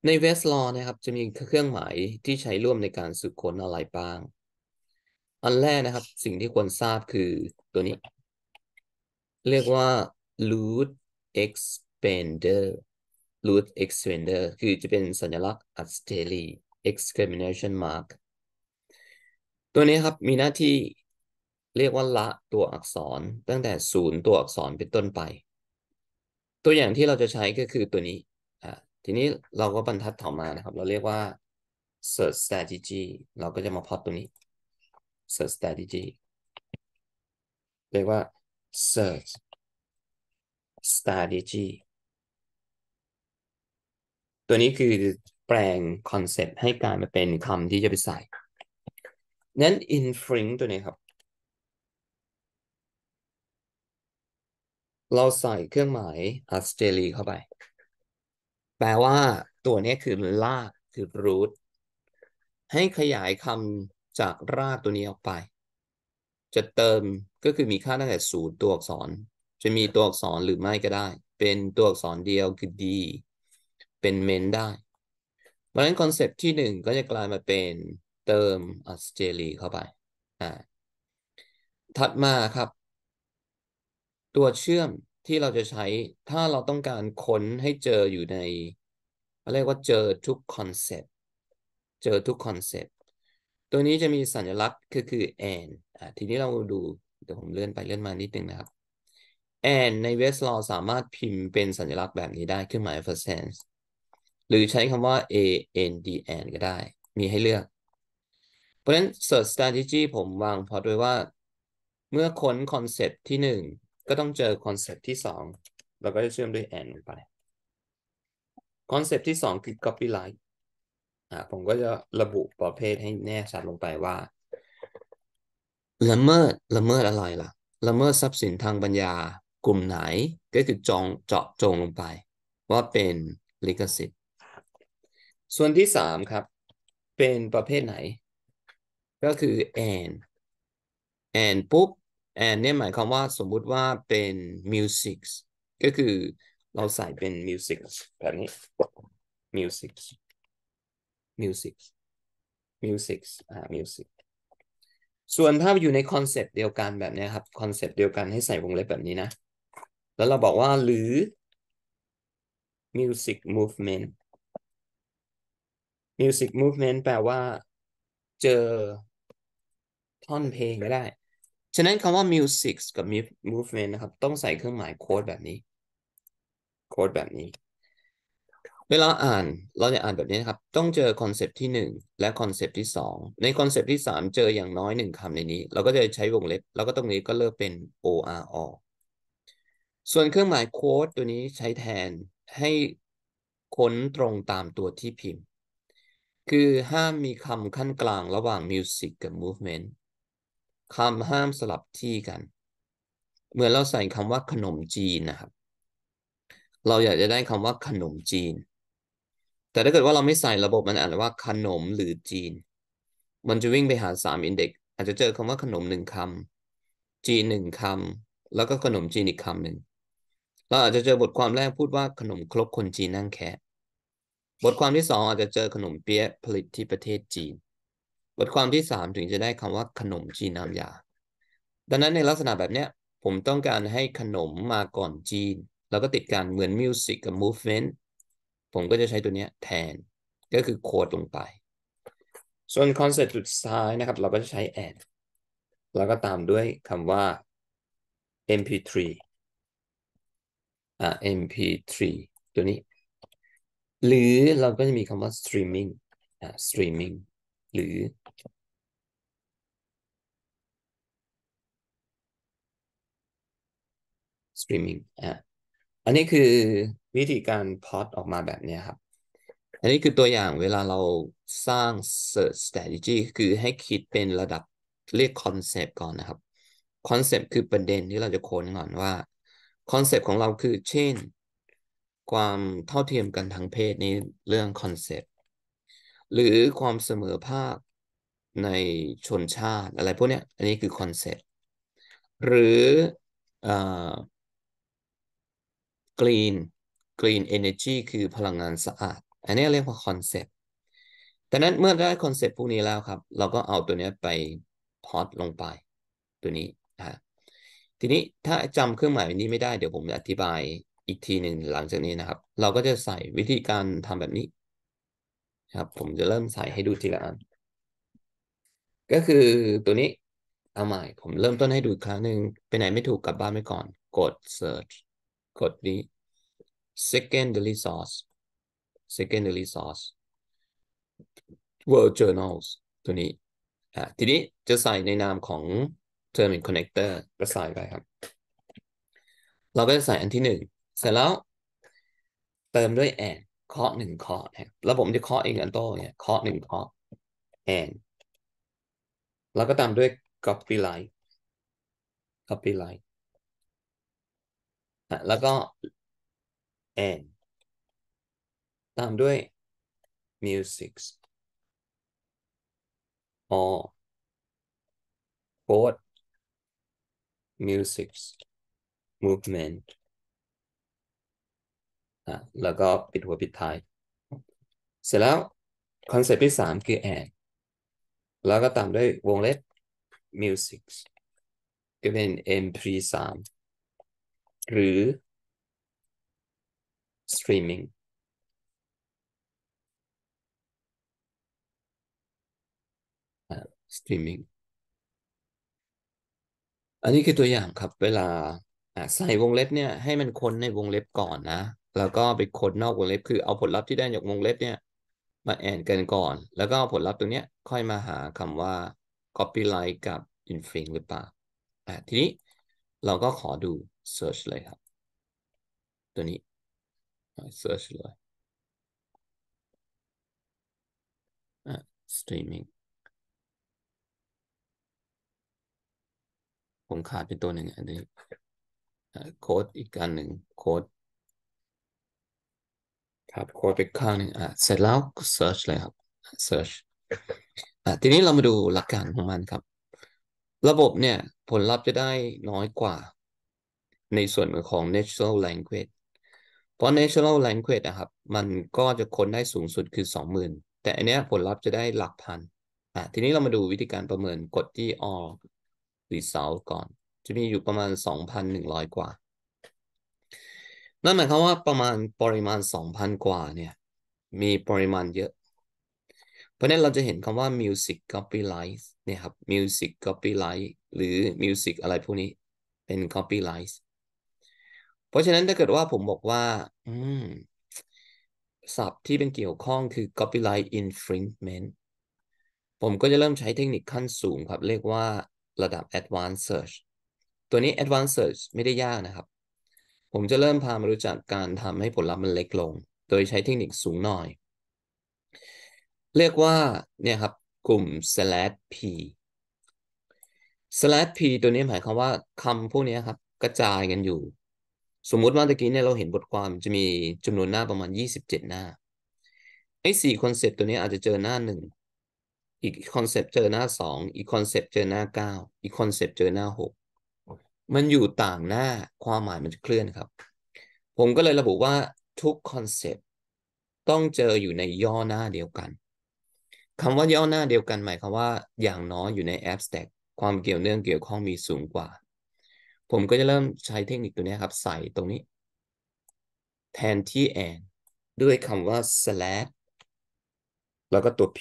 ในเวสลอนะครับ จะมีเครื่องหมายที่ใช้ร่วมในการสืบค้นอะไรบ้าง อันแรกนะครับสิ่งที่ควรทราบคือตัวนี้ เรียกว่า root expander root extender คือจะเป็นสัญลักษณ์อัสเตรี exclamation mark ตัวนี้ครับมีหน้าที่เรียกว่าละตัวอักษรตั้งแต่ศูนย์ตัวอักษรเป็นต้นไป ตัวอย่างที่เราจะใช้ก็คือตัวนี้อ่าทีนี้เราก็บรรทัดต่อมานะครับ เราเรียกว่า search strategy เราก็จะมาพอดตัวนี้ search strategy เรียกว่า search strategy ตัวนี้คือแปลงคอนเซ็ปต์ให้กลายมาเป็นคำที่จะไปใส่ นั้น infring ตัวนี้ครับ เราใส่เครื่องหมายอัสเตรีเข้าไป แปลว่าตัวนี้คือลากคือ root ให้ขยายคำจากรากตัวนี้ออกไป จะเติมก็คือมีค่าตั้งแต่ศูนย์ตัวอักษร จะมีตัวอักษรหรือไม่ก็ได้ เป็นตัวอักษรเดียวคือ d เป็นเมนได้ดังนั้นคอนเซปที่หนึ่งก็จะกลายมาเป็นเติมอัสเจรีเข้าไป อ่า ถัดมาครับ ตัวเชื่อมที่เราจะใช้ถ้าเราต้องการค้นให้เจออยู่ในเรียกว่าเจอทุกคอนเซปต์ เจอทุกคอนเซปต์ ตัวนี้จะมีสัญลักษณ์ คือคือ and อ่า ทีนี้เราดูเดี๋ยวผมเลื่อนไปเลื่อนมานิดนึงนะครับ and ใน Westlaw สามารถพิมพ์เป็นสัญลักษณ์แบบนี้ได้เครื่องหมาย p e r c e n ์หรือใช้คำว่า a n d n ก็ได้ มีให้เลือก เพราะฉะนั้น search strategy ผมวางพอด้วยว่า เมื่อค้นคอนเซปที่หนึ่งก็ต้องเจอคอนเซปที่สองเราก็จะเชื่อมด้วย and ไปคอนเซปที่สองคือ copyright อ่าผมก็จะระบุประเภทให้แน่ชัดลงไปว่าละเมิดละเมิดอะไรล่ะละเมิดทรัพย์สินทางปัญญากลุ่มไหน ก็คือจองเจาะจงลงไป ว่าเป็นลิขสิทธิส่วนที่สามครับเป็นประเภทไหนก็คือ and and ปุ๊บ and เนี่ยหมายความว่าสมมุติว่าเป็น music ก็คือเราใส่เป็น music แบบนี้ music music music อ่า music ส่วนถ้าอยู่ในคอนเซปต์เดียวกันแบบนี้ครับ คอนเซปต์เดียวกันให้ใส่วงเล็บแบบนี้นะ แล้วเราบอกว่าหรือ music movement music movement แปลว่าเจอท่อนเพลงก็ได้ ฉะนั้นคำว่า music กับ movement นะครับ ต้องใส่เครื่องหมายโค้ดแบบนี้โค้ดแบบนี้ เวลาอ่านเราจะอ่านแบบนี้นะครับต้องเจอคอนเซปที่1 และคอนเซปที่ 2 ในคอนเซปที่3เจออย่างน้อย1 คำในนี้ เราก็จะใช้วงเล็บแล้วก็ตรงนี้ก็เลือกเป็น or O ส่วนเครื่องหมายโค้ดตัวนี้ใช้แทนให้ค้นตรงตามตัวที่พิมพ์คือห้ามมีคำขั้นกลางระหว่าง Music กับ Movement คำห้ามสลับที่กันเหมือนเราใส่คำว่าขนมจีนนะครับเราอยากจะได้คำว่าขนมจีน แต่ถ้าเกิดว่าเราไม่ใส่ระบบมันอ่านว่าขนมหรือจีน มันจะวิ่งไปหาสามอินเด็กอาจจะเจอคำว่าขนมหนึ่งคำจีนหนึ่งคำแล้วก็ขนมจีนอีกคำหนึ่งเราอาจจะเจอบทความแรกพูดว่าขนมครกคนจีนนั่งแคะบทความที่สองอาจจะเจอขนมเปี๊ยะผลิตที่ประเทศจีน บทความที่สามถึงจะได้คำว่าขนมจีนน้ำยาดังนั้นในลักษณะแบบเนี้ยผมต้องการให้ขนมมาก่อนจีน แล้วก็ติดการเหมือนมิวสิกกับมูฟเมนต์ผมก็จะใช้ตัวเนี้ยแทน ก็คือโคดลงไป ส่วนคอนเซ็ปต์สุดท้ายนะครับ เราก็จะใช้แอดแล้วก็ตามด้วยคำว่า mp3 อ่า mp3 ตัวนี้หรือเราก็จะมีคำว่า streaming อ่า streaming หรือ streaming อ่าอันนี้คือวิธีการพอดออกมาแบบนี้ครับ อันนี้คือตัวอย่างเวลาเราสร้าง search strategy คือให้คิดเป็นระดับเรียกคอนเซปต์ก่อนนะครับ คอนเซปต์คือประเด็นที่เราจะค้นก่อนว่าคอนเซปต์ของเราคือเช่นความเท่าเทียมกันทางเพศนี้เรื่องคอนเซปต์หรือความเสมอภาคในชนชาติอะไรพวกเนี้ยอันนี้คือคอนเซปต์หรือเอ่อกรีนกรีนเอเนจีคือพลังงานสะอาด อันนี้เรียกว่าคอนเซปต์แต่นั้นเมื่อได้คอนเซปต์พวกนี้แล้วครับ เราก็เอาตัวเนี้ยไปพอตลงไปตัวนี้ฮะทีนี้ถ้าจำเครื่องหมายนี้ไม่ได้เดี๋ยวผมจะอธิบายอีกทีหนึ่งหลังจากนี้นะครับ เราก็จะใส่วิธีการทำแบบนี้ครับผมจะเริ่มใส่ให้ดูทีละอัน ก็คือตัวนี้ เอาใหม่ ผมเริ่มต้นให้ดูครั้งหนึ่งไปไหนไม่ถูกกลับบ้านไปก่อนกด search กดนี้ secondary source secondary source world journals ตัวนี้อ่าทีนี้จะใส่ในนามของ term connector ก็ใส่ไปครับ เราก็จะใส่อันที่หนึ่งเสร็จแล้วเติมด้วย and เคาะหนึ่งเคาะนะแล้วผมจะเคาะอีกอันโตเนี่ยเคาะหนึ่งเคาะ and แล้วก็ตามด้วย c o p y l i n e c o p y l i g h t แล้วก็ and ตามด้วย music or code music movement นะแล้วก็ปิดหัวปิดท้ายเสร็จแล้ว คอนเซปต์ที่สามคือ and แล้วก็ตามด้วยวงเล็บ music ก็เป็น mp3 หรือ streaming สตรีมมิ่งอันนี้คือตัวอย่างครับ เวลาใส่วงเล็บเนี่ยให้มันค้นในวงเล็บก่อนนะแล้วก็ไปค้นนอกวงเล็บคือเอาผลลัพธ์ที่ได้จากวงเล็บเนี่ย มาแอนกันก่อน แล้วก็ผลลัพธ์ตัวเนี้ยค่อยมาหาคำว่า copyright กับ infring หรือเปล่าอ่ะทีนี้เราก็ขอดู search เลยครับ ตัวนี้ search เลยอ่ะ streaming ผมขาดไปตัวหนึ่งอันนี้โค้ดอีกการหนึ่งโค้ดครับโค้ดไปข้างหนึ่งอ่าเสร็จแล้วก็ search เลยครับ search อ่าทีนี้เรามาดูหลักการของมันครับ ระบบเนี่ย ผลลัพธ์จะได้น้อยกว่า ในส่วนของ natural language เพราะ natural language นะครับมันก็จะค้นได้สูงสุดคือ20,000แต่อันเนี้ย ผลลัพธ์จะได้หลักพันอ่าทีนี้เรามาดูวิธีการประเมินกดที่ all result ก่อน จะมีอยู่ประมาณ 2,100 กว่านั่นหมายความว่าประมาณปริมาณสองพันกว่าเนี่ยมีปริมาณเยอะ เพราะนั้นเราจะเห็นคำว่า music copyright เนี่ยครับ music copyright หรือ music อะไรพวกนี้เป็น copyright เพราะฉะนั้นถ้าเกิดว่าผมบอกว่าอืมศัพท์ที่เป็นเกี่ยวข้องคือ copyright infringement ผมก็จะเริ่มใช้เทคนิคขั้นสูงครับเรียกว่าระดับ advanced search ตัวนี้ advanced search ไม่ได้ยากนะครับผมจะเริ่มพามารู้จักการทำให้ผลลัพธ์มันเล็กลง โดยใช้เทคนิคสูงหน่อย เรียกว่าเนี่ยครับกลุ่ม slash p slash p ตัวนี้หมายความว่าคำพวกนี้ครับกระจายกันอยู่ สมมุติว่าตะกี้เนี่ยเราเห็นบทความจะมีจำนวนหน้าประมาณ 27 หน้าไอ้สี่คอนเซปต์ตัวนี้อาจจะเจอหน้าหนึ่ง อีกคอนเซปต์เจอหน้าสองอีกคอนเซปต์ เจอหน้าเก้าอีกคอนเซปต์เจอหน้าหกมันอยู่ต่างหน้าความหมายมันจะเคลื่อนครับ ผมก็เลยระบุว่าทุกคอนเซ็ปต์ต้องเจออยู่ในย่อหน้าเดียวกันคำว่าย่อหน้าเดียวกันหมายความว่าอย่างน้อยอยู่ในแอปสแต็กความเกี่ยวเนื่องเกี่ยวข้องมีสูงกว่า ผมก็จะเริ่มใช้เทคนิคตัวนี้ครับใส่ตรงนี้แทนที่ and ด้วยคำว่า slash แล้วก็ตัว p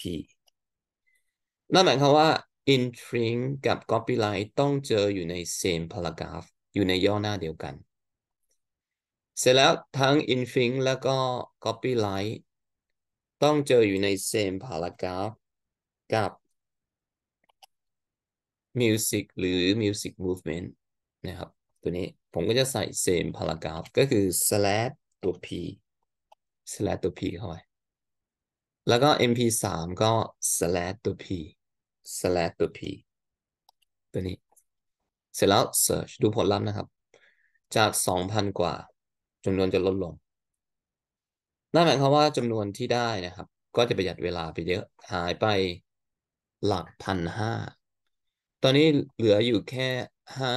นั่นหมายความว่า i n t r i n g กับ copyright ต้องเจออยู่ใน same paragraph อยู่ในย่อหน้าเดียวกัน เสร็จแล้วทั้ง i n t r i n g แล้วก็ copyright ต้องเจออยู่ใน same paragraph กับ music หรือ music movement นะครับ ตัวนี้ผมก็จะใส่ same paragraph ก็คือ slash ตัว p slash ตัว p เข้าไปแล้วก็ mp3 ก็ slash ตัว p s l a s ตัวีตัวนี้เสร็จแล้ว search ดูผลลัพธ์นะครับจาก2,000กว่าจำนวนจะลดลงนั่นหมายความว่าจำนวนที่ได้นะครับ ก็จะประหยัดเวลาไปเยอะหายไปหลักพันห้าตอนนี้เหลืออยู่แค่ห้า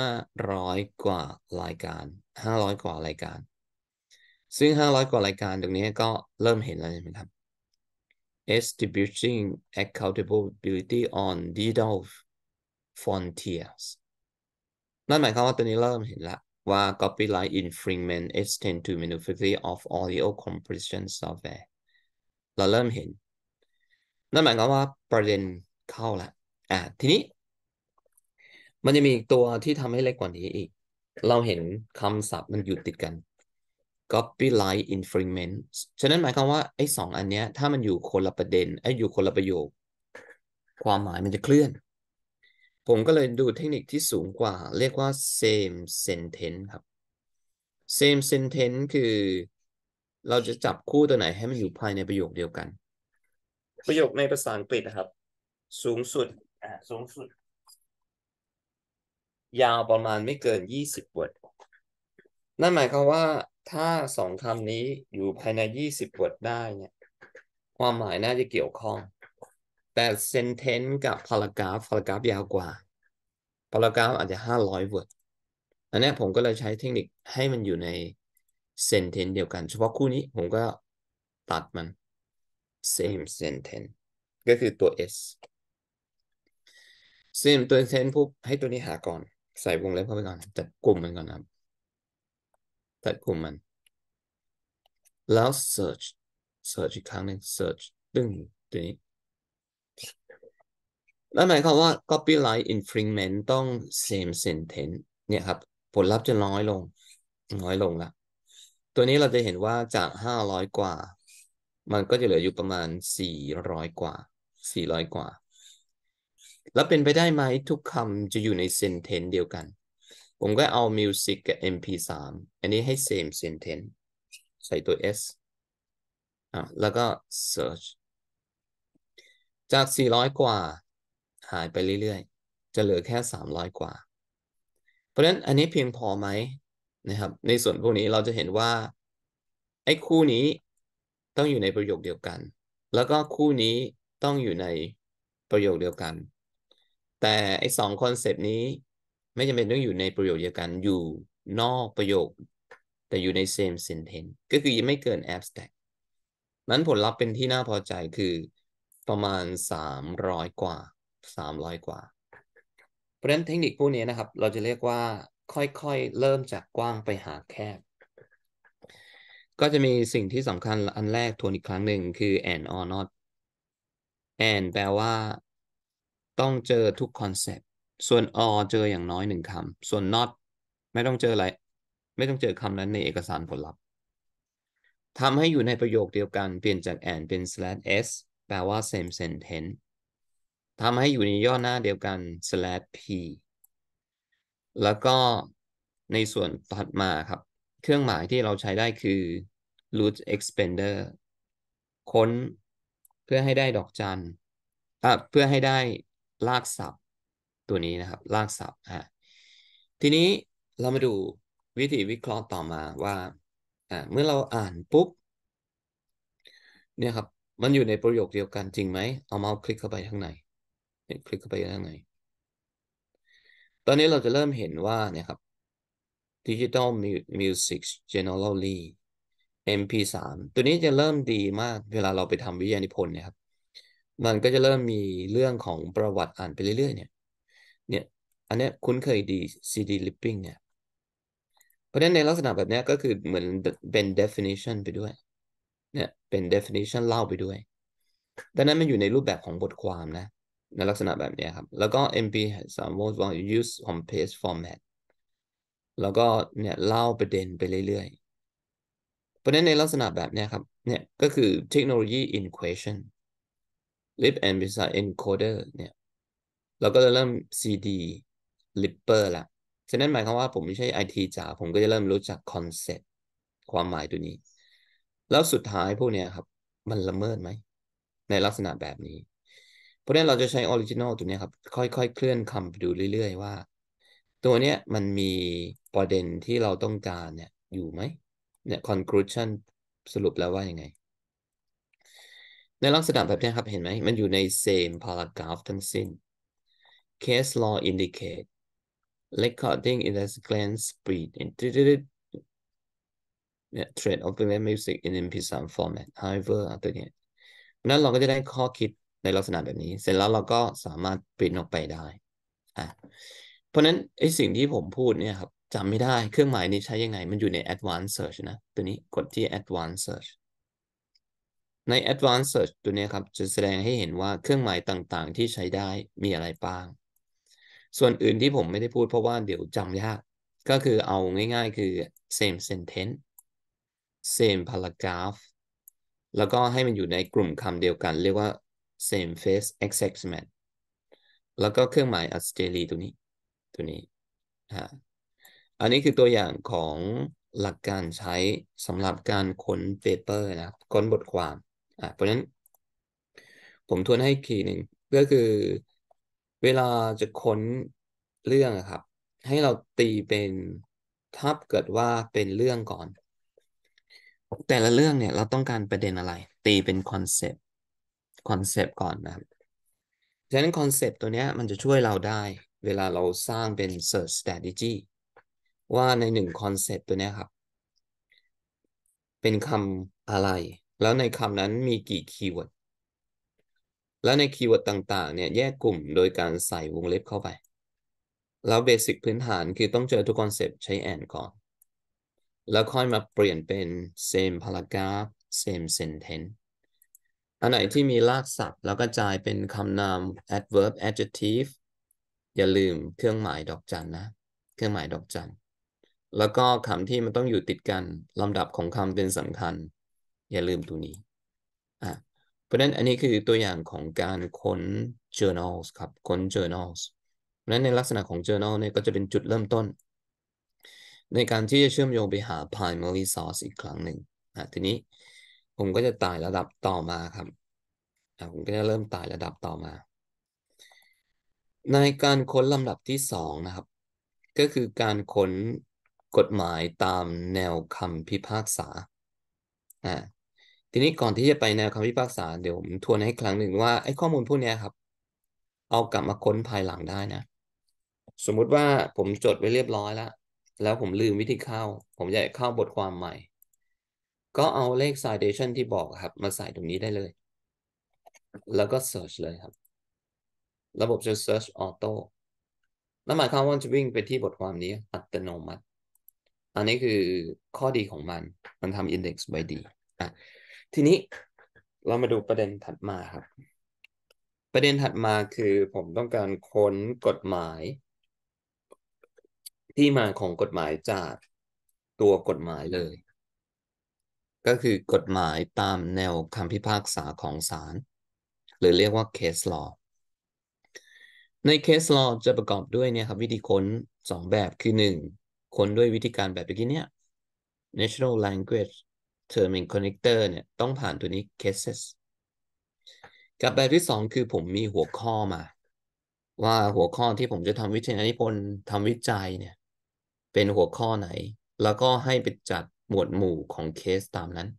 ร้อยกว่ารายการห้าร้อยกว่ารายการ ซึ่งห้าร้อยกว่ารายการตรงนี้ก็เริ่มเห็นแล้วใช่ไหมครับ establishing accountability on digital frontiers นั่นหมายความว่าตอนนี้เริ่มเห็นละวว่า copyright infringement extend to manufacturing of audio compression software เราเริ่มเห็นนั่นหมายความว่าประเด็นเข้าละ อ่ะทีนี้ มันจะมีตัวที่ทำให้เล็กกว่านี้อีก เราเห็นคำศัพท์มันอยู่ติดกัน copyright infringement ฉะนั้นหมายความว่า ไอ้สองอันเนี้ยถ้ามันอยู่คนละประเด็นไอ้อยู่คนละประโยค ความหมายมันจะเคลื่อน ผมก็เลยดูเทคนิคที่สูงกว่า เรียกว่า same sentence ครับ same sentence คือเราจะจับคู่ตัวไหน ให้มันอยู่ภายในประโยคเดียวกัน ประโยคในภาษาอังกฤษนะครับ สูงสุดอ่าสูงสุด ยาวประมาณไม่เกินยี่สิบวันนั่นหมายความว่าถ้าสองคำนี้อยู่ภายในยี่สิบวทได้เนี่ยความหมายน่าจะเกี่ยวข้อง แต่ sentence กับ paragraph paragraph ยาวกว่า paragraph อาจจะห้าร้อยวทอันนี้ผมก็เลยใช้เทคนิคให้มันอยู่ใน sentence เดียวกัน เฉพาะคู่นี้ผมก็ตัดมัน same sentence ก็คือตัว s same ตัว sentence ปุ๊บให้ตัวนี้หาก่อนใส่วงเล็บเข้าไปก่อนจัดกลุ่มมันก่อนครับตัดกลุ่มมันแล้ว search search อีกครั้งหนึ่ง search ดึงตัวนี้นั่นหมายความว่า copyright infringement ต้อง same sentence เนี่ยครับ ผลลัพธ์จะน้อยลง น้อยลงละ ตัวนี้เราจะเห็นว่าจาก 500 กว่า มันก็จะเหลืออยู่ประมาณ 400 กว่า 400 กว่า แล้วเป็นไปได้ไหมทุกคำจะอยู่ใน sentence เดียวกันผมก็เอา music กับ mp3 อันนี้ให้ same sentence ใส่ตัว s อ่ะ แล้วก็ search จาก 400 กว่า หายไปเรื่อยๆ จะเหลือแค่ 300 กว่า เพราะฉะนั้นอันนี้เพียงพอไหมนะครับ ในส่วนพวกนี้เราจะเห็นว่าไอ้คู่นี้ต้องอยู่ในประโยคเดียวกัน แล้วก็คู่นี้ต้องอยู่ในประโยคเดียวกัน แต่ไอ้สองคอนเซปต์นี้ไม่จำเป็นต้องอยู่ในประโยคเดียวกัน อยู่นอกประโยค แต่อยู่ใน same sentence ก็คือยังไม่เกิน abstract นั้นผลลัพธ์เป็นที่น่าพอใจคือ ประมาณ 300 กว่า 300 กว่า เพราะฉะนั้นเทคนิคพวกนี้นะครับ เราจะเรียกว่าค่อยๆ เริ่มจากกว้างไปหาแคบ ก็จะมีสิ่งที่สำคัญอันแรกทวนอีกครั้งหนึ่งคือ and or not and แปลว่า ต้องเจอทุกคอนเซปส่วน or เจออย่างน้อยหนึ่งคำ ส่วน not ไม่ต้องเจออะไร ไม่ต้องเจอคำนั้นในเอกสารผลลัพธ์ทำให้อยู่ในประโยคเดียวกัน เปลี่ยนจาก and เป็น slash s แปลว่า same sentence ทำให้อยู่ในย่อหน้าเดียวกัน slash p แล้วก็ในส่วนถัดมาครับ เครื่องหมายที่เราใช้ได้คือ root expander ค้น เพื่อให้ได้ดอกจันอ่ะเพื่อให้ได้ลากศัพท์ตัวนี้นะครับลากศัพท์ะทีนี้เรามาดูวิธีวิเคราะห์ต่อมาว่าอ่า เมื่อเราอ่านปุ๊บเนี่ยครับมันอยู่ในประโยคเดียวกันจริงไหม เอาเมาส์คลิกเข้าไปข้างในเนี่ยคลิกเข้าไปข้างในตอนนี้เราจะเริ่มเห็นว่าเนี่ยครับ Digital Music Generally MP3 ตัวนี้จะเริ่มดีมากเวลาเราไปทำวิทยานิพนธ์เนี่ยครับมันก็จะเริ่มมีเรื่องของประวัติอ่านไปเรื่อยๆเนี่ยเนี่ย อันนี้คุ้นเคยดี CD lipping เนี่ยเพราะฉะนั้นในลักษณะแบบนี้ก็คือเหมือนเป็น definition ไปด้วยเนี่ยเป็น definition เล่าไปด้วยดังนั้นมันอยู่ในรูปแบบของบทความนะในลักษณะแบบนี้ครับ แล้วก็ MP สามารถวาง use on page format แล้วก็เนี่ยเล่าประเด็นไปเรื่อยๆ เพราะฉะนั้นในลักษณะแบบนี้ครับเนี่ยก็คือเทคโนโลยี in question lib and b e s i d e encoder เนี่ยเราก็จะเริ่ม CD Lipper ละฉะนั้นหมายความว่าผมไม่ใช่ IT จ๋า ผมก็จะเริ่มรู้จักคอนเซ็ปต์ความหมายตัวนี้ แล้วสุดท้ายพวกเนี้ยครับ มันละเมิดไหม ในลักษณะแบบนี้ เพราะนั้นเราจะใช้ออริจินอลตัวนี้ครับ ค่อยๆ เคลื่อนคำไปดูเรื่อยๆ ว่า ตัวเนี้ยมันมีประเด็นที่เราต้องการเนี่ยอยู่ไหม เนี่ย conclusion สรุปแล้วว่ายังไง ในลักษณะแบบนี้ครับ เห็นไหม มันอยู่ใน same paragraph ทั้งสิ้น case law indicate recording in a g r a n d speed and yeah, trade of the music in mp3 format however ตัวนี้นั้นเราก็จะได้ข้อคิดในลักษณะแบบนี้ เสร็จแล้วเราก็สามารถปริ้นออกไปได้อ่ะเพราะนั้นไอสิ่งที่ผมพูดเนี่ยครับจำไม่ได้เครื่องหมายนี้ใช้ยังไง มันอยู่ใน advanced search นะตัวนี้กดที่ advanced search ใน advanced search ตัวนี้ครับจะแสดงให้เห็นว่าเครื่องหมายต่างๆ ที่ใช้ได้มีอะไรบ้างส่วนอื่นที่ผมไม่ได้พูดเพราะว่าเดี๋ยวจำยากก็คือเอาง่ายๆคือ same sentence same paragraph แล้วก็ให้มันอยู่ในกลุ่มคำเดียวกัน เรียกว่า same face exact m a t c แล้วก็เครื่องหมายอัสเตรีตัวนี้ตัวนี้ฮะอันนี้คือตัวอย่างของหลักการใช้สำหรับการค้นเปเปอร์นะค้นบทความอ่ะเพราะนั้น ผมทวนให้ขีีหนึ่งก็คือเวลาจะค้นเรื่องครับ ให้เราตีเป็นถ้าเกิดว่าเป็นเรื่องก่อน แต่ละเรื่องเนี่ยเราต้องการประเด็นอะไรตีเป็นคอนเซปต์คอนเซปต์ก่อนนะครับฉะนั้นคอนเซปต์ตัวเนี้ยมันจะช่วยเราได้ เวลาเราสร้างเป็น search strategy ว่าในหนึ่งคอนเซปต์ตัวเนี้ยครับ เป็นคำอะไร แล้วในคำนั้นมีกี่คีย์เวิร์ดแล้วในคีย์เวิร์ดต่างๆเนี่ยแยกกลุ่มโดยการใส่วงเล็บเข้าไป แล้วเบสิกพื้นฐานคือต้องเจอทุกคอนเซปต์ใช้แอนก่อนแล้วค่อยมาเปลี่ยนเป็น same paragraph same sentence อันไหนที่มีรากศัพท์แล้วก็จายเป็นคำนาม adverb adjective อย่าลืมเครื่องหมายดอกจันนะ เครื่องหมายดอกจัน แล้วก็คำที่มันต้องอยู่ติดกันลำดับของคำเป็นสำคัญ อย่าลืมตัวนี้อ่ะราะนั้นอันนี้คือตัวอย่างของการค้น journals ครับค้น journals เพราะนั้นในลักษณะของ journal เนี่ยก็จะเป็นจุดเริ่มต้น ในการที่จะเชื่อมโยงไปหา primary source อีกครั้งหนึ่งนะทีนี้ผมก็จะตต่ระดับต่อมาครับนะผมก็จะเริ่มตต่ระดับต่อมา ในการค้นลำดับที่2นะครับ ก็คือการค้นกฎหมายตามแนวคำพิพากษาอ่าทีนี้ก่อนที่จะไปแนวคำพิพากษาเดี๋ยว ผมทวนให้ครั้งหนึ่งว่าไอ้ข้อมูลพวกนี้ครับ เอากลับมาค้นภายหลังได้นะ สมมุติว่าผมจดไว้เรียบร้อยแล้ว แล้วผมลืมวิธีเข้า ผมอยากเข้าบทความใหม่ ก็เอาเลข citation ที่บอกครับ มาใส่ตรงนี้ได้เลย แล้วก็ search เลยครับ ระบบจะ search auto นั่นหมายความว่าจะวิ่งไปที่บทความนี้ อัตโนมัติ อันนี้คือข้อดีของมันมันทำ index by ดีอ่ะทีนี้เรามาดูประเด็นถัดมาครับประเด็นถัดมาคือผมต้องการค้นกฎหมาย ที่มาของกฎหมายจากตัวกฎหมายเลย ก็คือกฎหมายตามแนวคำพิพากษาของศาลหรือเรียกว่าเคสลอในเคสลอจะประกอบด้วยเนี่ยครับวิธีค้น 2 แบบคือ 1 ค้นด้วยวิธีการแบบเมื่อกี้เนี่ย natural language terming connector เนี่ยต้องผ่านตัวนี้ cases กับแบบที่สองคือผมมีหัวข้อมา ว่าหัวข้อที่ผมจะทำวิทยานิพนธ์ทำวิจัยเนี่ย เป็นหัวข้อไหน แล้วก็ให้ไปจัดหมวดหมู่ของเคสตามนั้น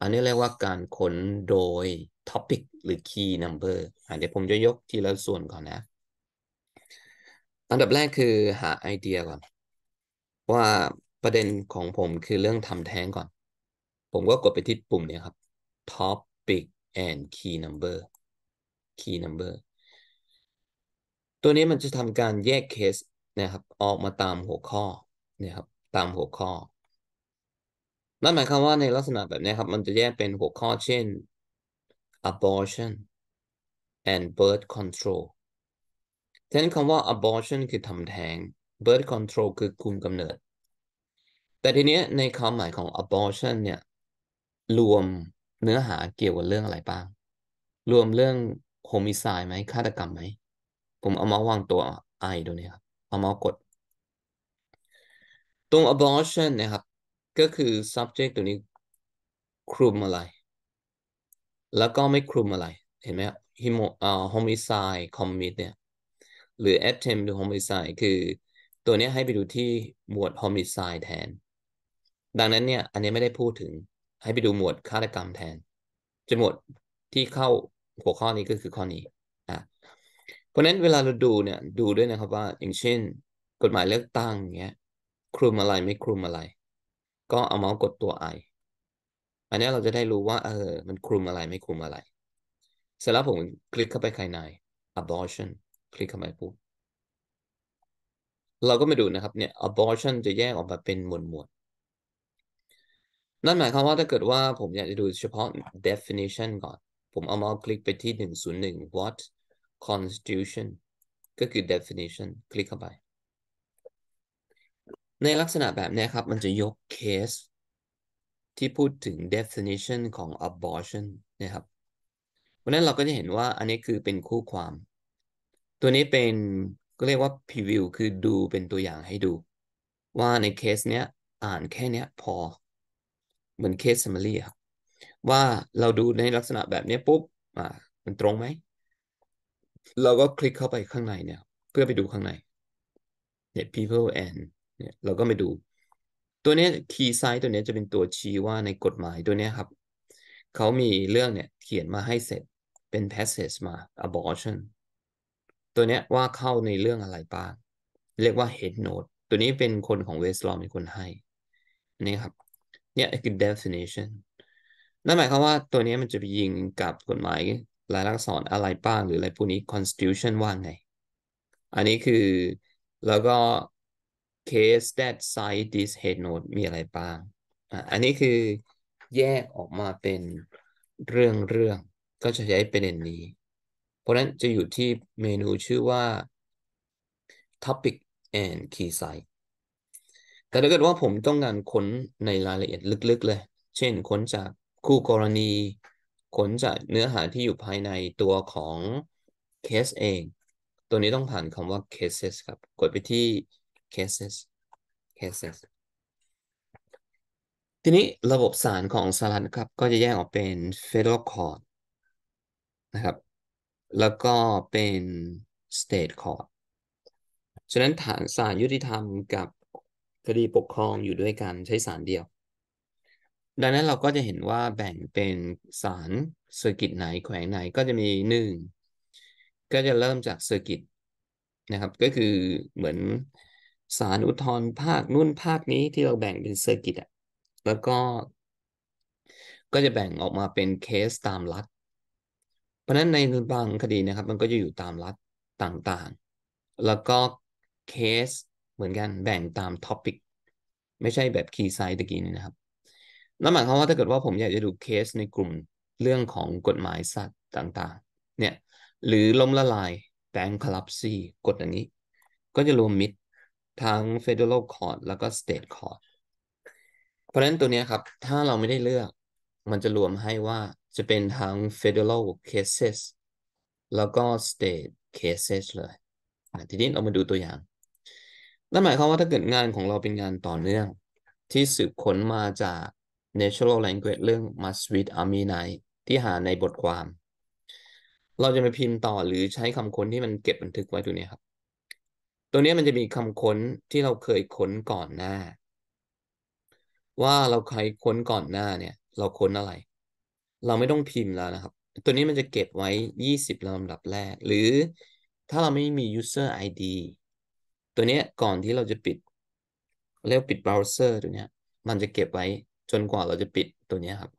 อันนี้เรียกว่าการค้นโดย topic หรือ key number อร์เดี๋ยวผมจะยกทีละส่วนก่อนนะ อันดับแรกคือหาไอเดียก่อน ว่าประเด็นของผมคือเรื่องทำแท้งก่อนผมก็กดไปที่ปุ่มนี้ครับ topic and key number key number ตัวนี้มันจะทำการแยกเคสนะครับออกมาตามหัวข้อนะครับตามหัวข้อ นั่นหมายความว่าในลักษณะแบบนี้ครับมันจะแยกเป็นหัวข้อเช่น abortion and birth control ฉะนั้นคำว่า abortion คือทำแท้ง birth control คือคุมกำเนิด แต่ทีนี้ในความหมายของ abortion เนี่ยรวมเนื้อหาเกี่ยวกับเรื่องอะไรบ้าง รวมเรื่องโฮมิไซด์ไหมฆาตกรรมไหม ผมเอามาวางตัวไอตัวนี้ครับเอามากด ตรง abortion นะครับ ก็คือ subject ตัวนี้ คลุมอะไร แล้วก็ไม่คลุมอะไรเห็นไหมครับ homicide commit เนี่ยหรือ attempt to homicide คือ ตัวนี้ให้ไปดูที่หมวด homicide แทน ดังนั้นเนี่ยอันนี้ไม่ได้พูดถึงให้ไปดูหมวดฆาตกรรมแทน จะหมวดที่เข้าหัวข้อนี้ก็คือข้อนี้อ่ะเพราะนั้นเวลาเราดูเนี่ยดูด้วยนะครับว่า อย่างเช่นกฎหมายเลือกตั้งเงี้ยคลุมอะไรไม่คลุมอะไร ก็เอาเมาส์กดตัวไออันนี้เราจะได้รู้ว่า เออ มันคลุมอะไรไม่คลุมอะไรเสร็จแล้วผมคลิกเข้าไปใายใน abortion คลิกเข้าไปปุ๊บเราก็มาดูนะครับเนี่ย abortion จะแยกออกมาเป็นหมวดหมวดนั่นหมายความว่าถ้าเกิดว่าผมอยากจะดูเฉพาะ definition ก่อน ผมเอามาคลิกไปที่หนึ่งศูนย์หนึ่ง what constitution ก็คือ definition คลิกเข้าไป ในลักษณะแบบนี้ครับ มันจะยกเคส ที่พูดถึง definition ของ abortion นะครับเพราะนั้นเราก็จะเห็นว่าอันนี้คือเป็นคู่ความ ตัวนี้เป็นก็เรียกว่า preview คือดูเป็นตัวอย่างให้ดู ว่าในเคสเนี้ยอ่านแค่เนี้ยพอเหมือนเคสสมม m a ครับว่าเราดูในลักษณะแบบนี้ปุ๊บอ่า มันตรงไหม เราก็คลิกเข้าไปข้างในเนี่ย เพื่อไปดูข้างในเนี่ย people and เนี่ยเราก็ไปดู ตัวนี้ key size ตัวนี้จะเป็นตัวชี้ว่าในกฎหมายตัวนี้ครับ เขามีเรื่องเนี่ย เขียนมาให้เสร็จ เป็น passage มา abortion ตัวนี้ว่าเข้าในเรื่องอะไรบ้าง เรียกว่า head note ตัวนี้เป็นคนของเวสลอมเป็นคนให้นี่ครับเนี่ยคือ definition นั่นหมายความว่าตัวนี้มันจะไปยิงกับกฎหมายลายลักษณ์ออะไรบ้าง หรืออะไรพวกนี้ constitution ว่างไง อันนี้คือแล้วก็ case that cite this head note มีอะไรบ้าง อันนี้คือแยกออกมาเป็นเรื่องเรื่องก็จะใช้ประเด็นนี้ เพราะนั้นจะอยู่ที่เมนูชื่อว่า topic and key site ต่ถ้าเกิดว่าผมต้องการค้นในรายละเอียดลึกๆเลย เช่นค้นจากคู่กรณี ค้นจากเนื้อหาที่อยู่ภายในตัวของเคสเอง ตัวนี้ต้องผ่านคำว่า cases ครับ กดไปที่ cases cases ทีนี้ระบบสารของสรัฐครับ ก็จะแยกออกเป็น federal court นะครับ แล้วก็เป็น state court ฉะนั้นฐานศาลยุติธรรมกับคดี ปกครองอยู่ด้วยกันใช้ศาลเดียว ดังนั้นเราก็จะเห็นว่าแบ่งเป็นศาลเซอร์กิตไหนแขวงไหนก็จะมีหนึ่งก็จะเริ่มจากเซอร์กิตนะครับก็คือเหมือนศาลอุทธรภาคนู่นภาคนี้ที่เราแบ่งเป็นเซอร์กิตอ่ะแล้วก็ก็จะแบ่งออกมาเป็นเคสตามรัฐเพราะนั้นในบางคดีนะครับ มันก็จะอยู่ตามรัฐต่างๆ แล้วก็เคสเหมือนกันแบ่งตามท็อปิกไม่ใช่แบบคีย์ไซต์ตะกี้นี่นะครับนั่นหมายความว่าถ้าเกิดว่าผมอยากจะดูเคส ในกลุ่มเรื่องของกฎหมายสัตว์ต่างๆ เนี่ยหรือล้มละลายแบงค์คลับซีกฎอย่างนี้ก็จะรวมมิดทั้ง Federal Court แล้วก็ State Court เพราะฉะนั้นตัวนี้ครับ ถ้าเราไม่ได้เลือกมันจะรวมให้ว่าจะเป็นทั้ง Federal Cases แล้วก็ State Cases เลยทีนี้เรามาดูตัวอย่างนั่นหมายความว่าถ้าเกิดงานของเราเป็นงานต่อเนื่อง ที่สืบค้นมาจาก natural language เรื่อง must read army night ที่หาในบทความ เราจะไปพิมพ์ต่อหรือใช้คำค้นที่มันเก็บบันทึกไว้ตัวนี้ครับ ตัวนี้มันจะมีคำค้นที่เราเคยค้นก่อนหน้า ว่าเราใครค้นก่อนหน้าเนี่ย เราค้นอะไร เราไม่ต้องพิมพ์แล้วนะครับ ตัวนี้มันจะเก็บไว้ 20ลำดับแรกหรือถ้าเราไม่มี user ID ตัวนี้ก่อนที่เราจะปิดเรียกปิดเบราว์เซอร์ตัวนี้มันจะเก็บไว้จนกว่าเราจะปิดตัวนี้ครับ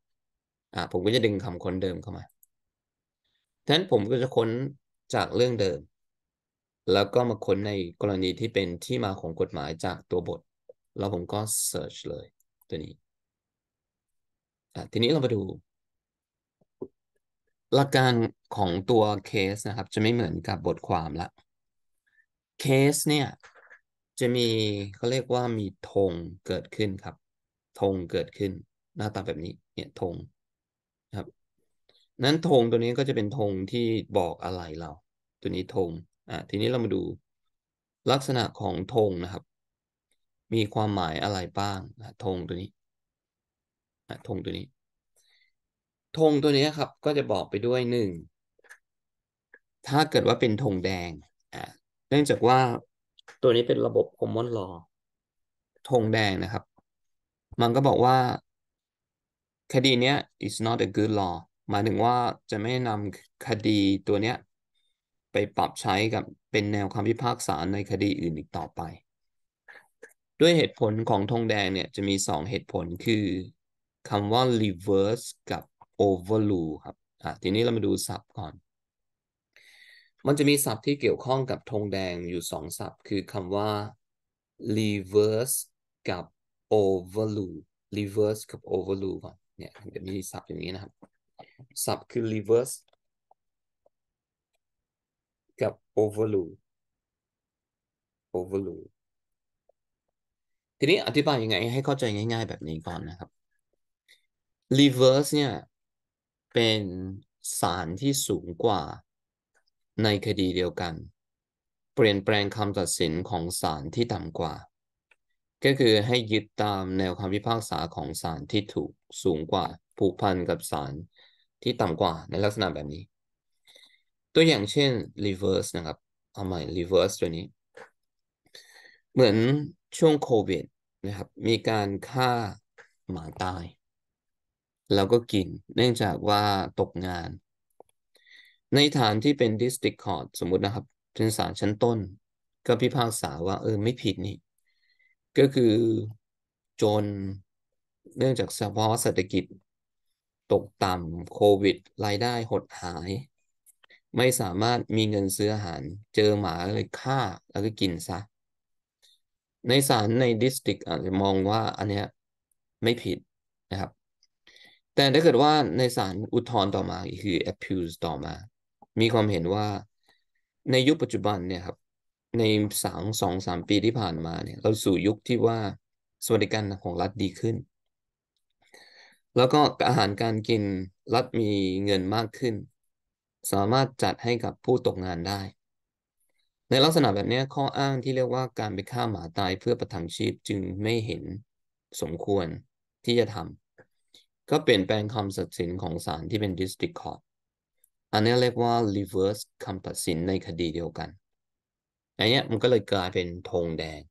อ่าผมก็จะดึงคำค้นเดิมเข้ามาดังนั้นผมก็จะค้นจากเรื่องเดิม แล้วก็มาค้นในกรณีที่เป็นที่มาของกฎหมายจากตัวบท แล้วผมก็เซิร์ชเลย ตัวนี้อ่าทีนี้เรามาดู หลักการของตัวเคสนะครับจะไม่เหมือนกับบทความละเคสเนี่ยจะมีเขาเรียกว่ามีธงเกิดขึ้นครับธงเกิดขึ้นหน้าตาแบบนี้ เนี่ยธงครับ นั้นธงตัวนี้ก็จะเป็นธงที่บอกอะไรเรา ตัวนี้ธงอ่ะ ทีนี้เรามาดูลักษณะของธงนะครับ มีความหมายอะไรบ้างธงตัวนี้ธงตัวนี้ธงตัวนี้ครับ ก็จะบอกไปด้วยหนึ่งถ้าเกิดว่าเป็นธงแดงอ่ะเนื่องจากว่าตัวนี้เป็นระบบคอมมอนลอธงแดงนะครับ มันก็บอกว่าคดีเนี้ย is not a good law หมายถึงว่าจะไม่นำคดีตัวเนี้ยไปปรับใช้กับเป็นแนวความพิพากษาในคดีอื่นอีกต่อไป ด้วยเหตุผลของธงแดงเนี่ย จะมีสองเหตุผลคือคำว่า reverse กับ overrule ครับ อ่ะ ทีนี้เรามาดูศัพท์ก่อนมันจะมีศัพท์ที่เกี่ยวข้องกับธงแดงอยู่สองศัพท์ คือคำว่า reverse กับ o v e r l o o k reverse กับ o v e r l o ก่อนเนี่ยจะมีศัพท์อย่างนี้นะครับ ศัพท์คือ reverse กับ o v e r l o l k o v e r l o o k ทีนี้อธิบายยังไงให้เข้าใจง่ายๆแบบนี้ก่อนนะครับ reverse เนี่ยเป็นสารที่สูงกว่าในคดีเดียวกัน เปลี่ยนแปลงคำตัดสินของศาลที่ต่ำกว่า ก็คือให้ยึดตามแนวคำพิพากษาของศาลที่ถูกสูงกว่า ผูกพันกับศาลที่ต่ำกว่าในลักษณะแบบนี้ ตัวอย่างเช่น reverse นะครับ เอาใหม่ reverse ตัวนี้ เหมือนช่วงโควิดนะครับมีการฆ่าหมาตาย แล้วก็กินเนื่องจากว่าตกงานในฐานที่เป็น district court สมมุตินะครับ เป็นศาลชั้นต้น ก็พิพากษาว่าเออไม่ผิดนี่ ก็คือจนเนื่องจากสภาวะเศรษฐกิจ ตกต่ำโควิด รายได้หดหาย ไม่สามารถมีเงินซื้ออาหารเจอหมาเลยฆ่าแล้วก็กินซะ ในศาลในดิสติกอาจจะมองว่าอันเนี้ยไม่ผิดนะครับ แต่ถ้าเกิดว่าในศาลอุทธรณ์ต่อมาคือ appeals ต่อมามีความเห็นว่าในยุคปัจจุบันเนี่ยครับในสามสองสามปีที่ผ่านมาเนี่ยเราสู่ยุคที่ว่า สวัสดิการของรัฐดีขึ้น แล้วก็อาหารการกินรัฐมีเงินมากขึ้น สามารถจัดให้กับผู้ตกงานได้ ในลักษณะแบบนี้ข้ออ้างที่เรียกว่าการไปฆ่าหมาตายเพื่อประทังชีพ จึงไม่เห็นสมควรที่จะทำก็เปลี่ยนแปลงคำสัดสินของศาลที่เป็น district court อันนี้เรียกว่า reverse c o m p a s ิ i ในคดีเดียวกัน อันนี้มันก็เลยกลายเป็นธงแดง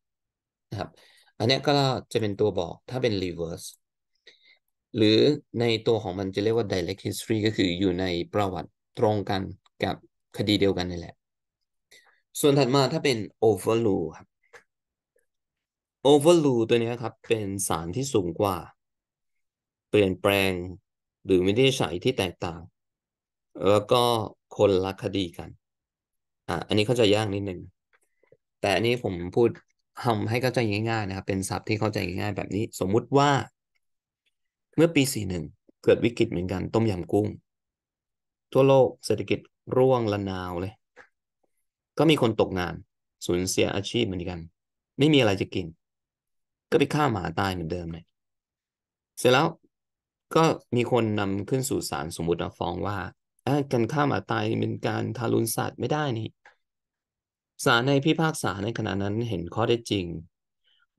นะครับ อันนี้ก็จะเป็นตัวบอกถ้าเป็น reverse หรือในตัวของมันจะเรียกว่า direct history ก็คืออยู่ในประวัติตรงกันกับคดีเดียวกันนี่แหละ ส่วนถัดมาถ้าเป็น overrule ครับ overrule ตัวนี้ครับเป็นสารที่สูงกว่า เปลี่ยนแปลงหรือม่ได้ใช้ที่แตกต่างแล้วก็คนละคดีกัน อ่าอันนี้เข้าใจยากนิดนึง แต่อันนี้ผมพูดทำให้เข้าใจง่ายๆนะครับ เป็นศัพท์ที่เข้าใจง่ายๆแบบนี้ สมมุติว่า เมื่อปีสี่หนึ่งเกิดวิกฤตเหมือนกันต้มยำกุ้ง ทั่วโลกเศรษฐกิจร่วงละนาวเลย ก็มีคนตกงานสูญเสียอาชีพเหมือนกัน ไม่มีอะไรจะกิน ก็ไปฆ่าหมาตายเหมือนเดิมเลยเสร็จแล้วก็มีคนนำขึ้นสู่ศาลสมมตินะฟ้องว่าการฆ่าหมาตายเป็นการทารุณสัตว์ไม่ได้นี่ศาลในพิพากษาในขณะนั้นเห็นข้อได้จริง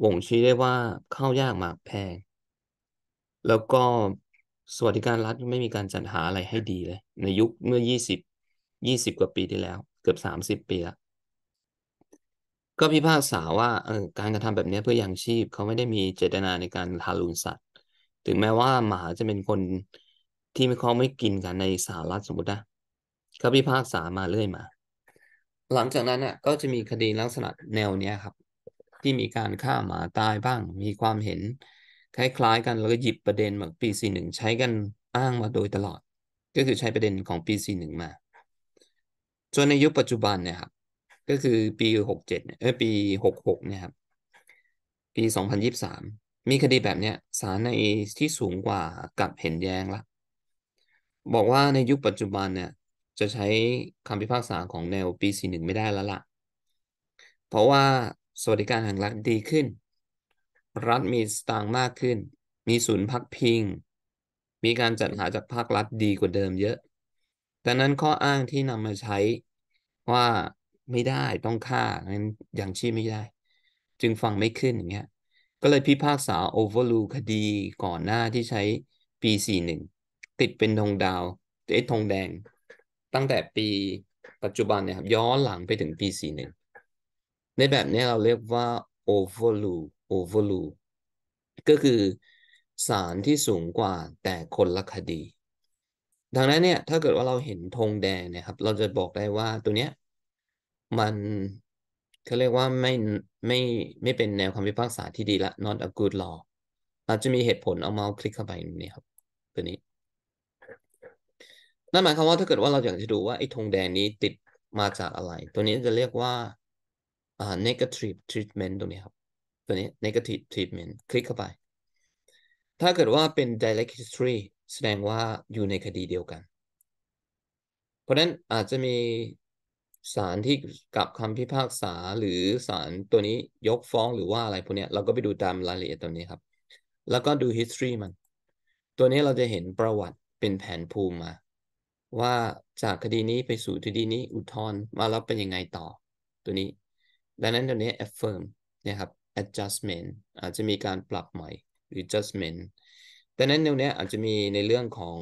วงชี้ได้ว่าเข้ายากหมากแพงแล้วก็สวัสดิการรัฐไม่มีการจัดหาอะไรให้ดีเลย ในยุคเมื่อยี่สิบยี่สิบกว่าปีที่แล้ว เกือบสามสิบปีละก็พิพากษาว่าออการกระทำแบบนี้เพื่อยังชีพเขาไม่ได้มีเจตนาในการทารุณสัตว์ ถึงแม้ว่าหมาจะเป็นคนที่มเอาไม่กินกันในสหรัฐสมมตินะเขาพิพากษามาเรื่อยมา หลังจากนั้นี่ะก็จะมีคดีลักษณะแนวเนี้ยครับ ที่มีการฆ่าหมาตายบ้าง มีความเห็นคล้าย ๆกัน แล้วก็หยิบประเด็นเบมือปีสีหนึ่งใช้กันอ้างมาโดยตลอด ก็คือใช้ประเด็นของปีสีหนึ่งมา จนในยุคปัจจุบันเนี่ยครับ ก็คือปีหกเจ็ดเออปีหกหกเนี่ยครับ ปีสองพันยิบสามมีคดีแบบเนี้ยศาลในที่สูงกว่ากับเห็นแย้งละบอกว่าในยุคปัจจุบันเนี่ยจะใช้คำพิพากษาของแนวปี41ไม่ได้แล้วละ่ะ เพราะว่าสวัสดิการแห่งรัฐดีขึ้น รัฐมีสตางค์มากขึ้น มีศูนย์พักพิง มีการจัดหาจากภาครัฐดีกว่าเดิมเยอะดังนั้นข้ออ้างที่นำมาใช้ว่าไม่ได้ต้องฆ่านั้นอย่างชี้ไม่ได้ จึงฟังไม่ขึ้นอย่างเงี้ยก็เลยพิพากษาโอเวอร์ลูคดีก่อนหน้าที่ใช้ปี41ติดเป็นธงดาวเอ้ธงแดง ตั้งแต่ปีปัจจุบันเนี่ยครับย้อนหลังไปถึงปีสี่หนึ่ง ในแบบนี้เราเรียกว่า overloo overloo ก็คือสารที่สูงกว่าแต่คนละคดี ดังนั้นเนี่ย ถ้าเกิดว่าเราเห็นธงแดงนะครับเราจะบอกได้ว่าตัวเนี้ยมันเขาเรียกว่าไม่ไม่ไม่เป็นแนวคำพิพากษาที่ดีละ not a good law อาจจะมีเหตุผลเอาเมาส์คลิกเข้าไปนี่ครับตัวนี้นั่นหมายความว่าถ้าเกิดว่าเราอยากจะดูว่าไอ้ธงแดงนี้ติดมาจากอะไร ตัวนี้จะเรียกว่าอ่า negative treatment ตรงนี้ครับ ตัวนี้ negative treatment คลิกเข้าไป ถ้าเกิดว่าเป็น direct history แสดงว่าอยู่ในคดีเดียวกัน เพราะนั้นอาจจะมีศาลที่กับคำพิพากษาหรือศาลตัวนี้ยกฟ้องหรือว่าอะไรพวกนี้เราก็ไปดูตามรายละเอียดตัวนี้ครับ แล้วก็ดู history มัน ตัวนี้เราจะเห็นประวัติเป็นแผนภูมิมาว่าจากคดีนี้ไปสู่คดีนี้อุทธรณ์มาแล้วเป็นยังไงต่อตัวนี้ ดังนั้นตัวนี้ affirm นะครับ adjustment อาจจะมีการปรับใหม่หรือ adjustment ดังนั้นตัวนี้อาจจะมีในเรื่องของ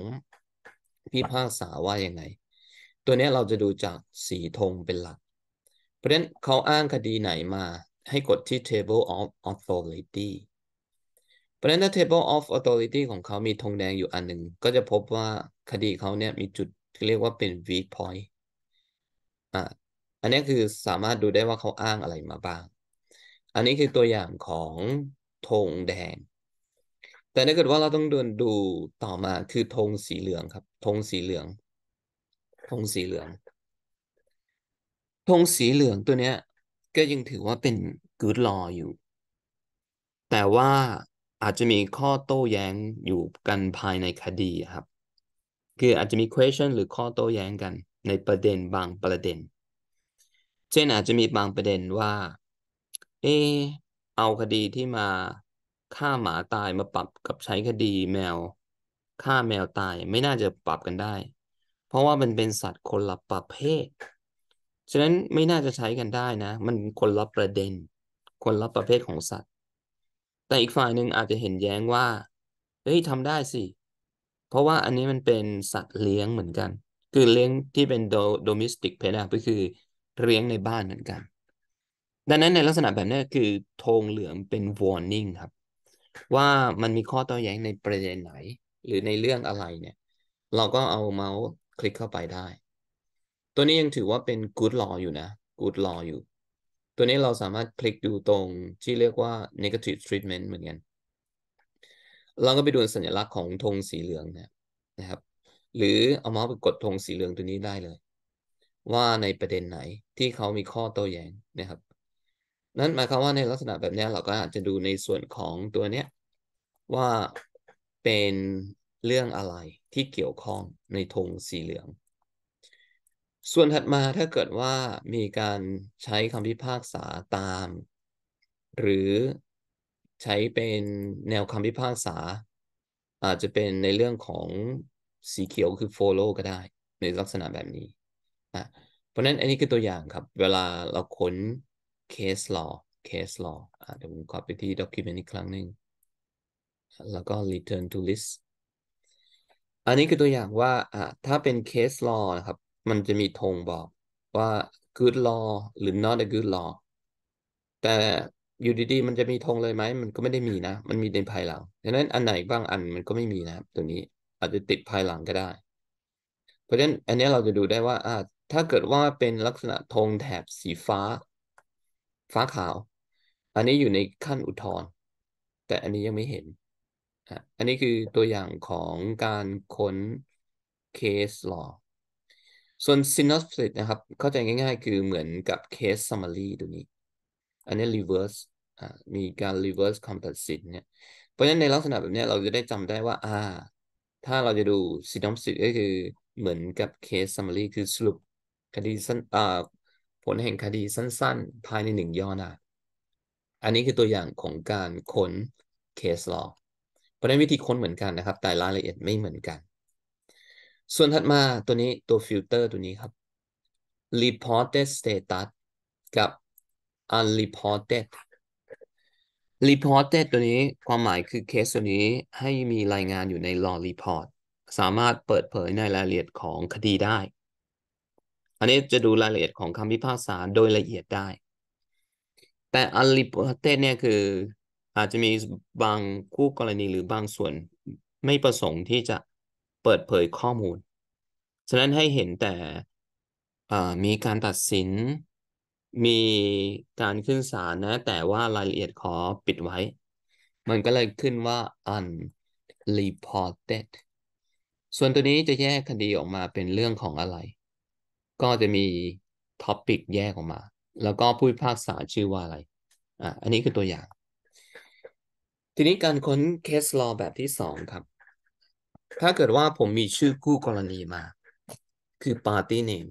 พิพากษาว่ายังไง ตัวนี้เราจะดูจากสีธงเป็นหลัก เพราะฉะนั้นเขาอ้างคดีไหนมา ให้กดที่ table of authority เพราะฉะนั้นถ้า table of authority ของเขามีธงแดงอยู่อันหนึ่งก็จะพบว่าคดีเขาเนี่ยมีจุดเรียกว่าเป็น weak point อ่ะอันนี้คือสามารถดูได้ว่าเขาอ้างอะไรมาบ้าง อันนี้คือตัวอย่างของธงแดง แต่ถ้าเกิดว่าเราต้องดนดูต่อมาคือธงสีเหลืองครับ ธงสีเหลือง ธงสีเหลือง ธงสีเหลืองตัวเนี้ยก็ยังถือว่าเป็น good law อยู่ แต่ว่าอาจจะมีข้อโต้แย้งอยู่กันภายในคดีครับคืออาจจะมี question หรือข้อโต้แย้งกัน ในประเด็นบางประเด็น เช่นอาจจะมีบางประเด็นว่า เอเอาคดีที่มาฆ่าหมาตายมาปรับกับใช้คดีแมวฆ่าแมวตายไม่น่าจะปรับกันได้ เพราะว่ามันเป็นสัตว์คนละประเภท ฉะนั้นไม่น่าจะใช้กันได้นะ มันคนละประเด็น คนละประเภทของสัตว์ แต่อีกฝ่ายหนึ่งอาจจะเห็นแย้งว่า เฮ้ยทำได้สิเพราะว่าอันนี้มันเป็นสัตว์เลี้ยงเหมือนกัน คือเลี้ยงที่เป็นโดมิสติกเพดก็คือเลี้ยงในบ้านเหมือนกัน ดังนั้นในลักษณะแบบนี้คือธงเหลืองเป็น warning ครับว่ามันมีข้อโต้แย้งในประเด็นไหน หรือในเรื่องอะไรเนี่ยเราก็เอาเมาส์คลิกเข้าไปได้ ตัวนี้ยังถือว่าเป็น good law อยู่นะ good law อยู่ตัวนี้เราสามารถคลิกดูตรงที่เรียกว่า negative treatment เหมือนกันเราก็ไปดูสัญลักษณ์ของธงสีเหลืองนะนะครับ หรือเอาเมาส์ไปกดธงสีเหลืองตัวนี้ได้เลย ว่าในประเด็นไหนที่เขามีข้อโต้แย้งนะครับ นั่นหมายความว่าในลักษณะแบบนี้เราก็อาจจะดูในส่วนของตัวเนี้ยว่าเป็นเรื่องอะไรที่เกี่ยวข้องในธงสีเหลือง ส่วนถัดมาถ้าเกิดว่ามีการใช้คำพิพากษาตาม หรือใช้เป็นแนวคำพิพากษาอาจจะเป็นในเรื่องของสีเขียวคือ follow ก็ได้ ในลักษณะแบบนี้นะเพราะนั้นอันนี้คือตัวอย่างครับ เวลาเราค้น case law case law เดี๋ยวผมกลับไปที่ document อีกครั้งหนึ่งแล้วก็ return to list อันนี้คือตัวอย่างว่าถ้าเป็น case law นะครับมันจะมีธงบอกว่า good law หรือ not a good law แต่อยู่ดีๆมันจะมีธงเลยไหมมันก็ไม่ได้มีนะ มันมีในภายหลังดังนั้นอันไหนบ้างอันมันก็ไม่มีนะตัวนี้ อาจจะติดภายหลังก็ได้ เพราะฉะนั้นอันนี้เราจะดูได้ว่า ถ้าเกิดว่าเป็นลักษณะธงแถบสีฟ้า ฟ้าขาว อันนี้อยู่ในขั้นอุทธรณ์แต่อันนี้ยังไม่เห็น อันนี้คือตัวอย่างของการค้นเคสหลอส่วน synopsis นะครับเข้าใจง่าย ๆ คือเหมือนกับ case summary ตัวนี้อันนี้ reverse อ่า มีการ reverse composite เนี่ย เพราะฉะนั้นในลักษณะแบบนี้เราจะได้จำได้ว่า อ่า ถ้าเราจะดู synopsis ก็คือเหมือนกับ case summary คือสรุปคดีสั้น อ่า ผลแห่งคดีสั้นๆ ภายในหนึ่งย่อหน้า อันนี้คือตัวอย่างของการค้น case law เพราะนั้นวิธีค้นเหมือนกันนะครับ แต่รายละเอียดไม่เหมือนกัน ส่วนถัดมาตัวนี้ตัวฟิลเตอร์ตัวนี้ครับ reported status กับ unreported reported ตัวนี้ความหมายคือเคสตัวนี้ให้มีรายงานอยู่ใน law report สามารถเปิดเผยในรายละเอียดของคดีได้ อันนี้จะดูรายละเอียดของคำพิพากษาโดยละเอียดได้แต่ unreported เนี่ย คืออาจจะมีบางคู่กรณีหรือบางส่วนไม่ประสงค์ที่จะเปิดเผยข้อมูล ฉะนั้นให้เห็นแต่มีการตัดสินมีการขึ้นศาลนะแต่ว่ารายละเอียดขอปิดไว้ มันก็เลยขึ้นว่า unreported ส่วนตัวนี้จะแยกคดีออกมาเป็นเรื่องของอะไร ก็จะมีท็อปิกแยกออกมา แล้วก็ผู้พิพากษาชื่อว่าอะไรอ่ะอันนี้คือตัวอย่าง ทีนี้การค้นเคสลอแบบที่สองครับ ถ้าเกิดว่าผมมีชื่อคู่กรณีมา คือ party name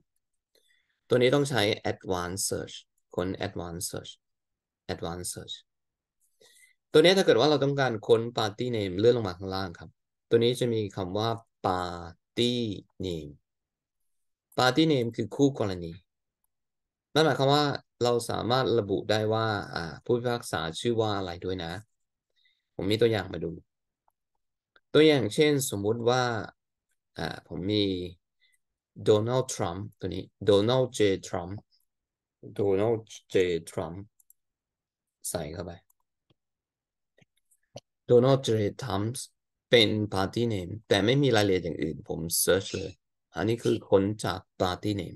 ตัวนี้ต้องใช้ advanced search ค้น advanced search advanced search ตัวนี้ถ้าเกิดว่าเราต้องการค้น party name เลื่อนลงมาข้างล่างครับ ตัวนี้จะมีคำว่า party name party name คือคู่กรณี นั่นหมายความว่าเราสามารถระบุได้ว่าผู้พิพากษาชื่อว่าอะไรด้วยนะ ผมมีตัวอย่างมาดู ตัวอย่างเช่นสมมุติว่า ผมมีโดนัลด์ทรัมป์ตัวนี้โดนัลด์เจทรัมป์โดนัลด์เจทรัมป์ใส่เข้าไปโดนัลด์เจทรัมป์เป็นปาร์ตี้เนมแต่ไม่มีรายละเอียดอย่างอื่น ผมเซิร์ชเลยอันนี้คือคนจากปาร์ตี้เนม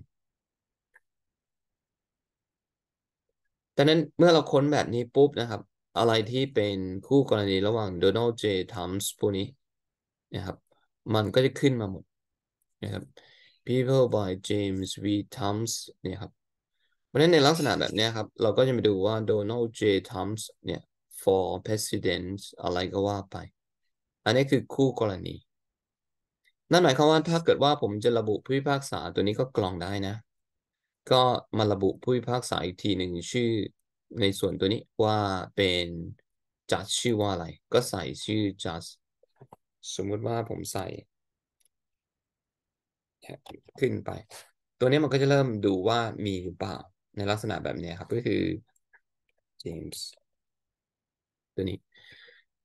ดังนั้นเมื่อเราค้นแบบนี้ปุ๊บนะครับ อะไรที่เป็นคู่กรณีระหว่างโดนัลด์เจทรัมป์พวกนี้นะครับ มันก็จะขึ้นมาหมดนะครับ People by James V. Thoms เนี่ยครับเพราะฉะนั้นในลักษณะแบบนี้ครับ เราก็จะมาดูว่า Donald J. Thoms เนี่ย for president อะไรก็ว่าไป อันนี้คือคู่กรณี นั่นหมายความว่าถ้าเกิดว่าผมจะระบุผู้พิพากษาตัวนี้ก็กรองได้นะ ก็มาระบุผู้พิพากษาอีกทีหนึ่งชื่อในส่วนตัวนี้ว่าเป็นจัดชื่อว่าอะไร ก็ใส่ชื่อจัด สมมุติว่าผมใส่ขึ้นไป ตัวนี้มันก็จะเริ่มดูว่ามีหรือเปล่าในลักษณะแบบนี้ครับ ก็คือ James ตัวนี้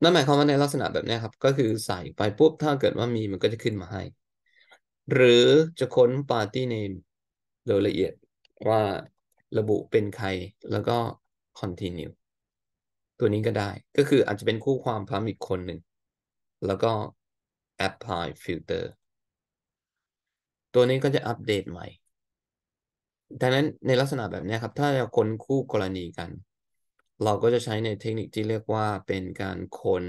นั่นหมายความว่าในลักษณะแบบนี้ครับ ก็คือใส่ไปปุ๊บ ถ้าเกิดว่ามีมันก็จะขึ้นมาให้ หรือจะค้น Party Name โดยละเอียดว่าระบุเป็นใคร แล้วก็ continue ตัวนี้ก็ได้ ก็คืออาจจะเป็นคู่ความพร้อมอีกคนหนึ่ง แล้วก็ apply filter ตัวนี้ก็จะอัปเดตใหม่ ดังนั้นในลักษณะแบบนี้ครับ ถ้าเราค้นคู่กรณีกัน เราก็จะใช้ในเทคนิคที่เรียกว่าเป็นการค้น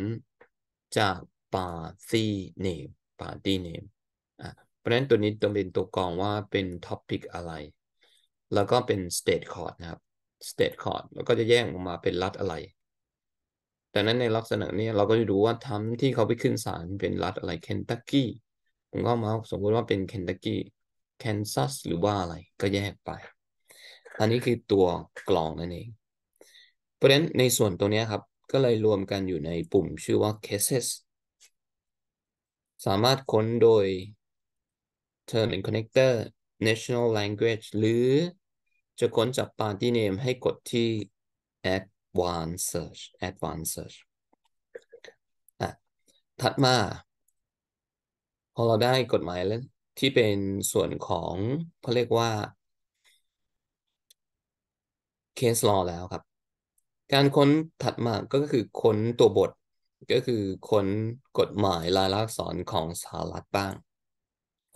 จาก party name party name อ่ะเพราะนั้นตัวนี้ต้องเป็นตัวกรองว่าเป็น topic อะไร แล้วก็เป็น state chord นะครับ state chord แล้วก็จะแยกออกมาเป็นรัฐอะไร ดังนั้นในลักษณะนี้เราก็จะดูว่าทั้ที่เขาไปขึ้นศาลเป็นรัฐอะไรเคนตักกี้ผมก็มาสมมติว่าเป็นเคนตักกี้แคนซัสหรือว่าอะไรก็แยกไป อันนี้คือตัวกล่องนั่นเอง เพราะฉะนั้นในส่วนตัวนี้ครับก็เลยรวมกันอยู่ในปุ่มชื่อว่า cases สามารถค้นโดย term and connector national language หรือจะค้นจาก party name ให้กดที่ advanced search advanced search ถัดมาพอเราได้กฎหมายแล้วที่เป็นส่วนของเขาเรียกว่าเคสลอแล้วครับการค้นถัดมาก็คือค้นตัวบท ก็คือค้นกฎหมายลายลักษณ์อักษรของสหรัฐบ้าง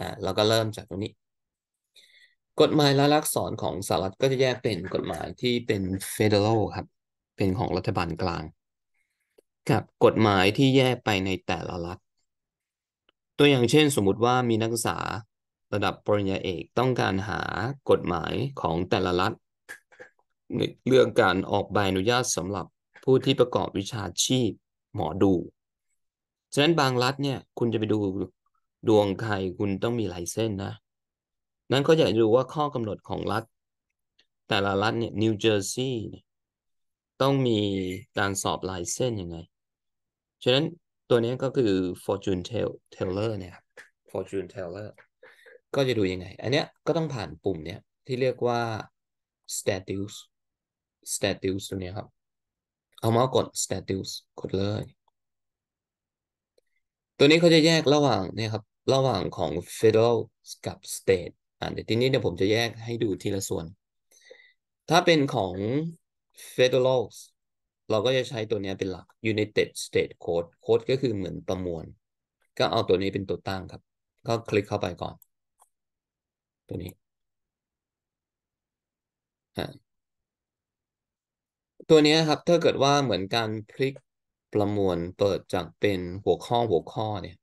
อ่าเราก็เริ่มจากตรงนี้ กฎหมายลายลักษณ์อักษรของสหรัฐก็จะแยกเป็นกฎหมายที่เป็น federal ครับ เป็นของรัฐบาลกลาง กับกฎหมายที่แยกไปในแต่ละรัฐตัวอย่างเช่นสมมุติว่ามีนักศึกษาระดับปริญญาเอกต้องการหากฎหมายของแต่ละรัฐเรื่องการออกใบอนุญาตสำหรับผู้ที่ประกอบวิชาชีพหมอดูฉะนั้นบางรัฐเนี่ยคุณจะไปดูดวงใครคุณต้องมีลายเส้นนะนั้นก็อยากดูว่าข้อกำหนดของรัฐ แต่ละรัฐเนี่ยนิวเจอร์ซีย์ต้องมีการสอบลายเส้นยังไงฉะนั้นตัวนี้ก็คือ fortune teller เนี่ย fortune teller ก็จะดูยังไง อันเนี้ยก็ต้องผ่านปุ่มเนี้ยที่เรียกว่า status status ตัวนี้ครับ เอาเมาส์กด status กดเลย ตัวนี้เขาจะแยกระหว่างเนี่ยครับ ระหว่างของ federal กับ state อ่าเดี๋ยวทีนี้เดี๋ยวผมจะแยกให้ดูทีละส่วน ถ้าเป็นของ federal เราก็จะใช้ตัวนี้เป็นหลัก United State Code Code ก็คือเหมือนประมวล ก็เอาตัวนี้เป็นตัวตั้งครับ ก็คลิกเข้าไปก่อน ตัวนี้ ตัวนี้ครับถ้าเกิดว่าเหมือนการพลิกประมวลเปิดจากเป็นหัวข้อหัวข้อเนี่ย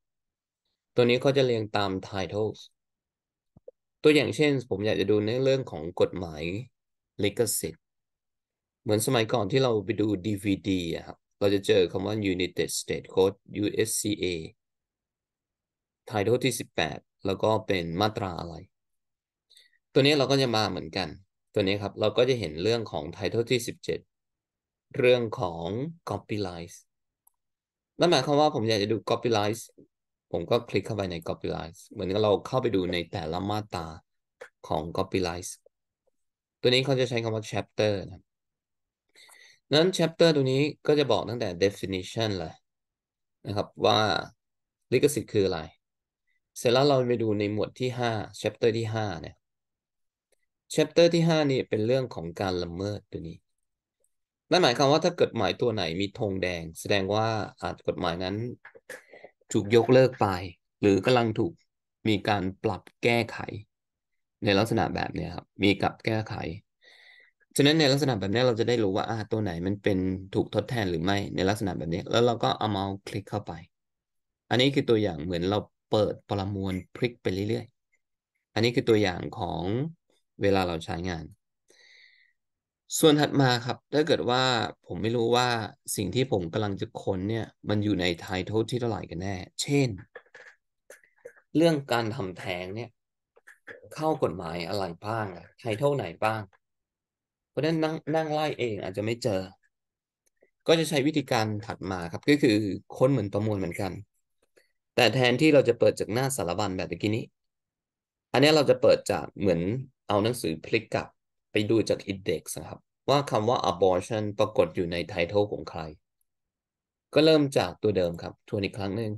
ตัวนี้เขาจะเรียงตาม titles ตัวอย่างเช่นผมอยากจะดูในเรื่องของกฎหมายลิขสิทธิ์เหมือนสมัยก่อนที่เราไปดู DVD อะครับ เราจะเจอคำว่า United State Code USCA i t โทที่ 18 แล้วก็เป็นมาตราอะไร ตัวนี้เราก็จะมาเหมือนกัน ตัวนี้ครับเราก็จะเห็นเรื่องของ i t โทที่ 17 เรื่องของ Copyright นั่นหมายความว่าผมอยากจะดู Copyright ผมก็คลิกเข้าไปใน Copyright เหมือนเราเข้าไปดูในแต่ละมาตราของ Copyright ตัวนี้เขาจะใช้คำว่า chapter นะนั้น chapter ตัวนี้ก็จะบอกตั้งแต่ definition เลยนะครับว่าลิขสิทธิ์คืออะไรเสร็จแล้วเราไปดูในหมวดที่5 chapter ที่5เนี่ย chapter ที่ 5 นี่เป็นเรื่องของการละเมิดตัวนี้นั่นหมายความว่าถ้าเกิดหมายตัวไหนมีธงแดง แสดงว่าอาจกฎหมายนั้น ถูกยกเลิกไป หรือกำลังถูกมีการปรับแก้ไข ในลักษณะแบบนี้ครับมีกับแก้ไขฉะนั้นในลักษณะแบบนี้เราจะได้รู้ว่า อ่า ตัวไหนมันเป็นถูกทดแทนหรือไม่ ในลักษณะแบบนี้ แล้วเราก็เอาเมาส์คลิกเข้าไป อันนี้คือตัวอย่างเหมือนเราเปิดปรมวลพลิกไปเรื่อยๆ อันนี้คือตัวอย่างของเวลาเราใช้งาน ส่วนถัดมาครับ ถ้าเกิดว่าผมไม่รู้ว่าสิ่งที่ผมกำลังจะค้นเนี่ย มันอยู่ในไททอลที่เท่าไหร่กันแน่ เช่น เรื่องการทำแท้งเนี่ย เข้ากฎหมายอะไรบ้างไททอลไหนบ้างราะฉะนั้นนั่งนั่งไล่เองอาจจะไม่เจอ ก็จะใช้วิธีการถัดมาครับก็คือค้นเหมือนประมวลเหมือนกัน แต่แทนที่เราจะเปิดจากหน้าสารบัญแบบเมื่อกี้นี้ อันนี้เราจะเปิดจากเหมือนเอาหนังสือพลิกกลับไปดูจากอินเด็กนะครับว่าคำว่า abortion ปรากฏอยู่ในไทเทลของใคร ก็เริ่มจากตัวเดิมครับทวนอีกครั้งหนึ่ง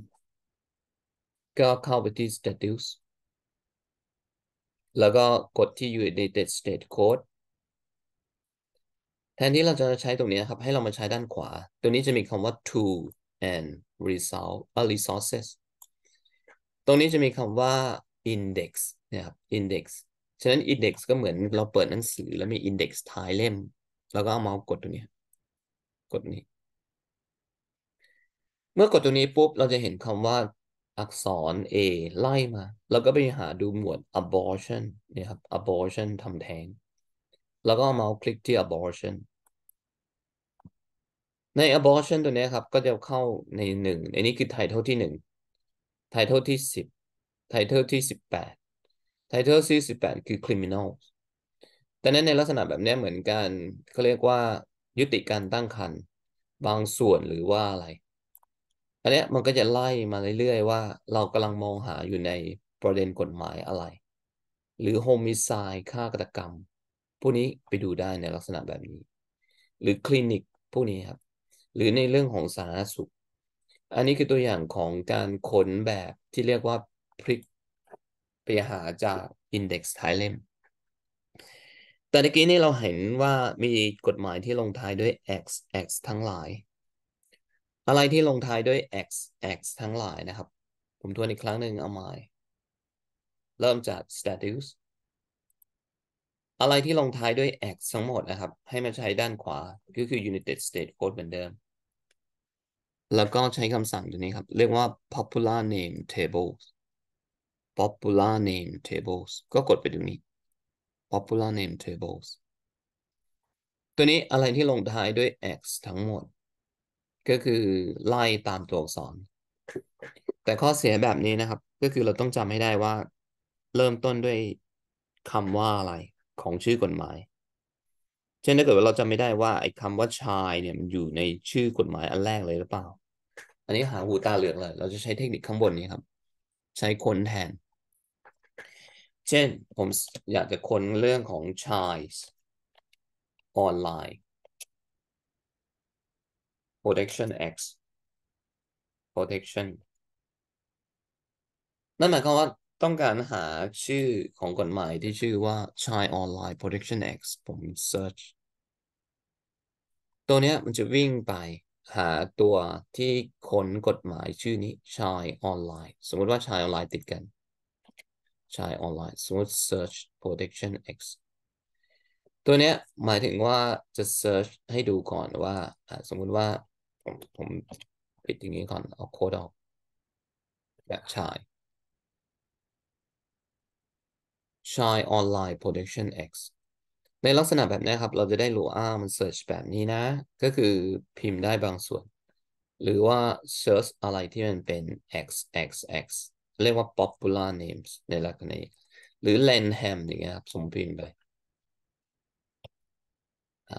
ก็เข้าไปที่ status แล้วก็กดที่ United States Code แทนที่เราจะใช้ตรงนี้ครับให้เรามาใช้ด้านขวา ตัวนี้จะมีคำว่า to and r e s u resources ตรงนี้จะมีคำว่า index นะครับ index ฉะนั้น index ก็เหมือนเราเปิดหนังสือ แล้วมี index ท้ายเล่ม แล้วก็เอาเมาส์กดตรงนี้ กดนี้ เมื่อกดตรงนี้ปุ๊บเราจะเห็นคำว่าอักษร A ไล่มา แล้วก็ไปหาดูหมวด abortion นะครับ abortion ทำแท้งแล้วก็เมาส์คลิกที่ abortion ใน abortion ตัวนี้ครับ ก็จะเข้าในหนึ่งันนี้คือ title ที่หนึ่ง title ที่สิบ title ที่สิบแปด title ที่สิบแปดคือ criminal แต่นั้นในลักษณะแบบนี้เหมือนกันเขาเรียกว่า ยุติการตั้งครรภ์บางส่วนหรือว่าอะไรอันนี้มันก็จะไล่มาเรื่อยๆว่าเรากำลังมองหาอยู่ในประเด็นกฎหมายอะไร หรือโฮมิไซด์ฆ่าฆาตกรรมพวกนี้ไปดูได้ในลักษณะแบบนี้ หรือคลินิกพวกนี้ครับหรือในเรื่องของสาธารณสุข อันนี้คือตัวอย่างของการขนแบบที่เรียกว่าพริกไปหาจากอินเด็กท้ายเล่มแต่เมื่อกี้นี้เราเห็นว่ามีกฎหมายที่ลงท้ายด้วย x x ทั้งหลาย อะไรที่ลงท้ายด้วย x x ทั้งหลายนะครับ ผมทวนอีกครั้งหนึ่งเอาใหม่เริ่มจาก status อะไรที่ลงท้ายด้วย x ทั้งหมดนะครับ ให้มันใช้ด้านขวาก็คือ United States Code เหมือนเดิม แล้วก็ใช้คำสั่งตัวนี้ครับ เรียกว่า popular name tables popular name tables ก็กดไปตรงนี้ popular name tables ตัวนี้อะไรที่ลงท้ายด้วย x ทั้งหมด ก็คือไล่ตามตัวอักษรแต่ข้อเสียแบบนี้นะครับ ก็คือเราต้องจำให้ได้ว่า เริ่มต้นด้วยคำว่าอะไรของชื่อกฎหมาย เช่นถ้าเกิดว่าเราจำไม่ได้ว่าไอ้คำว่าชาย เนี่ยมันอยู่ในชื่อกฎหมายอันแรกเลยหรือเปล่า อันนี้หาหูตาเหลืองเลย เราจะใช้เทคนิคข้างบนนี้ครับ ใช้คนแทน เช่นผมอยากจะค้นเรื่องของชาย ออนไลน์ protection x protection นั่นหมายความว่าต้องการหาชื่อของกฎหมายที่ชื่อว่า Child Online Protection Act ผม search ตัวเนี้ยมันจะวิ่งไปหาตัวที่ค้นกฎหมายชื่อนี้ Child Online สมมติว่า Child Online ติดกัน Child Online สมมติ search protection Act ตัวเนี้ยหมายถึงว่าจะ search ให้ดูก่อนว่า สมมติว่าผมผมปิดอย่างนี้ก่อนเอาโค้ดออกแบบชาย shy online production x ในลักษณะแบบนี้ครับเราจะได้ Lua มันเซิร์ชแบบนี้นะก็คือพิมพ์ได้บางส่วน หรือว่า search อะไรที่มันเป็น x x x เรียกว่า popular names ในลักษณะนี้หรือ Lanham อย่างเงี้ยครับสมพิมพ์ไป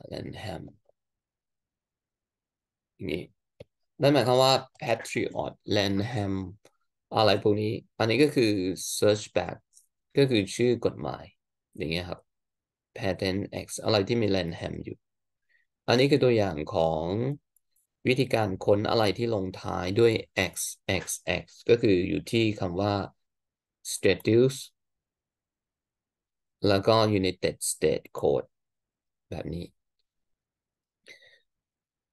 แลนแฮมอย่างนี้นั่นหมายความว่า Patriot Lanham อะไรพวกนี้อันนี้ก็คือ Search แบบก็คือชื่อกฎหมายอย่างเงี้ยครับ Patent x อะไรที่มี land ham อยู่ อันนี้คือตัวอย่างของวิธีการค้นอะไรที่ลงท้ายด้วย x x x ก็คืออยู่ที่คำว่า status แล้วก็ United s t a t e Code แบบนี้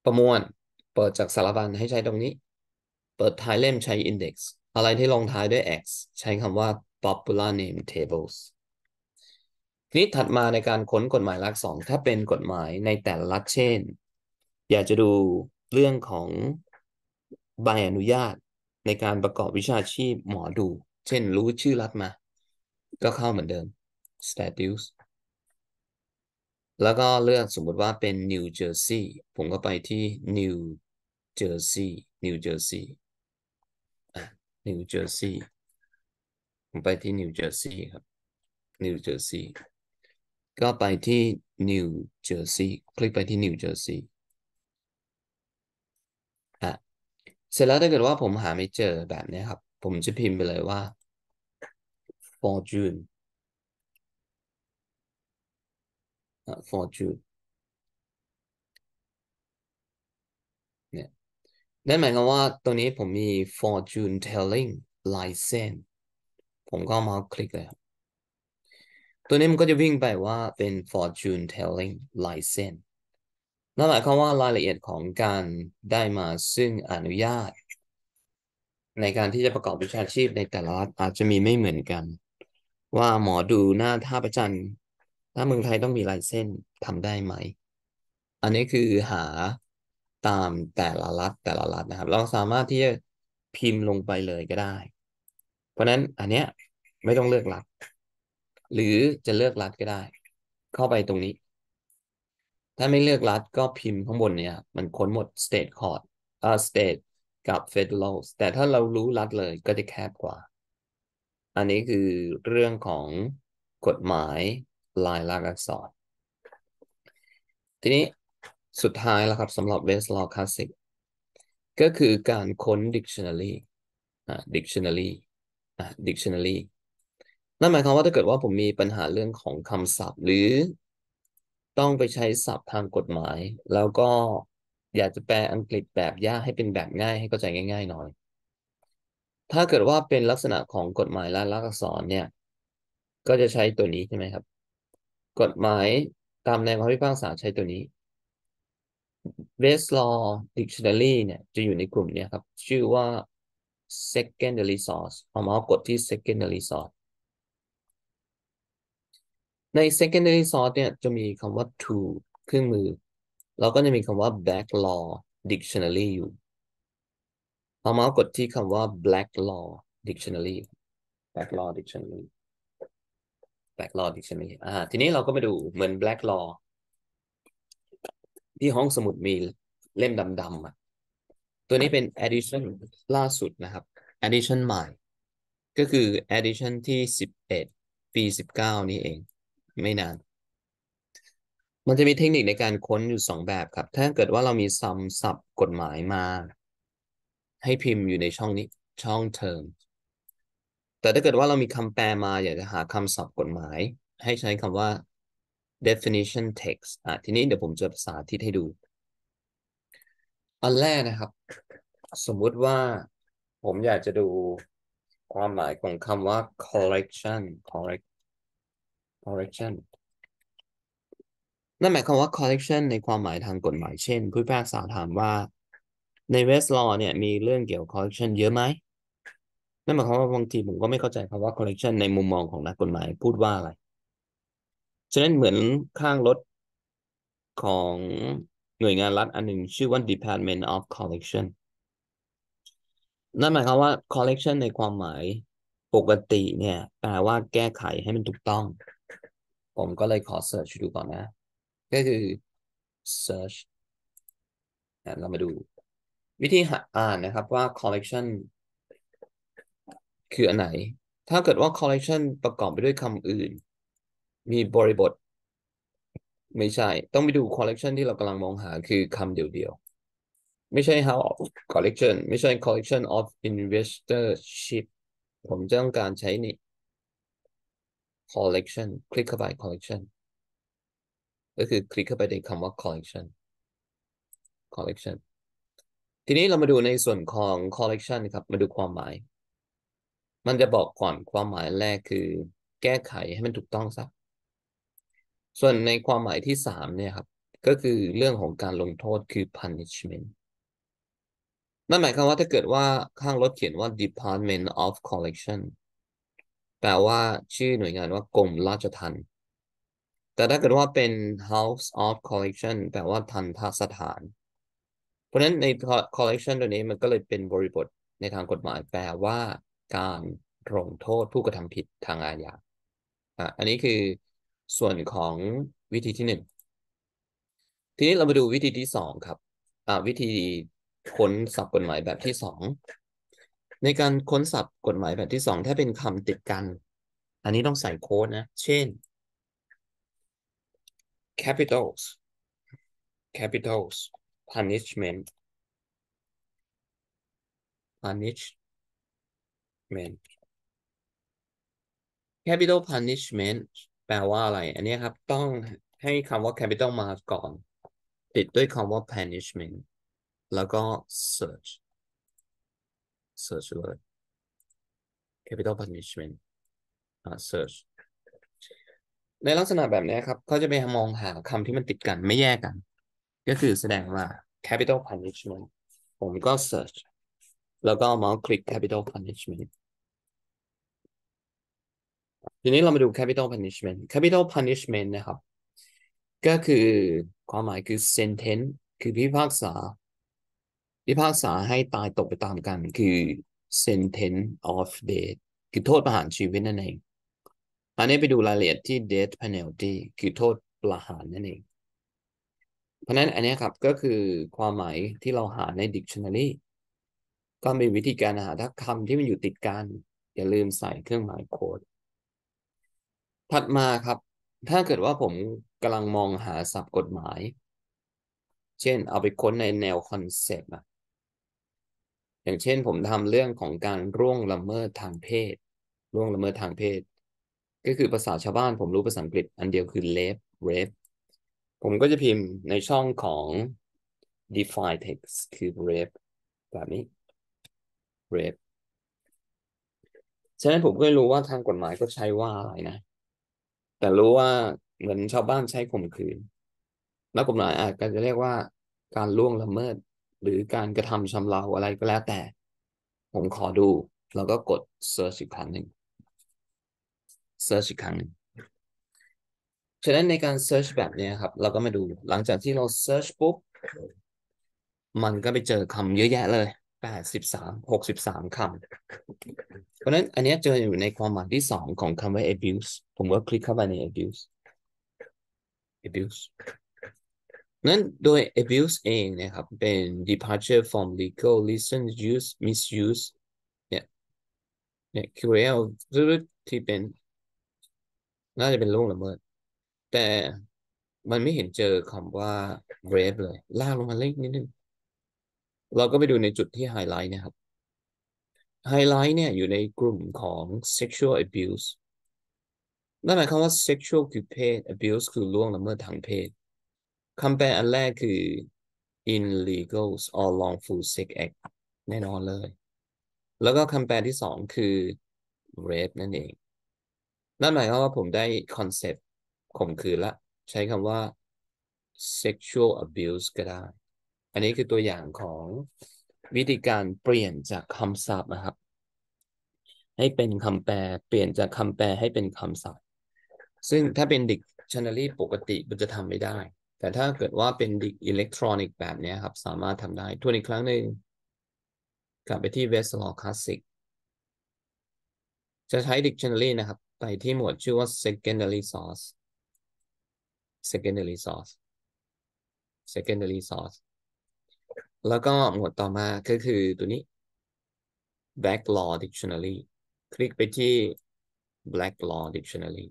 ประมวลเปิดจากสารบัญให้ใช้ตรงนี้ เปิดท้ายเล่มใช้ Index อะไรที่ลงท้ายด้วย x ใช้คำว่า popular name tables ทีนี้ถัดมาในการค้นกฎหมายลักสองถ้าเป็นกฎหมายในแต่ละลักเช่น อยากจะดูเรื่องของใบอนุญาตในการประกอบวิชาชีพหมอดู เช่นรู้ชื่อรัฐมาก็เข้าเหมือนเดิม status แล้วก็เลือกสมมติว่าเป็น New Jersey ผมก็ไปที่ New Jersey New Jersey New Jersey ผมไปที่นิวเจอร์ซีย์ครับ นิวเจอร์ซีย์ก็ไปที่นิวเจอร์ซีย์คลิกไปที่นิวเจอร์ซีย์ฮะเสร็จแล้วถ้าเกิดว่าผมหาไม่เจอแบบนี้ครับ ผมจะพิมพ์ไปเลยว่า fortune fortune เนี่ยนั่นหมายความว่าตัวนี้ผมมี fortune telling license ผมก็เมาส์คลิกเลยครับตัวนี้มันก็จะวิ่งไปว่าเป็น fortune telling license นั่นหมายความว่ารายละเอียดของการได้มาซึ่งอนุญาต ในการที่จะประกอบวิชาชีพในแต่ละรัฐอาจจะมีไม่เหมือนกัน ว่าหมอดูหน้าท่าประจันถ้าเมืองไทยต้องมีลายเส้นทำได้ไหม อันนี้คือหาตามแต่ละรัฐแต่ละรัฐนะครับ เราสามารถที่จะพิมพ์ลงไปเลยก็ได้ราะนั้นอันเนี้ยไม่ต้องเลือกรัดหรือจะเลือกรัดก็ได้เข้าไปตรงนี้ ถ้าไม่เลือกรัดก็พิมพ์ข้างบนเนี่ย มันค้นหมด state court เอ่อ state กับ federal แต่ถ้าเรารู้รัดเลยก็จะแคบกว่า อันนี้คือเรื่องของกฎหมายลายลักษณ์อักษรทีนี้สุดท้ายแล้วครับสำหรับ Westlaw Classic ก็คือการค้น dictionary อ่า dictionary dictionary นั่นหมายความว่าถ้าเกิดว่าผมมีปัญหาเรื่องของคำศัพท์ หรือ ต้องไปใช้ศัพท์ทางกฎหมาย แล้วก็อยากจะแปลอังกฤษแบบ ยาก ให้เป็นแบบง่ายให้ เข้าใจง่ายๆหน่อย ถ้าเกิดว่าเป็นลักษณะของกฎหมายและลักษณ์อักษรเนี่ย ก็จะใช้ตัวนี้ ใช่ไหมครับ กฎหมายตาม แนวความพิพากษาใช้ตัวนี้ Westlaw Dictionary เนี่ยจะอยู่ในกลุ่มนี้ครับ ชื่อว่า secondary source เอาเมาส์กดที่ secondary source ใน secondary source เนี่ยจะมีคำว่า tool เครื่องมือ แล้วก็จะมีคำว่า b l a c k l a w dictionary อยู่เอาเมาส์กดที่คำว่า b l a c k l a w dictionary b l a c k l a w dictionary b l a c k l a w dictionary อ่าทีนี้เราก็มาดูเหมือน b l a c k l a w ที่ห้องสมุดมีเล่มดำๆอ่ะตัวนี้เป็น addition ล่าสุดนะครับ addition ใหม่ ก็คือ addition ที่สิบเอ็ดปีสิบเก้านี้เอง ไม่นาน มันจะมีเทคนิคในการค้นอยู่สองแบบครับ ถ้าเกิดว่าเรามีซัมสับกฎหมายมา ให้พิมพ์อยู่ในช่องนี้ ช่อง term แต่ถ้าเกิดว่าเรามีคำแปลมาอยากจะหาคำศัพท์กฎหมาย ให้ใช้คำว่า definition text อ่ะทีนี้เดี๋ยวผมจะสาธิตให้ดู อันแรกนะครับสมมุติว่าผมอยากจะดูความหมายของคำว่า collection collect collection นั่นหมายความว่า collection ในความหมายทางกฎหมายเช่นผู้พิพากษาถามว่า ในเวสต์ลอเนี่ย มีเรื่องเกี่ยว collection เยอะไหมนั่นหมายความว่าบางทีผมก็ไม่เข้าใจคำว่า collection ในมุมมองของนักกฎหมายพูดว่าอะไร ฉะนั้นเหมือนข้างรถ ของหน่วยงานรัฐ อันหนึ่งชื่อว่า Department of Collection นั่นหมายความว่า c o ลเ e c t i o n ในความหมายปกติเนี่ย แปลว่าแก้ไขให้มันถูกต้อง ผมก็เลยขอเสิร์ชดูก่อนนะก็คือเสิร์ชเรามาดูวิธีหาอ่านนะครับว่า collection คืออันไหน ถ้าเกิดว่า collection ประกอบไปด้วยคำอื่น มีบริบท ไม่ใช่ ต้องไปดู collection ที่เรากำลังมองหาคือคำเดียวไม่ใช่ h o w collection ไม่ใช่ collection of investorship ผมจะต้องการใช้นี่ collection คลิกเข้าไป collection ก็คือคลิกเข้าไปในคำว่า collection collection ทีนี้เรามาดูในส่วนของ collection ครับ มาดูความหมาย มันจะบอกก่อนความหมายแรกคือ แก้ไขให้มันถูกต้องซะส่วนในความหมายที่สามเนี่ยครับก็คือเรื่องของการลงโทษคือ punishment นั่นหมายความว่าถ้าเกิดว่าข้างรถเขียนว่า Department of Collection แปลว่าชื่อหน่วยงานว่ากรมราชทัณฑ์แต่ถ้าเกิดว่าเป็น House of Collection แปลว่าทันทสถาน เพราะนั้นใน collection ตัวนี้มันก็เลยเป็นบริบทในทางกฎหมายแปลว่า การลงโทษผู้กระทำผิดทางอาญาอ่ะอันนี้คือส่วนของวิธีที่หนึ่ง ทีนี้เรามาดูวิธีที่สองครับอ่าวิธีค้นศัพท์กฎหมายแบบที่สอง ในการค้นศัพท์กฎหมายแบบที่สอง ถ้าเป็นคำติดกัน อันนี้ต้องใส่โค้ดนะ เช่น capitals capitals punishment punishment capital punishment แปลว่าอะไร อันนี้ครับต้องให้คำว่า capital มาก่อน ติดด้วยคำว่า punishment แล้วก็ search search เลย capital punishment อ่ search ในลักษณะแบบนี้ครับเขาจะไปมองหาคำที่มันติดกันไม่แยกกัน ก็คือแสดงว่า capital punishment ผมก็ search แล้วก็มาคลิก capital punishment ทีนี้เรามาดู capital punishment capital punishment นะครับ ก็คือความหมายคือ sentence คือพิพากษาพิพากษาให้ตายตกไปตามกันคือ sentence of death คือโทษประหารชีวิตนั่นเอง อันนี้ไปดูรายละเอียดที่ death penalty คือโทษประหารนั่นเอง เพราะนั้นอันนี้ครับก็คือความหมายที่เราหาใน dictionary ก็มีวิธีการหาถ้าคำที่มันอยู่ติดกัน อย่าลืมใส่เครื่องหมายโค้ด ถัดมาครับ ถ้าเกิดว่าผมกำลังมองหาศัพท์กฎหมาย เช่นเอาไปค้นในแนวคอนเซปต์อะอย่างเช่น ผมทำเรื่องของการร่วงละเมิดทางเพศ ร่วงละเมิดทางเพศ ก็คือภาษาชาวบ้านผมรู้ภาษาอังกฤษ อันเดียวคือ rape rape ผมก็จะพิมพ์ในช่องของ define text คือ rape แบบนี้ rape ฉะนั้นผมก็รู้ว่าทางกฎหมายก็ใช้ว่าอะไรนะ แต่รู้ว่าเหมือนชาวบ้านใช้ข่มขืนแล้วกฎหมายอาจจะเรียกว่าการล่วงละเมิดหรือการกระทำชำเราอะไรก็แล้วแต่ ผมขอดูแล้วก็กด search อีกครั้งหนึ่ง search อีกครั้งหนึ่งฉะนั้นในการ search แบบนี้ครับ เราก็มาดูหลังจากที่เรา search ปุ๊บมันก็ไปเจอคำเยอะแยะเลยแปดสิบสามหกสิบสามคำเพราะนั้นอันนี้เจออยู่ในความหมายที่สองของคำว่า abuse ผมก็คลิกเข้าไปใน abuse abuse นั้นโดย abuse เองนะครับ เป็น departure from legal l i s e n use misuse เนี่ยเนี่ย QL ที่เป็น น่าจะเป็นล่วงละเมิดแต่มันไม่เห็นเจอคำว่า rape เลย ลากลงมาเล็กนิดนึงเราก็ไปดูในจุดที่ไฮไลท์นะครับไฮไลท์เนี่ยอยู่ในกลุ่มของ sexual abuse นั่นหมายความว่า sexual คือเพศ abuse คือล่วงละเมิดทางเพศคำแปลอันแรกคือ in legal or wrongful sex act แน่นอนเลย แล้วก็คำแปลที่สองคือ rape นั่นเอง นั่นหมายความว่าผมได้คอนเซปต์ข่มขืนละ ใช้คำว่า sexual abuse ก็ได้ อันนี้คือตัวอย่างของวิธีการเปลี่ยนจากคำศัพท์นะครับ ให้เป็นคำแปลเปลี่ยนจากคำแปลให้เป็นคำศัพท์ ซึ่งถ้าเป็นดิกชันนารีปกติมันจะทำไม่ได้แต่ถ้าเกิดว่าเป็นดิกอิเล็กทรอนิกแบบนี้ครับ สามารถทำได้ทวนอีกครั้งหนึ่งกลับไปที่ Westlaw Classic จะใช้ dictionary นะครับ ไปที่หมวดชื่อว่า secondary source secondary source secondary source แล้วก็หมวดต่อมาก็คือตัวนี้ Black Law Dictionary คลิกไปที่ Black Law Dictionary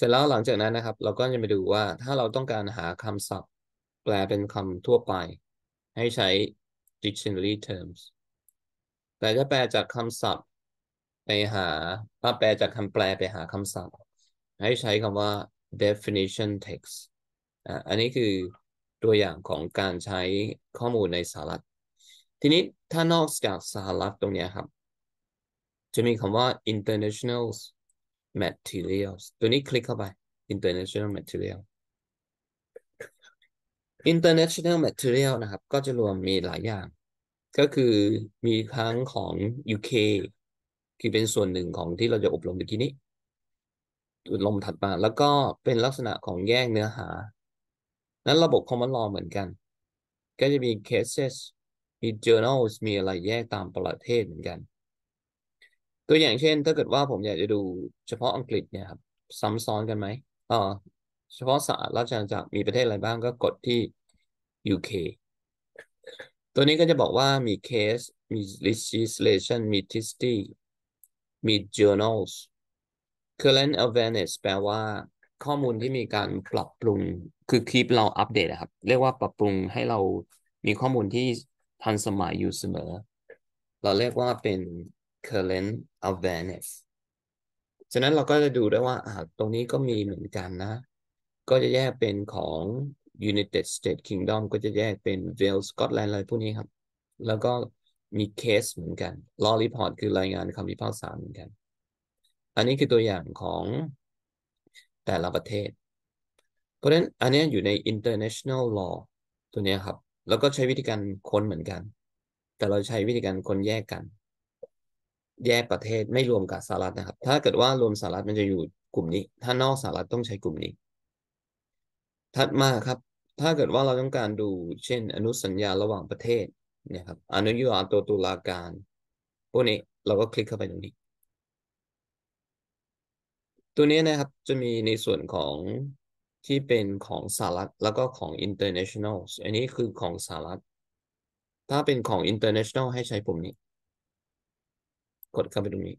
เสร็จแล้วหลังจากนั้นนะครับ เราก็จะไปดูว่าถ้าเราต้องการหาคำศัพท์ แปลเป็นคำทั่วไป ให้ใช้ dictionary terms แต่จะแปลจากคำศัพท์ ไปหาถ้าแปลจากคำแปลไปหาคำศัพท์ ให้ใช้คำว่า definition text อ่าอันนี้คือตัวอย่างของการใช้ข้อมูลในสารัฐทีนี้ถ้านอกจากสารัฐตรงนี้ครับ จะมีคำว่า international materials ตัวนี้คลิกเข้าไป international material international material นะครับ ก็จะรวมมีหลายอย่าง ก็คือมีทั้งของ UK คือเป็นส่วนหนึ่งของที่เราจะอบรมในท่ี่นี้อบรมถัดมาแล้วก็เป็นลักษณะของแยกเนื้อหา นั้นระบบคอมมอนลอเหมือนกัน ก็จะมี cases มี journals มีอะไรแยกตามประเทศเหมือนกันตัวอย่างเช่นถ้าเกิดว่าผมอยากจะดู เฉพาะอังกฤษเนี่ยครับซ้ำซ้อนกันไหมอ๋อเฉพาะสหราชอาณาจักรมีประเทศอะไรบ้างก็กดที่ UK ตัวนี้ก็จะบอกว่ามี case มี legislation มี t i s t y มี journals current awareness แปลว่าข้อมูลที่มีการปรับปรุงคือคลิปเราอัปเดตครับ เรียกว่าปรับปรุงให้เรามีข้อมูลที่ทันสมัยอยู่เสมอเราเรียกว่าเป็น current awareness ฉะนั้นเราก็จะดูได้ว่า ตรงนี้ก็มีเหมือนกันนะ ก็จะแยกเป็นของ United States Kingdom ก็จะแยกเป็น Wales Scotland อะไรพวกนี้ครับ แล้วก็มีเคสเหมือนกัน Law Report คือรายงานคำพิพากษาเหมือนกัน อันนี้คือตัวอย่างของ แต่ละประเทศ เพราะฉะนั้นอันนี้อยู่ใน international law ตัวนี้ครับ แล้วก็ใช้วิธีการค้นเหมือนกัน แต่เราใช้วิธีการค้นแยกกันแยกประเทศไม่รวมกับสหรัฐนะครับ ถ้าเกิดว่ารวมสหรัฐมันจะอยู่กลุ่มนี้ ถ้านอกสหรัฐต้องใช้กลุ่มนี้ ถัดมาครับ ถ้าเกิดว่าเราต้องการดูเช่นอนุสัญญาระหว่างประเทศเนี่ยครับอนุญาโตตุลาการพวกนี้ เราก็คลิกเข้าไปตรงนี้ตัวนี้นะครับจะมีในส่วนของที่เป็นของสหรัฐแล้วก็ของ international อันนี้คือของสหรัฐถ้าเป็นของ international ให้ใช้ปุ่มนี้กดเข้าไปตรงนี้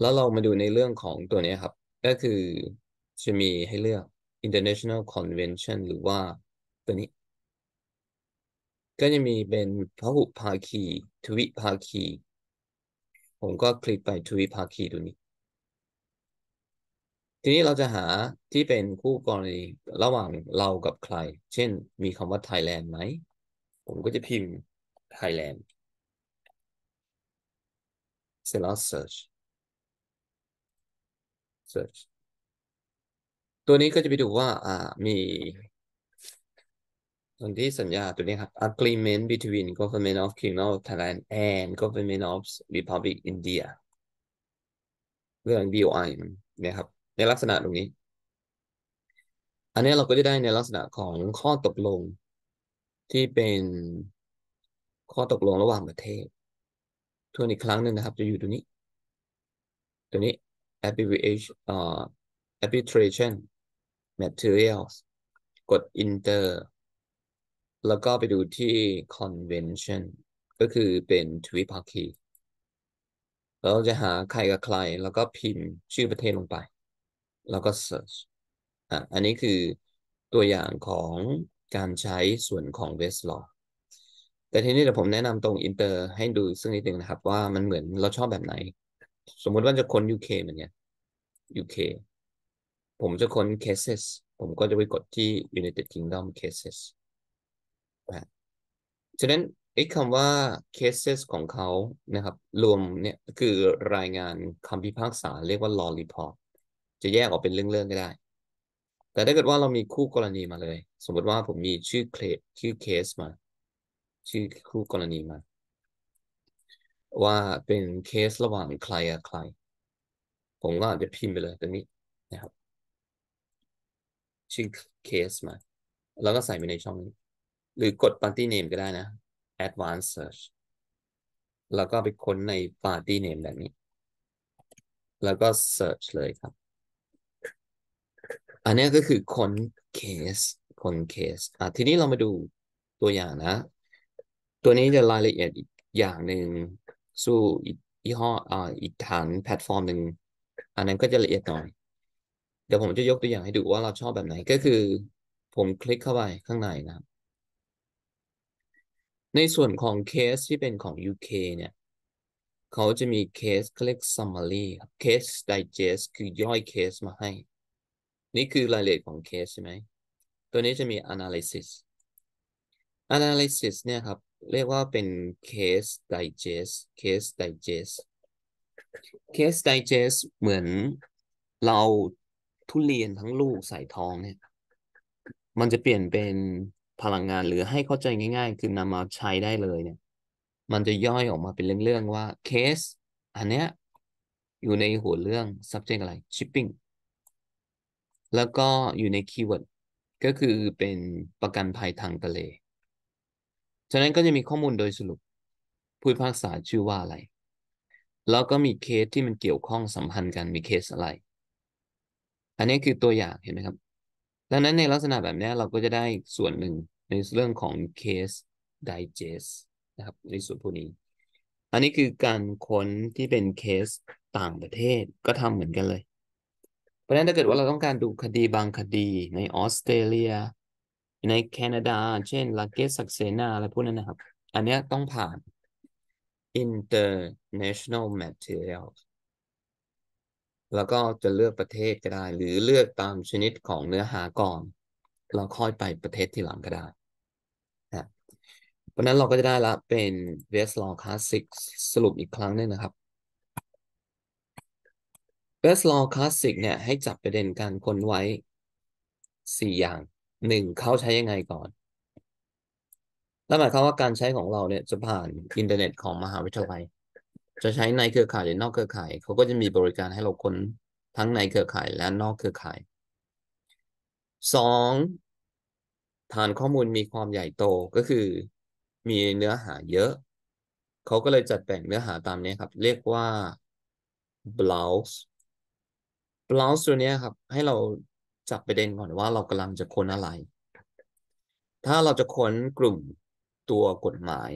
แล้วเรามาดูในเรื่องของตัวนี้ครับ ก็คือ จะมีให้เลือก international convention หรือว่า ตัวนี้ ก็จะมีเป็นพหุภาคีทวิภาคี ผมก็คลิกไปทวิภาคีตัวนี้ ทีนี้เราจะหาที่เป็นคู่กรณีระหว่างเรากับใคร เช่น มีคำว่า Thailand ไหมผมก็จะพิมพ์ Thailand เ e i lá, ล search search ตัวนี้ก็จะไปดูว่ามีตรงที่สัญญาตัวนี้ครับ agreement between government of Kingdom of Thailand and government of Republic India เรื่อง BOI เนี่ยครับในลักษณะตรงนี้ อันนี้เราก็จะได้ในลักษณะของข้อตกลงที่เป็นข้อตกลงระหว่างประเทศทวนอีกครั้งหนึ่งนะครับ จะอยู่ตรงนี้ตรงนี้ abbreviation arbitration materials กด e n t e r แล้วก็ไปดูที่ convention ก็คือเป็นทวิภาคี เราจะหาใครกับใคร แล้วก็พิมพ์ชื่อประเทศลงไป แล้วก็ search อ่ะอันนี้คือตัวอย่างของการใช้ส่วนของ Westlaw แต่ทีนี้เดี๋ยวผมแนะนำตรงอินเตอร์ให้ดูซึ่งนิดหนึ่งนะครับว่ามันเหมือนเราชอบแบบไหน สมมุติว่าจะค้น UK เหมือนกัน UK ผมจะค้น cases ผมก็จะไปกดที่ United Kingdom cases นะฉะนั้นไอ้คำว่า cases ของเขานะครับ รวมเนี่ยคือรายงานคำพิพากษาเรียกว่า law report จะแยกออกเป็นเรื่องๆก็ได้ แต่ถ้าเกิดว่าเรามีคู่กรณีมาเลย สมมติว่าผมมีชื่อเคสชื่อเคสมาชื่อคู่กรณีมา ว่าเป็นเคสระหว่างใครอะใคร ผมก็อาจจะพิมพ์ไปเลยตรงนี้นะครับชื่อเคสมาแล้วก็ใส่ไปในช่องนี้ หรือกด Party Name ก็ได้นะ Advanced Search แล้วก็ไปค้นใน Party Name แบบนี้ แล้วก็ Search เลยครับ อันนี้ก็คือค้นเคสคนเคสอ่ะทีนี้เรามาดูตัวอย่างนะตัวนี้จะรายละเอียดอีกอย่างหนึ่งสู้อีกยี่ห้ออ่าอีกฐานแพลตฟอร์มหนึ่งอันนั้นก็จะละเอียดหน่อยเดี๋ยวผมจะยกตัวอย่างให้ดูว่าเราชอบแบบไหนก็คือ ผมคลิกเข้าไปข้างในนะครับ ในส่วนของเคสที่เป็นของ UK เนี่ยเขาจะมีเคสเขาเรียก summary ครับ digest คือย่อยเคสมาให้ นี่คือรายละเอียดของเคสใช่ไหมตัวนี้จะมี analysis analysis เนี่ยครับเรียกว่าเป็น case digest case digest case digest เหมือนเราทุเรียนทั้งลูกใส่ท้องเนี่ย มันจะเปลี่ยนเป็นพลังงานหรือให้เข้าใจง่ายๆ คือนำมาใช้ได้เลยเนี่ย มันจะย่อยออกมาเป็นเรื่องๆว่า case อันเนี้ยอยู่ในหัวเรื่อง subject อะไร shipping แล้วก็อยู่ใน keyword ก็คือเป็นประกันภัยทางทะเลฉะนั้นก็จะมีข้อมูลโดยสรุปผู้พิพากษาชื่อว่าอะไร แล้วก็มีเคสที่มันเกี่ยวข้องสัมพันธ์กันมีเคสอะไร อันนี้คือตัวอย่างเห็นไหมครับ ดังนั้นในลักษณะแบบนี้เราก็จะได้ส่วนหนึ่งในเรื่องของเคส digest นะครับในส่วนพวกนี้ อันนี้คือการค้นที่เป็นเคสต่างประเทศก็ทำเหมือนกันเลย เพราะฉะนั้นถ้าเกิดว่าเราต้องการดูคดีบางคดีในออสเตรเลียในแคนาดา เช่นลาเกสักเซนาอะไรพวกนั้น นะครับ อันนี้ต้องผ่าน international material แล้วก็จะเลือกประเทศก็ได้หรือเลือกตามชนิดของเนื้อหาก่อน เราค่อยไปประเทศที่หลังก็ได้นะเพราะนั้นเราก็จะได้ละเป็น v e s Law Classic สรุปอีกครั้งนึงนะครับ v e s Law Classic เนี่ยให้จับประเด็นการค้นไว้ 4 อย่างหนึ่งเขาใช้ยังไงก่อนนั่นหมายความว่าการใช้ของเราเนี่ยจะผ่านอินเทอร์เน็ตของมหาวิทยาลัย จะใช้ในเครือข่ายหรือนอกเครือข่ายเขาก็จะมีบริการให้เราค้นทั้งในเครือข่ายและนอกเครือข่าย สอง ฐานข้อมูลมีความใหญ่โตก็คือมีเนื้อหาเยอะ เขาก็เลยจัดแบ่งเนื้อหาตามนี้ครับเรียกว่า blouse blouse ตัวนี้ครับ ให้เราจับประเด็นก่อนว่าเรากำลังจะค้นอะไร ถ้าเราจะค้นกลุ่มตัวกฎหมาย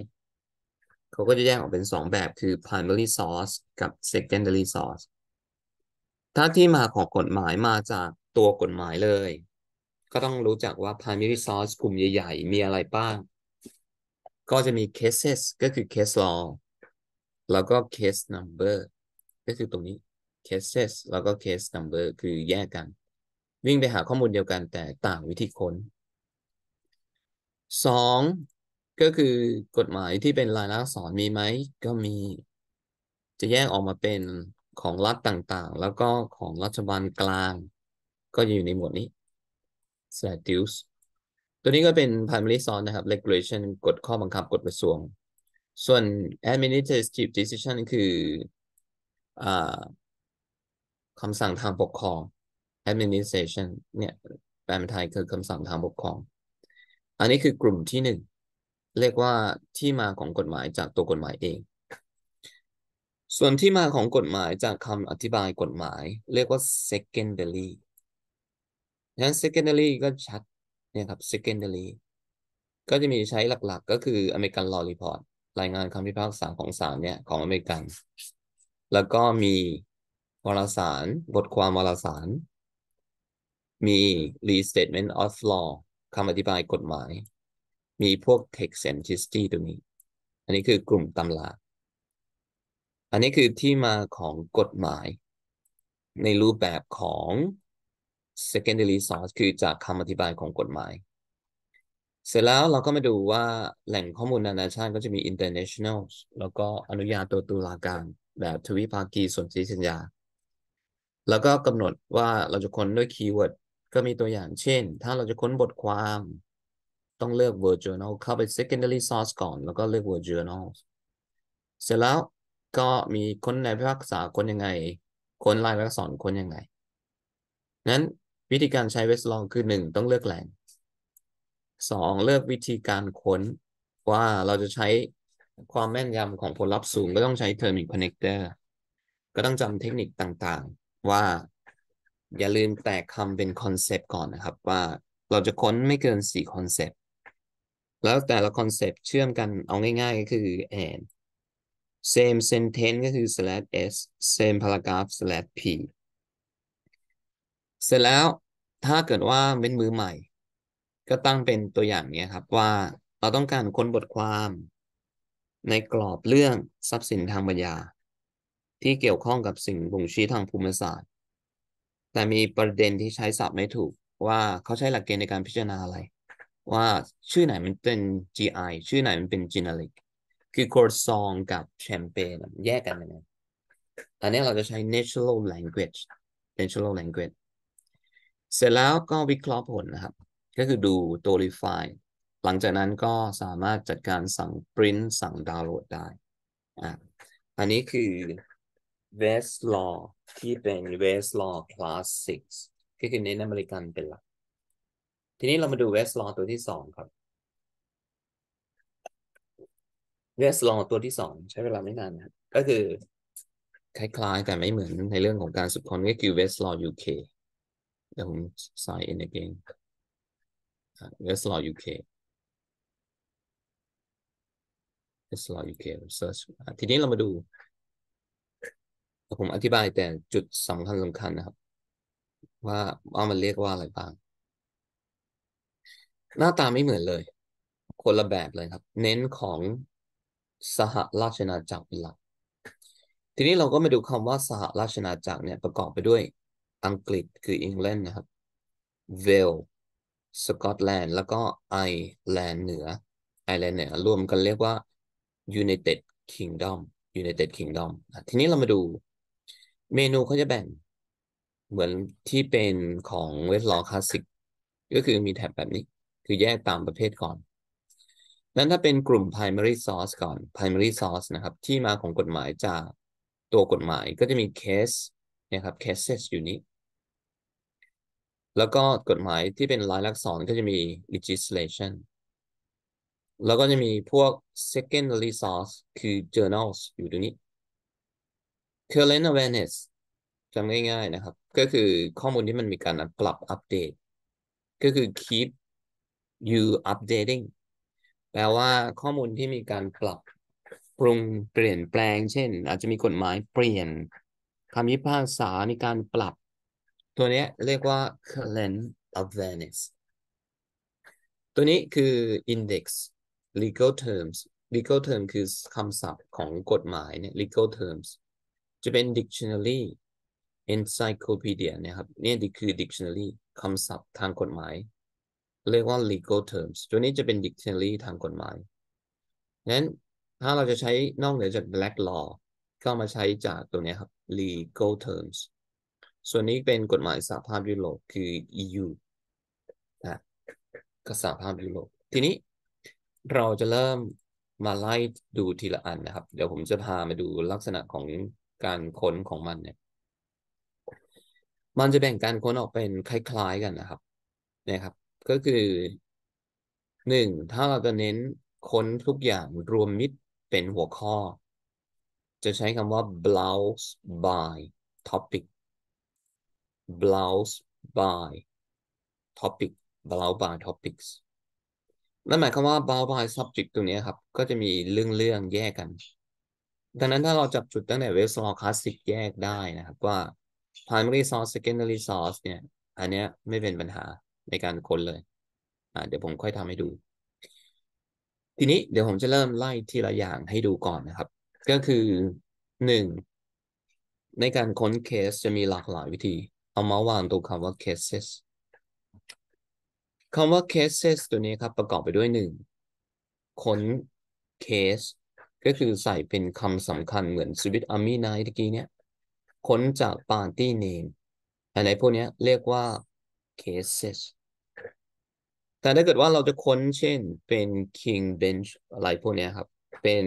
เขาก็จะแยกออกเป็นสองแบบคือ primary source กับ secondary source ถ้าที่มาของกฎหมายมาจากตัวกฎหมายเลย ก็ต้องรู้จักว่า primary source กลุ่มใหญ่ ๆ มีอะไรบ้าง ก็จะมี cases ก็คือ case law แล้วก็ case number ก็คือตรงนี้ cases แล้วก็ case number คือแยกกันวิ่งไปหาข้อมูลเดียวกันแต่ต่างวิธีค้นสอง ก็คือกฎหมายที่เป็นลายลักษณ์อักษรมีไหมก็มี จะแยกออกมาเป็นของรัฐต่างๆ แล้วก็ของรัฐบาลกลาง ก็จะอยู่ในหมวดนี้ statutes ตัวนี้ก็เป็น primary source นะครับ regulation กฎข้อบังคับกฎกระทรวง ส่วน administrative decision คืออคำสั่งทางปกครอง administration เนี่ยแปลเป็นไทยคือคำสั่งทางปกครอง อันนี้คือกลุ่มที่หนึ่งเรียกว่าที่มาของกฎหมายจากตัวกฎหมายเอง ส่วนที่มาของกฎหมายจากคำอธิบายกฎหมาย เรียกว่า secondary ฉะนั้น secondary ก็ชัดเนี่ยครับ secondary ก็จะมีใช้หลักๆ ก็คือ American Law Report รายงานคำพิพากษาของศาลเนี่ยของอเมริกัน แล้วก็มีวารสาร บทความวารสารมี restatement of law คำอธิบายกฎหมาย มีพวก text and history ตรงนี้ อันนี้คือกลุ่มตำราอันนี้คือที่มาของกฎหมาย ในรูปแบบของ secondary source คือจากคำอธิบายของกฎหมาย เสร็จแล้วเราก็มาดูว่าแหล่งข้อมูลนานาชาติก็จะมี international แล้วก็อนุญาโตตุลาการ แบบทวิภาคีสนธิสัญญา แล้วก็กำหนดว่าเราจะค้นด้วยคีย์เวิร์ดก็มีตัวอย่างเช่น ถ้าเราจะค้นบทความต้องเลือก Word Journal เข้าไป secondary source ก่อน แล้วก็เลือก Word Journal เสร็จแล้วก็มีคนในภาษาคนยังไงคนลายลักษณ์คนยังไง นั้นวิธีการใช้เวสลองคือหนึ่งต้องเลือกแหล่งสองเลือกวิธีการค้นว่าเราจะใช้ความแม่นยำของผลลัพธ์สูง ก็ต้องใช้ t e r m i n g Connector ก็ต้องจำเทคนิคต่างๆว่าอย่าลืมแตกคำเป็นคอนเซปต์ก่อนนะครับ ว่าเราจะค้นไม่เกินสี่คอนเซปต์ แล้วแต่ละคอนเซปต์เชื่อมกันเอาง่ายๆก็คือ and same sentence ก็คือ slash s same paragraph slash p เสร็จแล้วถ้าเกิดว่าเป็นมือใหม่ ก็ตั้งเป็นตัวอย่างนี้ครับ ว่าเราต้องการค้นบทความ ในกรอบเรื่องทรัพย์สินทางปัญญาที่เกี่ยวข้องกับสิ่งบ่งชี้ทางภูมิศาสตร์แต่มีประเด็นที่ใช้ศัพท์ไม่ถูกว่าเขาใช้หลักเกณฑ์ในการพิจารณาอะไร ว่าชื่อไหนมันเป็น GI ชื่อไหนมันเป็น generic คือโครซองกับแชมเปญแยกกันยังงตอันนี้เราจะใช้ natural language natural language เสร็จแล้วก็วิเคราะห์ผลนะครับ ก็คือดูตัว refine หลังจากนั้นก็สามารถจัดการสั่ง print สั่งดาวน์โหลดได้อ่ะอันนี้คือ Westlaw ที่เป็น Westlaw Classics ก็คือเน้นอเมริกันเป็นหลักทีนี้เรามาดู Westlaw ตัวที่สองครับ Westlaw ตัวที่สองใช้เวลาไม่นานนะก็คือ คล้ายๆแต่ไม่เหมือนในเรื่องของการสุพค้นก็คือ Westlaw UK เดี๋ยวผม sign in again Westlaw UK Westlaw UK search ทีนี้เรามาดูผมอธิบายแต่จุดสำคัญสำคัญนะครับ ว่าว่ามันเรียกว่าอะไรบ้าง หน้าตาไม่เหมือนเลย คนละแบบเลยครับ เน้นของสหราชนาจักรเป็นหลักทีนี้เราก็มาดูคำว่าสหราชนาจักรเนี่ยประกอบไปด้วยอังกฤษคืออังกฤษนะครับเวลสกอตแลนด์แล้วก็ไอแลนด์เหนือไอแลนด์เหนือรวมกันเรียกว่า United Kingdom United Kingdom ทีนี้เรามาดูเมนูเขาจะแบ่งเหมือนที่เป็นของเวสลอคลาสสิกก็คือมีแท็บแบบนี้คือแยกตามประเภทก่อน นั้นถ้าเป็นกลุ่ม primary source ก่อน primary source นะครับ ที่มาของกฎหมายจาก ตัวกฎหมายก็จะมี case นะครับ cases อยู่นี้ แล้วก็กฎหมายที่เป็นลายลักษณ์ก็จะมี legislation แล้วก็จะมีพวก secondary source คือ journals อยู่ตรงนี้ current awareness จำง่ายๆนะครับ ก็คือข้อมูลที่มันมีการปรับอัปเดต ก็คือ keep you updating แปลว่าข้อมูลที่มีการปรับปรุงเปลี่ยนแปลง เช่น อาจจะมีกฎหมายเปลี่ยน คำพิพากษามีการปรับ ตัวนี้เรียกว่า current awareness ตัวนี้คือ index legal terms legal term คือคำศัพท์ของกฎหมายเนี่ย legal terms จะเป็น dictionary encyclopedia นะครับนี่คือ dictionary คำศัพท์ทางกฎหมาย เรียกว่า legal terms ตัวนี้จะเป็น dictionary ทางกฎหมายนั้น ถ้าเราจะใช้นอกเหนือจาก black law ก็มาใช้จากตัวนี้ครับ legal terms ส่วนนี้เป็นกฎหมายสหภาพยุโรปคือ EU นะก็สหภาพยุโรป ทีนี้เราจะเริ่มมาไล่ดูทีละอันนะครับ เดี๋ยวผมจะพามาดูลักษณะของการค้นของมันเนี่ย มันจะแบ่งการค้นออกเป็นคล้าย ๆ กันนะครับ นะครับ ก็คือหนึ่งถ้าเราจะเน้นค้นทุกอย่างรวมมิดเป็นหัวข้อ จะใช้คำว่า browse by topic browse by topic browse by topics นั่นหมายความว่า browse by subject ตัวนี้ครับ ก็จะมีเรื่องๆแยกกันดังนั้นถ้าเรา จับ จุดตั้งแต่เวฟซอคลาสสิกแยกได้นะ ครับ ว่า primary source secondary source เนี่ย อันนี้ไม่เป็น ปัญหาในการค้นเลยอ่าเดี๋ยวผมค่อยทำให้ดู ทีนี้ เดี๋ยวผมจะเริ่มไล่ทีละอย่างให้ดูก่อนนะครับ ก็คือหนึ่ง ในการค้นเคส จะมีหลากหลายวิธี เอามาวางตัวคำว่า cases คำว่า cases ตัวนี้ครับ ประกอบไปด้วยหนึ่งค้นเคสก็คือใส่เป็นคำสำคัญเหมือน s w i อาร์มี Knife ตะกี้เนี้ยค้นจากปาร์ตี้เนมอันไหนพวกเนี้ยเรียกว่า Cases แต่ถ้าเกิดว่าเราจะค้นเช่นเป็น King Bench อะไรพวกเนี้ยครับ เป็น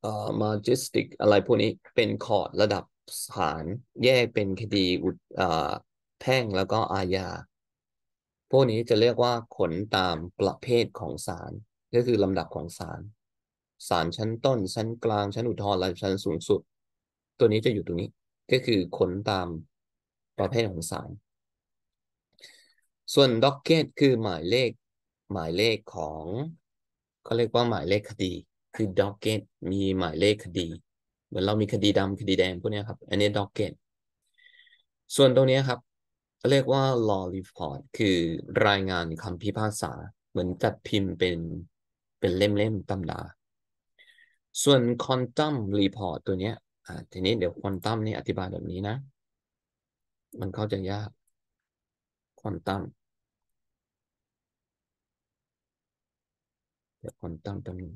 เอ่อ Majestic อะไรพวกนี้เป็นคอร์ดระดับศาลแยกเป็นคดีอุดเอ่อแพ่งแล้วก็อาญา พวกนี้จะเรียกว่าขนตามประเภทของศาลก็คือลำดับของศาลศาลชั้นต้นชั้นกลางชั้นอุทธรณ์และชั้นสูงสุด ตัวนี้จะอยู่ตรงนี้ ก็คือขนตามประเภทของศาลส่วนด็อกเกตคือหมายเลขหมายเลขของเขาเรียกว่าหมายเลขคดีคือด็อกเกตมีหมายเลขคดี เหมือนเรามีคดีดำคดีแดงพวกนี้ครับอันนี้ด็อกเกตส่วนตรงนี้ครับเรียกว่า law report คือรายงานคำพิพากษาเหมือนจัดพิมพ์เป็นเป็นเล่มๆตำดาส่วน Quantum Report ตัวนี้ทีนี้เดี๋ยว Quantum นี่อธิบายแบบนี้นะ มันเข้าใจยาก Quantum เดี๋ยว Quantum ตรงนี้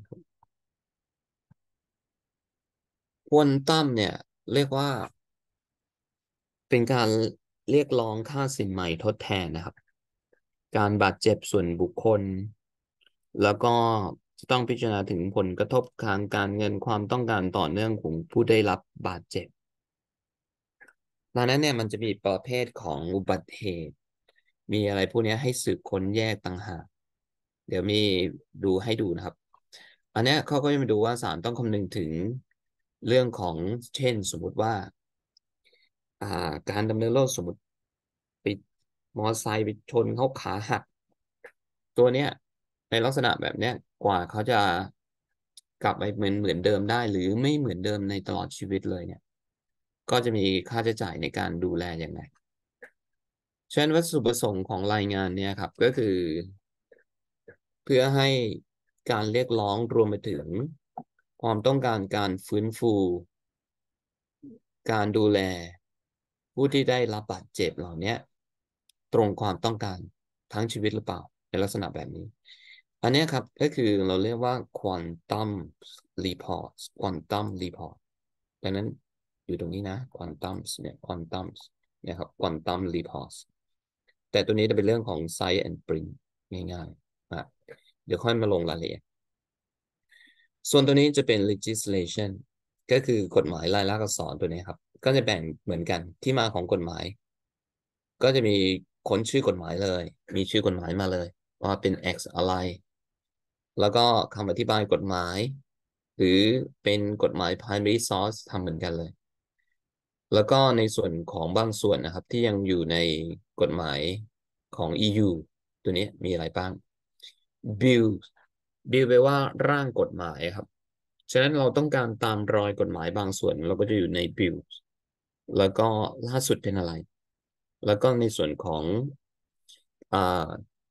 Quantum เนี่ย เรียกว่า เป็นการเรียกร้องค่าสินใหม่ทดแทนนะครับ การบาดเจ็บส่วนบุคคล แล้วก็จะต้องพิจารณาถึงผลกระทบทางการเงินความต้องการต่อเนื่องของผู้ได้รับบาดเจ็บดังนั้นเนี่ยมันจะมีประเภทของอุบัติเหตุ มีอะไรพวกนี้ให้สืบค้นแยกต่างหาก เดี๋ยวมีดูให้ดูนะครับ อันนี้เขาก็จะมาดูว่าศาลต้องคำนึงถึงเรื่องของเช่นสมมุติว่าาการดำเนินโลกสมมติิดมอไซค์ไปชนเขาขาหักตัวเนี้ย ในลักษณะแบบเนี้ยกว่าเขาจะกลับไปเหมือนเหมือนเดิมได้ หรือไม่เหมือนเดิมในตลอดชีวิตเลยเนี่ย ก็จะมีค่าใช้จ่ายในการดูแลอย่างไรเช่นวัตถุประสงค์ของรายงานเนี่ยครับ ก็คือ เพื่อให้การเรียกร้องรวมไปถึง ความต้องการการฟื้นฟู การดูแล ผู้ที่ได้รับบาดเจ็บเหล่านี้ตรงความต้องการทั้งชีวิต หรือเปล่าในลักษณะแบบนี้อันนี้ครับก็คือเราเรียกว่า quantum report quantum report ดังนั้นอยู่ตรงนี้นะ quantum เนี่ย quantum เนี่ยครับ quantum report แต่ตัวนี้จะเป็นเรื่องของ size and print ง่ายๆนะเดี๋ยวค่อยมาลงรายละเอียด ส่วนตัวนี้จะเป็น legislation ก็คือกฎหมายรายลักษณ์อักษรตัวนี้ครับ ก็จะแบ่งเหมือนกันที่มาของกฎหมาย ก็จะมีค้นชื่อกฎหมายเลย มีชื่อกฎหมายมาเลยว่าเป็น X อะไรแล้วก็คำอธิบายกฎหมาย หรือเป็นกฎหมาย primary source ทำเหมือนกันเลย แล้วก็ในส่วนของบางส่วนนะครับ ที่ยังอยู่ในกฎหมายของ EU ตัวนี้มีอะไรบ้าง bill bill แปลว่าร่างกฎหมายครับฉะนั้นเราต้องการตามรอยกฎหมายบางส่วน เราก็จะอยู่ใน bill แล้วก็ล่าสุดเป็นอะไร แล้วก็ในส่วนของ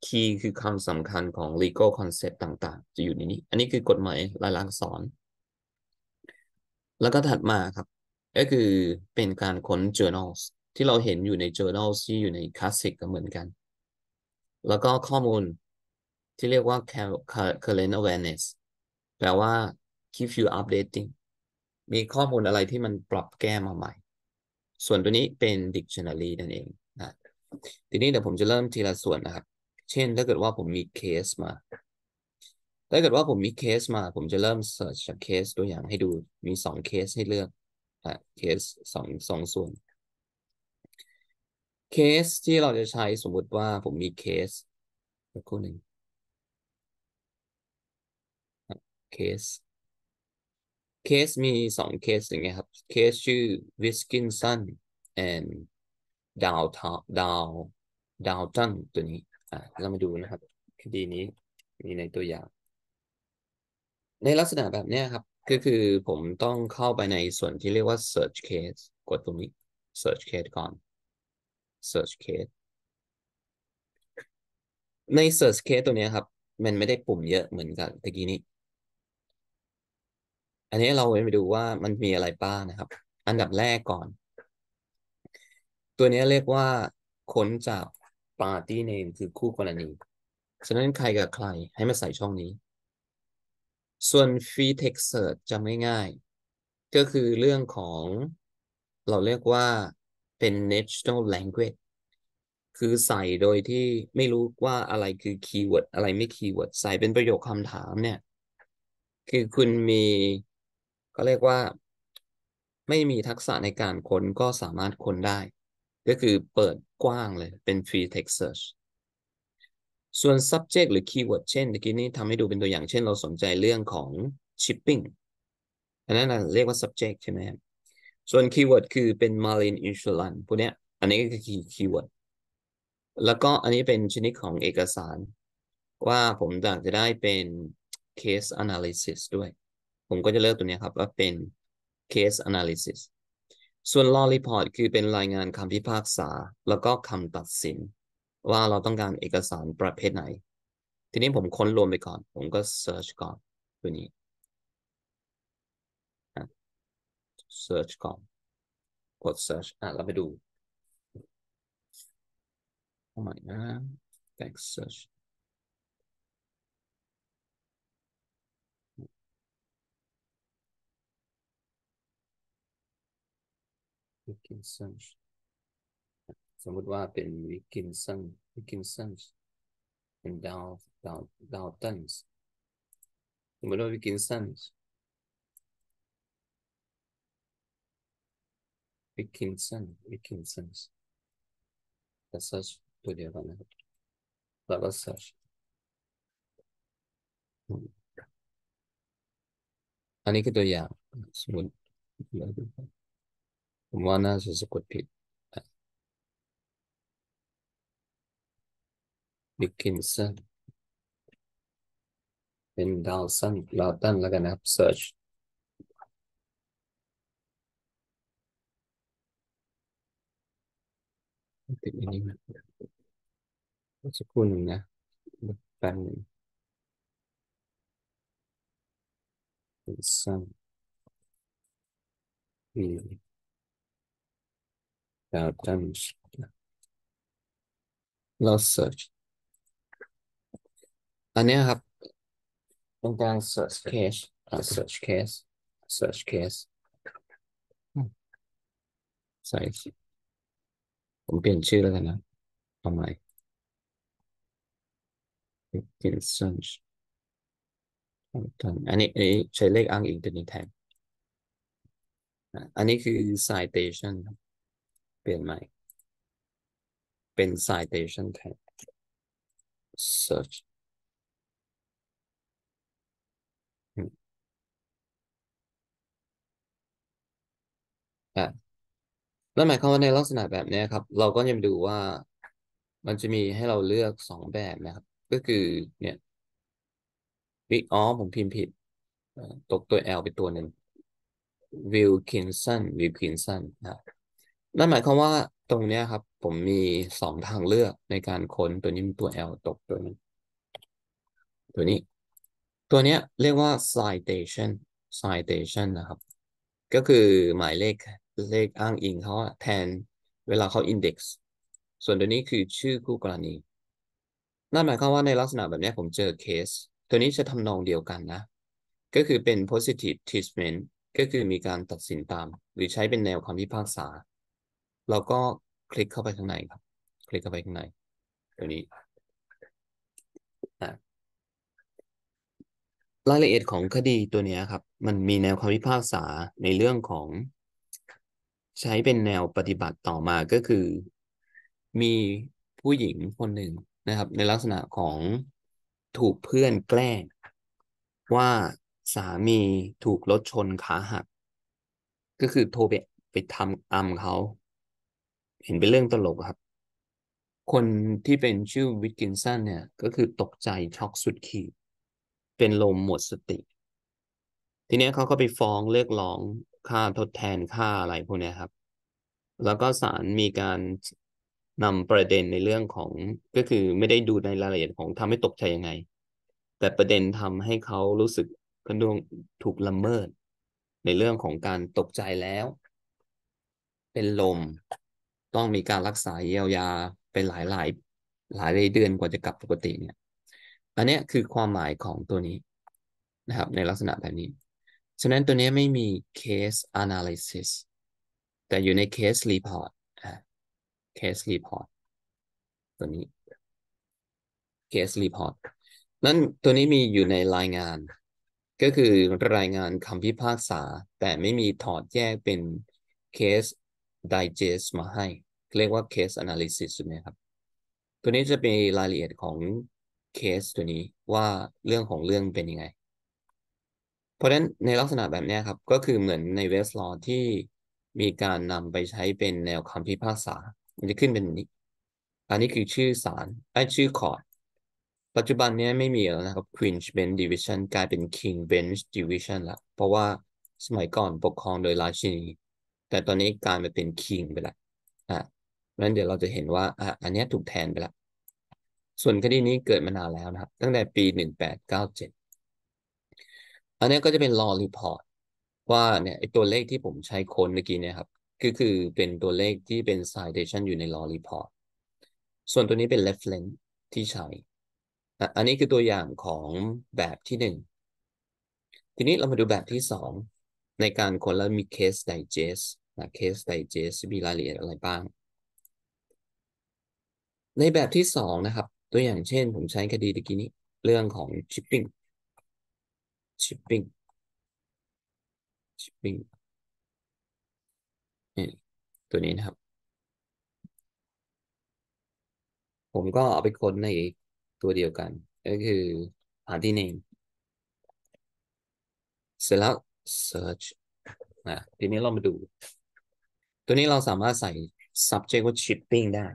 คีย์คือคำสำคัญของ legal concept ต่าง ๆ จะอยู่ในนี้ อันนี้คือกฎหมายลายลักษณ์อน แล้วก็ถัดมาครับ ก็คือเป็นการค้น journals ที่เราเห็นอยู่ใน journals ที่อยู่ใน classic ก็เหมือนกัน แล้วก็ข้อมูลที่เรียกว่า current awareness แปลว่า keep you updating มีข้อมูลอะไรที่มันปรับแก้มาใหม่ ส่วนตัวนี้เป็น dictionary นั่นเองนะทีนี้เดี๋ยวผมจะเริ่มทีละส่วนนะครับเช่น ถ้าเกิดว่าผมมีเคสมา ถ้าเกิดว่าผมมีเคสมา ผมจะเริ่มเสิร์ชจากเคสตัวอย่างให้ดู มีสองเคสให้เลือกอ่ะเคสสองสองส่วน เคสที่เราจะใช้สมมุติว่าผมมีเคสัคู่หนึ่งเคส เคสมีสองเคสอย่างเงี้ยครับ เคสชื่อว i s k i n s o n and ดาวดาวดาวตังตัวนี้อ่าเรามาดูนะครับคดีนี้มีในตัวอย่าง ในลักษณะแบบนี้ครับ ก็คือผมต้องเข้าไปในส่วนที่เรียกว่า search case กดตรงนี้ search case ก่อน search case ใน search case ตัวนี้ครับ มันไม่ได้ปุ่มเยอะเหมือนกับตะกี้นี้ อันนี้เราไปดูว่ามันมีอะไรบ้างนะครับ อันดับแรกก่อน ตัวนี้เรียกว่าค้นจาการ์ตี้เนมคือคู่กรณีฉะนั้นใครกับใครให้มาใส่ช่องนี้ ส่วน free text search จ่ง่ายๆ ก็คือเรื่องของเราเรียกว่าเป็น national language คือใส่โดยที่ไม่รู้ว่าอะไรคือ คีย์เวิร์ดอะไรไม่ คีย์เวิร์ดใส่ เป็นประโยคคำถามเนี่ย คือคุณมีก็เรียกว่า ไม่มีทักษะในการค้นก็สามารถค้นได้ ก็คือเปิดกว้างเลยเป็น free text search ส่วน subject หรือ keyword เช่น่อกี้นี้ทำให้ดูเป็นตัวอย่างเช่น เราสนใจเรื่องของ shipping อันนั้น เรียกว่า subject ใช่ไหมครับส่วน keyword คือเป็น marine insurance พวกเนี้ย อันนี้ก็คือ keyword แล้วก็อันนี้เป็นชนิดของเอกสาร ว่าผมอยากจะได้เป็น case analysis ด้วย ผมก็จะเลือกตัวนี้ครับ ว่าเป็น case analysis ส่วน law report คือเป็นรายงานคำพิพากษา แล้วก็คำตัดสิน ว่าเราต้องการเอกสารประเภทไหน ทีนี้ผมค้นรวมไปก่อน ผมก็เซิร์ชก่อนตัวนี้เซิร์ชก่อนกด search อ่ะเราไปดูเอาใหม่นะ text search วิกินสันสมมติว่าเป็นวิกินสันวิกินสันเป็นดาวดาวดาวตันสสมมติว่าวิกินสันวิกินสันวิกินสันแต่สัชตัวเดียวกันนะครับแล้วก็สัชอันนี้คือตัวอย่างสมมติ Manas is a good pit. Bikin sir. Then dal lautan like an app search. What's a cool name? The family. Really. y a r d ı m c Last search อันนี้ครับเป็นการ search case อ่ search case search case ใส่ผมเปลี่ยนชื่อแล้วกันนะทำไมหม่น a s e search อันนี้อันนี้ใช้เลขอ้างอิงตัวนี้แทนอันนี้คือ citation ครับปลี่ยนใหม่เป็น citation tag search อะนั่นหมายความว่าในลักษณะแบบนี้ครับ เราก็จะดูว่ามันจะมีให้เราเลือกสองแบบนะครับ ก็คือเนี่ยวิอ๋อผมพิมพ์ผิดตกตัว L ไปตัวหนึ่งวิลคินสันวิลคินสันนะนั่นหมายความว่าตรงนี้ครับผมมีสองทางเลือกในการค้นตัวนี้มตัว L ตกตัวนี้ ตัวนี้ตัวเนี้ยเรียกว่า citation citation นะครับก็คือหมายเลขเลขอ้างอิงเขาแทนเวลาเขา index ส่วนตัวนี้คือชื่อคู่กรณีนั่นหมายความว่าในลักษณะแบบนี้ผมเจอเคสตัวนี้จะทำนองเดียวกันนะ ก็คือเป็น positive treatment ก็คือมีการตัดสินตามหรือใช้เป็นแนวความพิพากษาเราก็คลิกเข้าไปข้างในครับ คลิกเข้าไปข้างในตรวนี้ รายละเอียดของคดีตัวนี้ครับ มันมีแนวความพิพากษาในเรื่องของ ใช้เป็นแนวปฏิบัติต่อมาก็คือ มีผู้หญิงคนหนึ่งนะครับ ในลักษณะของถูกเพื่อนแกล้ง ว่าสามีถูกรถชนขาหัก ก็คือโทรไปไปทำอัมเขาเห็นเป็นเรื่องตลกครับ คนที่เป็นชื่อวิทกินสันเนี่ยก็คือตกใจช็อกสุดขีด เป็นลมหมดสติ ทีนี้เขาก็ไปฟ้องเรียกร้องค่าทดแทนค่าอะไรพวกนี้ครับ แล้วก็ศาลมีการนำประเด็นในเรื่องของก็คือไม่ได้ดูในรายละเอียดของทำให้ตกใจยังไง แต่ประเด็นทำให้เขารู้สึกกันดวงถูกละเมิด ในเรื่องของการตกใจแล้ว เป็นลมต้องมีการรักษาเยียวยาเป็นหลายหลายหลายเดือนกว่าจะกลับปกติเนี่ยอันนี้คือความหมายของตัวนี้นะครับ ในลักษณะแบบนี้ ฉะนั้นตัวนี้ไม่มี case analysis แต่อยู่ใน case report case report ตัวนี้ case report นั่นตัวนี้มีอยู่ในรายงาน ก็คือรายงานคำพิพากษา แต่ไม่มีถอดแยกเป็น case digest มาให้ เรียกว่า case analysis ใช่ไหมครับ ตัวนี้จะเป็นรายละเอียดของเคสตัวนี้ว่าเรื่องของเรื่องเป็นยังไง เพราะฉะนั้นในลักษณะแบบนี้ครับก็คือเหมือนในเวสลอที่มีการนำไปใช้เป็นแนวคำพิพากษา มันจะขึ้นเป็นแบบนี้ อันนี้คือชื่อศาลไอ้ชื่อคอร์ดปัจจุบันนี้ไม่มีแล้วนะครับ Queen Bench Division กลายเป็น King Bench Division ละเพราะว่าสมัยก่อนปกครองโดยราชินีแต่ตอนนี้การไปเป็น king ไปละอ่ะนั้นเดี๋ยวเราจะเห็นว่าอ่ะอันนี้ถูกแทนไปละ ส่วนคดีนี้เกิดมานานแล้วนะครับ ตั้งแต่ปี 1897 อันนี้ก็จะเป็นรอรีพอร์ตว่าเนี่ยไอตัวเลขที่ผมใช้ค้นเมื่อกี้เนี่ยครับ ก็คือเป็นตัวเลขที่เป็น citation อยู่ในรอรีพอร์ตส่วนตัวนี้เป็น reference ที่ใช้ อันนี้คือตัวอย่างของแบบที่ 1 ทีนี้เรามาดูแบบที่ 2ในการคนแล้วมี Case Digest นะ Case Digest มีรายละเอียดอะไรบ้าง ในแบบที่สองนะครับ ตัวอย่างเช่นผมใช้คดีตะกี้นี้ เรื่องของ Shipping Shipping Shipping นี่ตัวนี้นะครับ ผมก็เอาไปค้นในตัวเดียวกัน ก็คือ party name เสร็จแล้ว search นะทีนี้เรามาดู ตัวนี้เราสามารถใส่ subject ว่า shipping ได้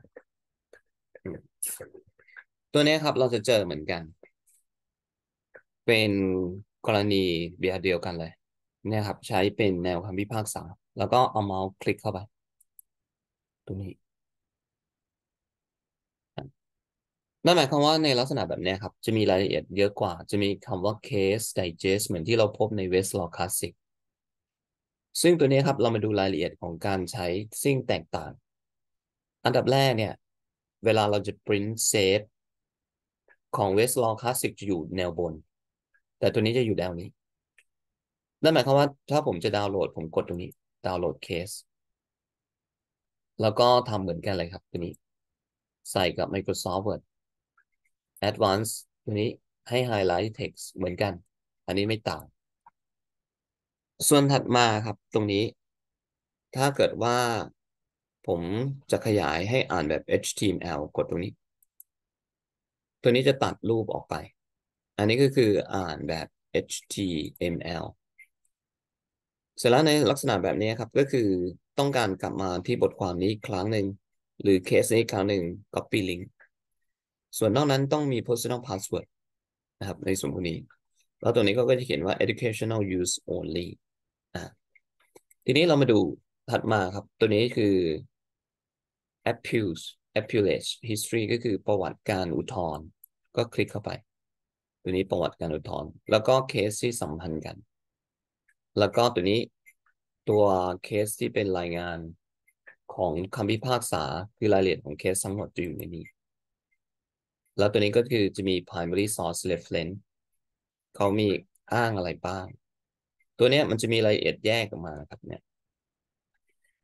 ตัวนี้ครับเราจะเจอเหมือนกัน เป็นกรณีเบียเดียวกันเลย เนี่ยครับ ใช้เป็นแนวคำพิพากษาแล้วก็เอาเมาส์คลิกเข้าไปตรงนี้นั่นหมายความว่าในลักษณะแบบนี้ครับ จะมีรายละเอียดเยอะกว่า จะมีคำว่า case digest เหมือนที่เราพบใน Westlaw Classic ซึ่งตัวนี้ครับ เรามาดูรายละเอียดของการใช้ซึ่งแตกต่าง อันดับแรกเนี่ย เวลาเราจะ print save ของ Westlaw Classic จะอยู่แนวบน แต่ตัวนี้จะอยู่แนวนี้ นั่นหมายความว่าถ้าผมจะดาวน์โหลดผมกดตรงนี้ดาวน์โหลด case แล้วก็ทำเหมือนกันเลยครับตัวนี้ ใส่กับ Microsoft Word a d v a n c e ตัวนี้ให้ highlight text เหมือนกัน อันนี้ไม่ต่างส่วนถัดมาครับตรงนี้ ถ้าเกิดว่าผมจะขยายให้อ่านแบบ HTML กดตรงนี้ ตัวนี้จะตัดรูปออกไป อันนี้ก็คืออ่านแบบ HTML เสร็จแล้วในลักษณะแบบนี้ครับ ก็คือต้องการกลับมาที่บทความนี้อีกครั้งหนึ่ง หรือเคสนี้ครั้งหนึ่ง copy link ส่วนนอกนั้นต้องมี personal password นะครับ ในส่วนพวกนี้ แล้วตัวนี้ก็จะเขียนว่า educational use only อ่ทีนี้เรามาดูถัดมาครับ ตัวนี้คือ appeals appellate history ก็คือประวัติการอุทธรณ์ก็คลิกเข้าไป ตัวนี้ประวัติการอุทธรณ์แล้วก็เคสที่สัมพันธ์กัน แล้วก็ตัวนี้ตัวเคสที่เป็นรายงานของคำพิพากษาคือรายละเอียดของเคสทั้งหมดจะอยู่ในนี้แล้วตัวนี้ก็คือจะมี primary source reference เขามีอ้างอะไรบ้าง ตัวนี้มันจะมีรายละเอียดแยกออกมาครับเนี่ย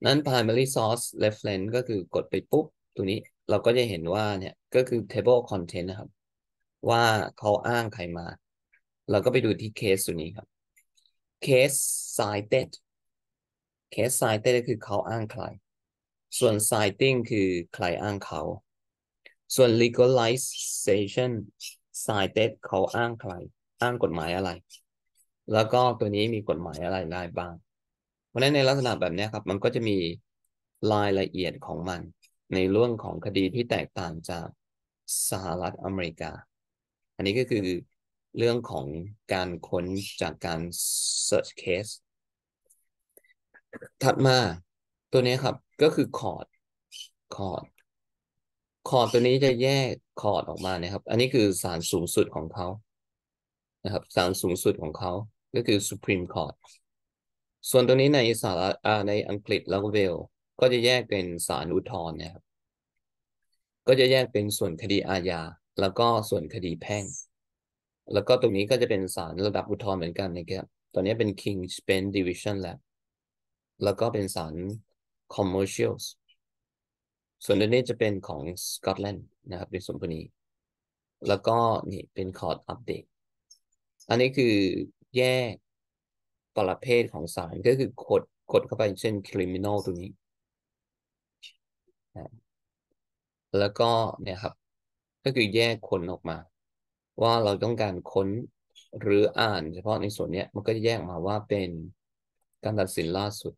นั้น primary source reference ก็คือกดไปปุ๊บ ตัวนี้เราก็จะเห็นว่าเนี่ยก็คือ table content นะครับ ว่าเขาอ้างใครมา เราก็ไปดูที่เคสตัวนี้ครับ case cited case cited ก็คือเขาอ้างใคร ส่วน citing คือใครอ้างเขาส่วน legalization cited เขาอ้างใคร อ้างกฎหมายอะไร แล้วก็ตัวนี้มีกฎหมายอะไรได้บ้าง เพราะฉะนั้นในลักษณะแบบนี้ครับ มันก็จะมีรายละเอียดของมัน ในเรื่องของคดีที่แตกต่างจากสหรัฐอเมริกา อันนี้ก็คือเรื่องของการค้นจากการ search case ถัดมาตัวนี้ครับก็คือ court court คอร์ดตัวนี้จะแยกคอร์ดออกมานะครับ อันนี้คือสารสูงสุดของเขานะครับสารสูงสุดของเขา ก็คือ supreme chord ส่วนตัวนี้ในสารในอังกฤษแล้วก็เวลก็จะแยกเป็นสารอุทธรณ์นะครับ ก็จะแยกเป็นส่วนคดีอาญา แล้วก็ส่วนคดีแพ่ง แล้วก็ตรงนี้ก็จะเป็นสารระดับอุทธรณ์เหมือนกันนะครับตอนนี้เป็น King's Bench Division แล้วแล้วก็เป็นสาร Commercials ส่วนอันนี้จะเป็นของสกอตแลนด์นะครับ ในส่วนนี้ แล้วก็นี่เป็นคอร์ดอัปเดตอันนี้คือแยกประเภทของสารก็คือกดกดเข้าไปเช่น criminal ตัวนี้ แล้วก็เนี่ยครับ ก็คือแยกคนออกมา ว่าเราต้องการค้นหรืออ่าน เฉพาะในส่วนนี้มันก็จะแยกมาว่าเป็นการตัดสินล่าสุด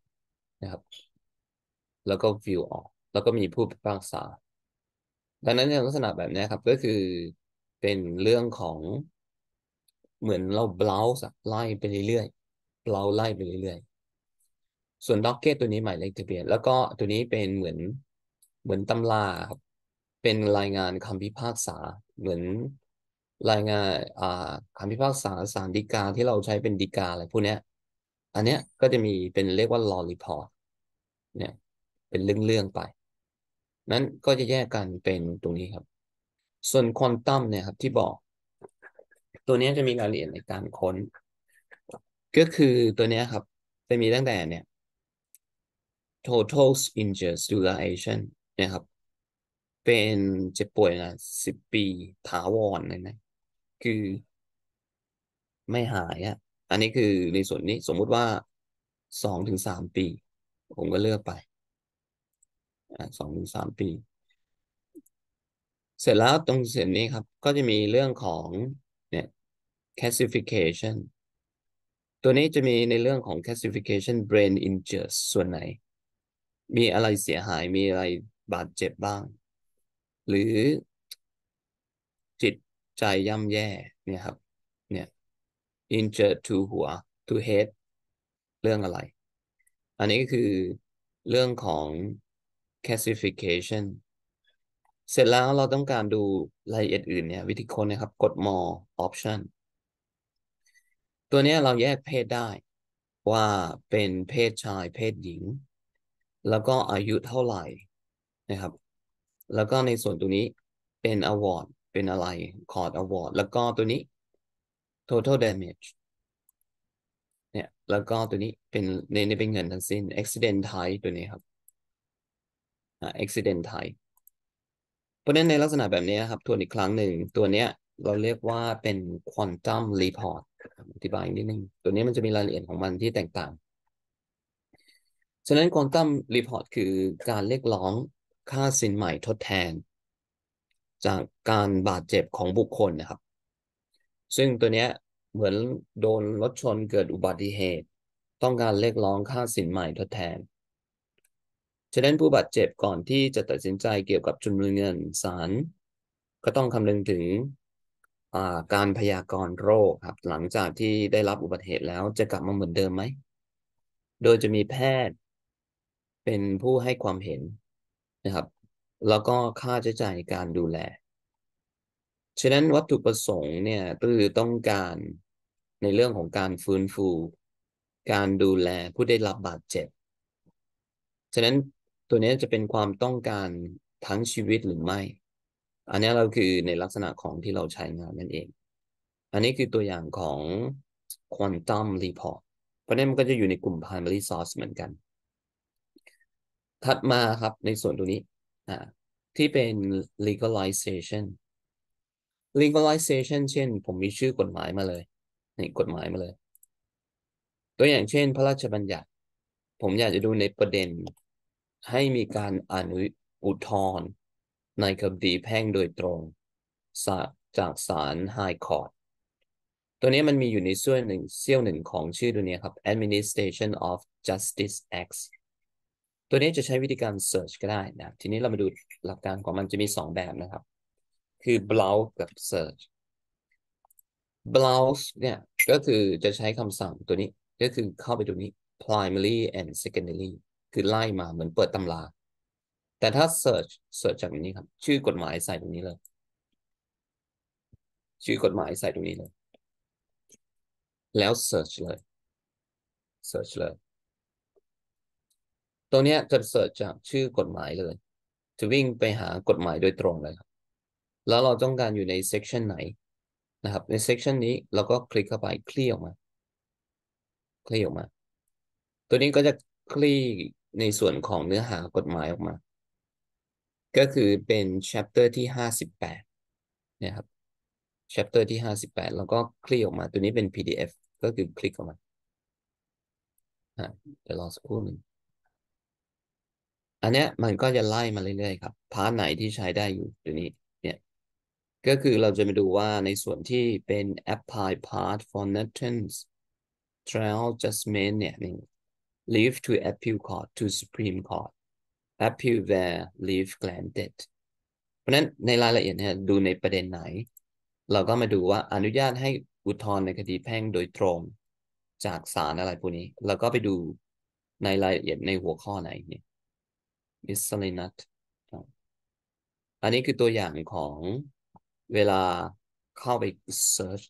นะครับ แล้วก็ view ออกแล้วก็มีผู้พิพากษา ดังนั้นในลักษณะแบบนี้ครับ ก็คือเป็นเรื่องของเหมือนเราเบลส์ไล่ไปเรื่อยๆเบลาไล่ไปเรื่อยๆส่วนด็อกเก็ตตัวนี้หมายเลขทะเบียน แล้วก็ตัวนี้เป็นเหมือนเหมือนตำราครับเป็นรายงานคำพิพากษาเหมือนรายงานอ่าคำพิพากษาสารดีกาที่เราใช้เป็นดีกาอะไรพวกนี้ยอันเนี้ยก็จะมีเป็นเรียกว่า law report เนี่ย เป็นเรื่องๆไปนั้นก็จะแยกกันเป็นตรงนี้ครับ ส่วนควอนตัมเนี่ยครับ ที่บอก ตัวนี้จะมีรายละเอียดในการค้น ก็คือตัวนี้ครับ จะมีตั้งแต่เนี่ย total injuration d u นะครับ เป็นเจ็บป่วยนะสิบปีถาวรเลยนะคือ ไม่หายอะ่ะอันนี้คือในส่วนนี้สมมุติว่าสองถึงสามปีผมก็เลือกไปสองถึงสามปี เสร็จแล้วตรงเสร็จนี้ครับ ก็จะมีเรื่องของเนี่ย classification ตัวนี้จะมีในเรื่องของ classification brain injuries ส่วนไหน มีอะไรเสียหายมีอะไรบาดเจ็บบ้าง หรือ จิตใจย่ำแย่เนี่ยครับเนี่ย injured to หัว to head เรื่องอะไร อันนี้ก็คือเรื่องของ classification เสร็จแล้วเราต้องการดูรายละเอียดอื่นเนี่ยวิธีค้นนะครับกด more option ตัวนี้เราแยกเพศได้ว่าเป็นเพศชายเพศหญิง แล้วก็อายุเท่าไหร่นะครับ แล้วก็ในส่วนตัวนี้เป็น award เป็นอะไร c o r d award แล้วก็ตัวนี้ total damage เนี่ยแล้วก็ตัวนี้เป็นในเป็นเงินทั้งสิ้น accident type ตัวนี้ครับ accident t ท p ยเพราะนั้นในลักษณะแบบนี้ครับทวนอีกครั้งหนึ่งตัวเนี้ยเราเรียกว่าเป็น quantum report อธิบายนิดนึงตัวนี้มันจะมีรายละเอียดของมันที่แตกต่างฉะนั้น quantum report คือการเรียกร้องค่าสินใหม่ทดแทน จากการบาดเจ็บของบุคคลนะครับ ซึ่งตัวเนี้ยเหมือนโดนรถชนเกิดอุบัติเหตุ ต้องการเรียกร้องค่าสินใหม่ทดแทนฉะนั้นผู้บาดเจ็บก่อนที่จะตัดสินใจเกี่ยวกับจำนวนเงินสาร ก็ต้องคำนึงถึงการพยากรณ์โรคครับ หลังจากที่ได้รับอุบัติเหตุแล้ว จะกลับมาเหมือนเดิมไหมโดยจะมีแพทย์เป็นผู้ให้ความเห็นนะครับ แล้วก็ค่าใช้จ่ายในการดูแลฉะนั้นวัตถุประสงค์เนี่ยคือต้องการในเรื่องของการฟื้นฟู การดูแลผู้ได้รับบาดเจ็บฉะนั้นตัวนี้จะเป็นความต้องการทั้งชีวิตหรือไม่ อันนี้เราคือในลักษณะของที่เราใช้งานนั่นเอง อันนี้คือตัวอย่างของ quantum report เพราะนั้นมันก็จะอยู่ในกลุ่ม primary source เหมือนกัน ถัดมาครับในส่วนตัวนี้ ที่เป็น legalization legalization เช่นผมมีชื่อกฎหมายมาเลย นี่กฎหมายมาเลย ตัวอย่างเช่นพระราชบัญญัติ ผมอยากจะดูในประเด็นให้มีการอนุอุทธรณ์ในคดีแพ่งโดยตรงจากศาลไฮคอร์ดตัวนี้มันมีอยู่ในส่วนหนึ่งเซี่ยวหนึ่งของชื่อตัวนี้ครับ Administration of Justice Act ตัวนี้จะใช้วิธีการ search ก็ได้นะทีนี้เรามาดูหลักการของมันจะมี 2 แบบนะครับ คือ browse กับ search browse เนี่ยก็คือจะใช้คำสั่งตัวนี้ ก็คือเข้าไปตรงนี้ primary and secondary คือไล่มาเหมือนเปิดตำรา แต่ถ้า search search จากนี้ครับชื่อกฎหมายใส่ตรงนี้เลย ชื่อกฎหมายใส่ตรงนี้เลย แล้ว search เลย search เลยตรงนี้จะ search จากชื่อกฎหมายเลยจะวิ่งไปหากฎหมายโดยตรงเลยครับแล้วเราต้องการอยู่ใน section ไหนนะครับใน section นี้เราก็คลิกเข้าไปคลี่ออกมาคลี่ออกมา ตัวนี้ก็จะคลี่ในส่วนของเนื้อหากฎหมายออกมา ก็คือเป็น chapter ที่ห้าสิบแปดนะครับ chapter ที่ห้าสิบแปดแล้วก็คลิกออกมา ตัวนี้เป็น PDF ก็คือคลิกออกมาเดี๋ยวรอสักครู่หนึ่งอันเนี้ยมันก็จะไล่มาเรื่อยๆครับ พาร์ทไหนที่ใช้ได้อยู่ตัวนี้เนี่ย ก็คือเราจะมาดูว่าในส่วนที่เป็น apply part for n a t t o n s trial adjustment เนี่ยนี่ leave to appeal court to Supreme Court appeal where leave granted เพราะนั้นในรายละเอียดเนี่ยดูในประเด็นไหน เราก็มาดูว่าอนุญาตให้อุทธรณ์ในคดีแพ่งโดยตรงจากศาลอะไรพวกนี้แล้วก็ไปดูในรายละเอียดในหัวข้อไหนเนี่ย miscellaneous อันนี้คือตัวอย่างของเวลาเข้าไป search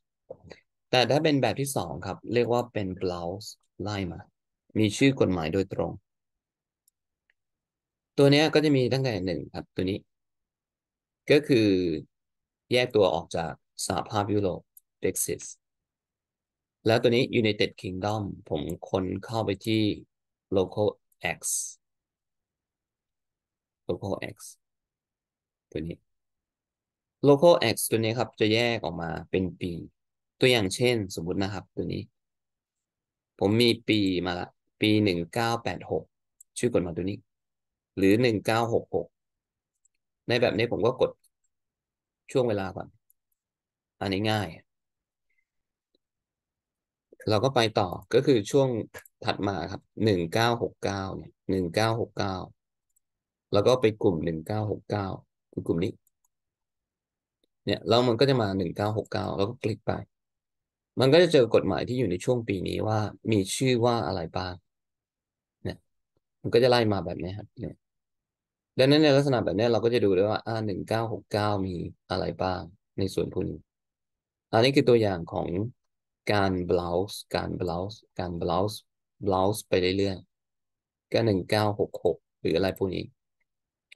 แต่ถ้าเป็นแบบที่สองครับ เรียกว่าเป็น browse ไล่มามีชื่อกฎหมายโดยตรง ตัวนี้ก็จะมีตั้งแต่หนึ่งครับ ตัวนี้ ก็คือแยกตัวออกจากสหภาพยุโรป b r e x i สแล้วตัวนี้ United Kingdom ผมคนเข้าไปที่ local x local x ตัวนี้ local x ตัวนี้ครับจะแยกออกมาเป็นปี ตัวอย่างเช่น สมมตินะครับตัวนี้ ผมมีปีมาละปีหนึ่งเก้าแปดหกชื่อกฎมาตวนี้ หรือหนึ่งเก้าหกหกในแบบนี้ผมก็กดช่วงเวลาก่อน อันนี้ง่าย เราก็ไปต่อก็คือช่วงถัดมาครับหนึ่งเก้าหกเก้าเนี่ยหนึ่งเก้าหกเก้าแล้วก็ไปกลุ่มหนึ่งเก้าหกเก้าคือกลุ่มนี้ เนี่ยแล้วมันก็จะมาหนึ่งเก้าหกเก้าแล้วก็คลิกไป มันก็จะเจอกฎหมายที่อยู่ในช่วงปีนี้ว่ามีชื่อว่าอะไรบ้างมันก็จะไล่มาแบบนี้ครับเนี่ยดังนั้นในลักษณะแบบนี้เราก็จะดูได้ว่าอ่าหนึ่งเก้าหกเก้ามีอะไรบ้างในส่วนพวกนี้ อันนี้คือตัวอย่างของการ b r o w s e การ b r o w s e การ b r o w s e b r o w s e ไปเรื่อยๆ ก็หนึ่งเก้าหกหกหรืออะไรพวกนี้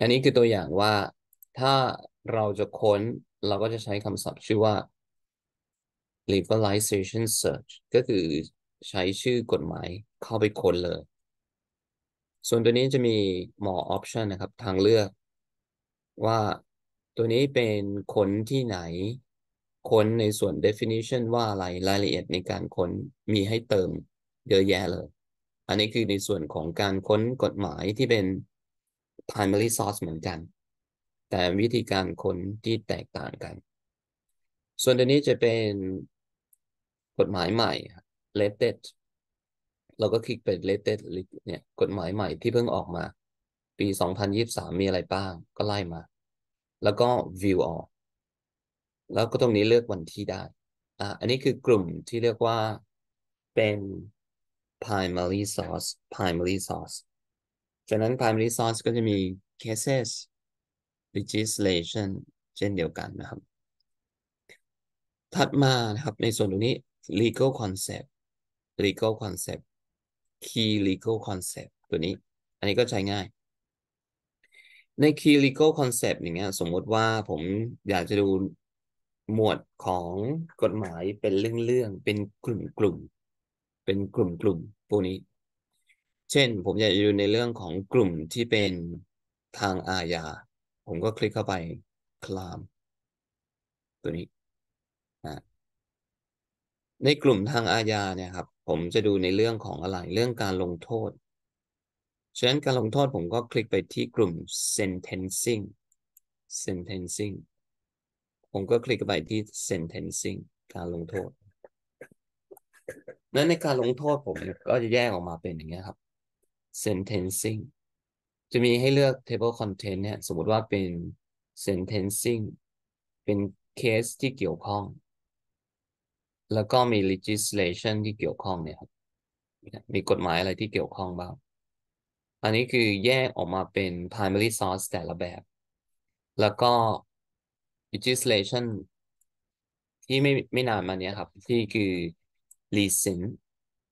อันนี้คือตัวอย่างว่าถ้าเราจะค้นเราก็จะใช้คำศัพท์ชื่อว่า legalization search ก็คือใช้ชื่อกฎหมายเข้าไปค้นเลยส่วนตัวนี้จะมี more option นะครับทางเลือก ว่าตัวนี้เป็นค้นที่ไหน ค้นในส่วน definition ว่าอะไร รายละเอียดในการค้นมีให้เติมเยอะแยะเลย อันนี้คือในส่วนของการค้นกฎหมายที่เป็น primary source เหมือนกัน แต่วิธีการค้นที่แตกต่างกัน ส่วนตัวนี้จะเป็น กฎหมายใหม่ latest เราก็คลิกไป latest เนี่ยกฎหมายใหม่ที่เพิ่งออกมา ปี 2023 มีอะไรบ้างก็ไล่มา แล้วก็ view all แล้วก็ตรงนี้เลือกวันที่ได้อ่าอันนี้คือกลุ่มที่เรียกว่าเป็น primary source primary source จากนั้น primary source ก็จะมี cases legislation เช่นเดียวกันนะครับ ถัดมานะครับในส่วนตรงนี้ legal concept legal concept Key Legal Concept ตัวนี้ อันนี้ก็ใช้ง่าย ใน Key Legal Concept อย่างเงี้ย สมมติว่าผมอยากจะดูหมวดของกฎหมายเป็นเรื่องๆ เป็นกลุ่มๆ เป็นกลุ่มๆ พวกนี้ เช่น ผมอยากจะดูในเรื่องของกลุ่มที่เป็นทางอาญา ผมก็คลิกเข้าไปคลามตัวนี้ในกลุ่มทางอาญาเนี่ยครับผมจะดูในเรื่องของอะไรเรื่องการลงโทษฉะนั้นการลงโทษผมก็คลิกไปที่กลุ่ม sentencing sentencing ผมก็คลิกไปที่ sentencing การลงโทษนั้นในการลงโทษผมก็จะแยกออกมาเป็นอย่างเงี้ยครับ sentencing จะมีให้เลือก table content เนี่ยสมมติว่าเป็น sentencing เป็นเคสที่เกี่ยวข้องแล้วก็มี legislation ที่เกี่ยวข้องเนี่ยครับ มีกฎหมายอะไรที่เกี่ยวข้องบ้าง อันนี้คือแยกออกมาเป็น primary source แต่ละแบบ แล้วก็ legislation ที่ไม่ไม่นานมาเนี้ยครับ ที่คือ recent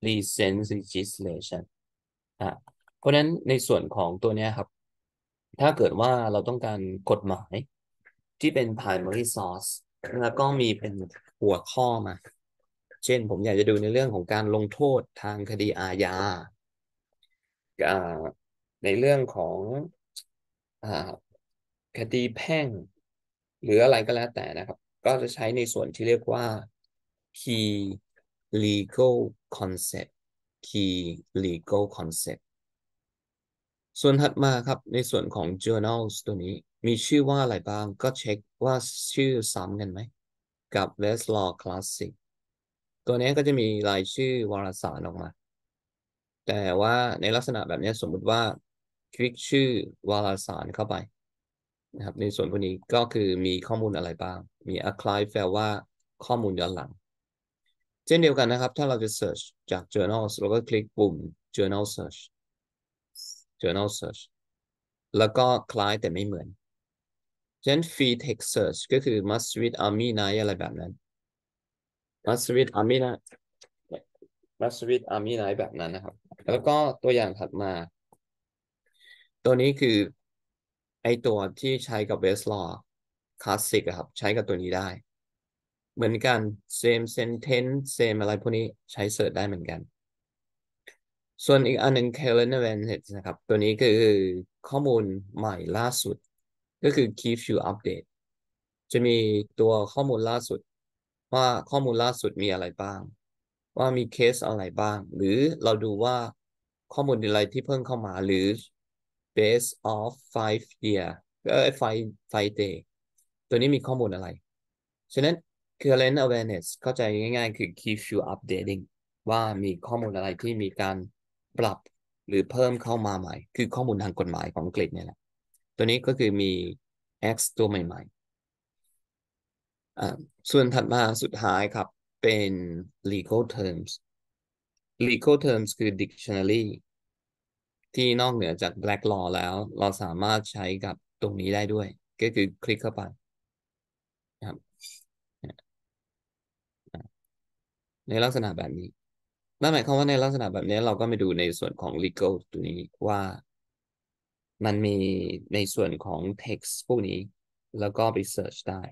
recent legislation อ่ะเพราะนั้นในส่วนของตัวเนี้ยครับ ถ้าเกิดว่าเราต้องการกฎหมายที่เป็น primary source แล้วก็มีเป็นหัวข้อมาเช่น ผมอยากจะดูในเรื่องของการลงโทษทางคดีอาญา ในเรื่องของคดีแพ่ง หรืออะไรก็แล้วแต่นะครับ ก็จะใช้ในส่วนที่เรียกว่า key legal concept key legal concept ส่วนถัดมาครับในส่วนของ journals ตัวนี้ มีชื่อว่าอะไรบ้างก็เช็คว่าชื่อซ้ำกันไหม กับ Westlaw Classic ตัวนี้ก็จะมีรายชื่อวารสารออกมา แต่ว่าในลักษณะแบบนี้สมมุติว่า คลิกชื่อวารสารเข้าไป นะครับ ในส่วนพวกนี้ก็คือมีข้อมูลอะไรบ้าง มี a r c h i v แปลว่าข้อมูลย้อนหลัง เช่นเดียวกันนะครับ ถ้าเราจะ search จาก journals เราก็คลิกปุ่ม journal search journal search แล้วก็คล้ายแต่ไม่เหมือน เช่น free text search ก็คือ must read army night อะไรแบบนั้นมัสวิตอามีนะมัสวิตอามีนะแบบนั้นนะครับ แล้วก็ตัวอย่างถัดมา ตัวนี้คือไอตัวที่ใช้กับเวสลอคลาสสิกครับ ใช้กับตัวนี้ได้ เหมือนกัน same sentence same อะไรพวกนี้ใช้เสิร์ชได้เหมือนกัน ส่วนอีกอันหนึ่ง c a l e n t events นะครับ ตัวนี้คือข้อมูลใหม่ล่าสุดก็คือ keep you update จะมีตัวข้อมูลล่าสุดว่าข้อมูลล่าสุดมีอะไรบ้าง ว่ามีเคสอะไรบ้าง หรือเราดูว่าข้อมูลอะไรที่เพิ่งเข้ามาหรือ base of five year เออ five five day ตัวนี้มีข้อมูลอะไร ฉะนั้น current awareness เข้าใจง่ายๆ คือ keep you updating ว่ามีข้อมูลอะไรที่มีการปรับหรือเพิ่มเข้ามาใหม่ คือข้อมูลทางกฎหมายของอังกฤษเนี่ยแหละตัวนี้ก็คือมี X ตัวใหม่ส่วนถัดมาสุดท้ายครับเป็น legal terms legal terms คือ dictionary ที่นอกเหนือจาก black law แล้ว เราสามารถใช้กับตรงนี้ได้ด้วย ก็คือคลิกเข้าไปครับในลักษณะแบบนี้นั่นหมายความว่าในลักษณะแบบนี้ เราก็ไปดูในส่วนของ legal ตัวนี้ว่ามันมีในส่วนของ text พวกนี้ แล้วก็ไป search ได้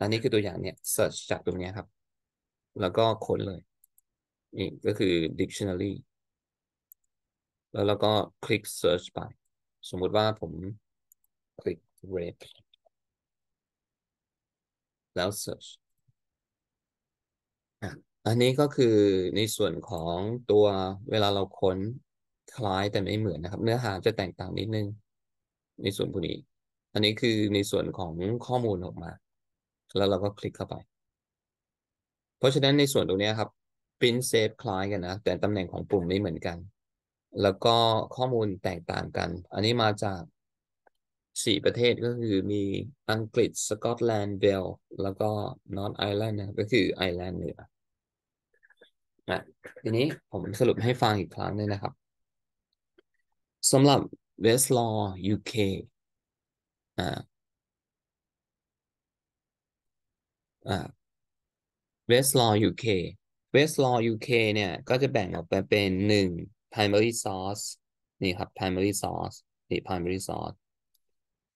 อันนี้คือตัวอย่างเนี่ย search จากตรงนี้ครับ แล้วก็ค้นเลยนี่ก็คือ dictionary แล้วเราก็คลิก search ไปสมมุติว่าผมคลิก rape แล้ว search อันนี้ก็คือในส่วนของตัวเวลาเราค้นคล้ายแต่ไม่เหมือนนะครับ เนื้อหาจะแตกต่างนิดนึง ในส่วนพวกนี้ อันนี้คือในส่วนของข้อมูลออกมาแล้วเราก็คลิกเข้าไป เพราะฉะนั้นในส่วนตรงนี้ครับ print save คล้ายกันนะ แต่ตำแหน่งของปุ่มไม่เหมือนกัน แล้วก็ข้อมูลแตกต่างกัน อันนี้มาจากสี่ประเทศก็คือมีอังกฤษ สกอตแลนด์เวล แล้วก็นอร์ทไอแลนด์นะก็คือไอร์แลนด์เหนืออ่ะทีนี้ผมสรุปให้ฟังอีกครั้งนึงนะครับสำหรับ Westlaw UK อ่าอ่าอว์ยูเคเวสต์ลอว์ยูเคเนี่ย ก็จะแบ่งออกไปเป็นหนึ่ง primary source นี่ครับ primary source นี่ primary source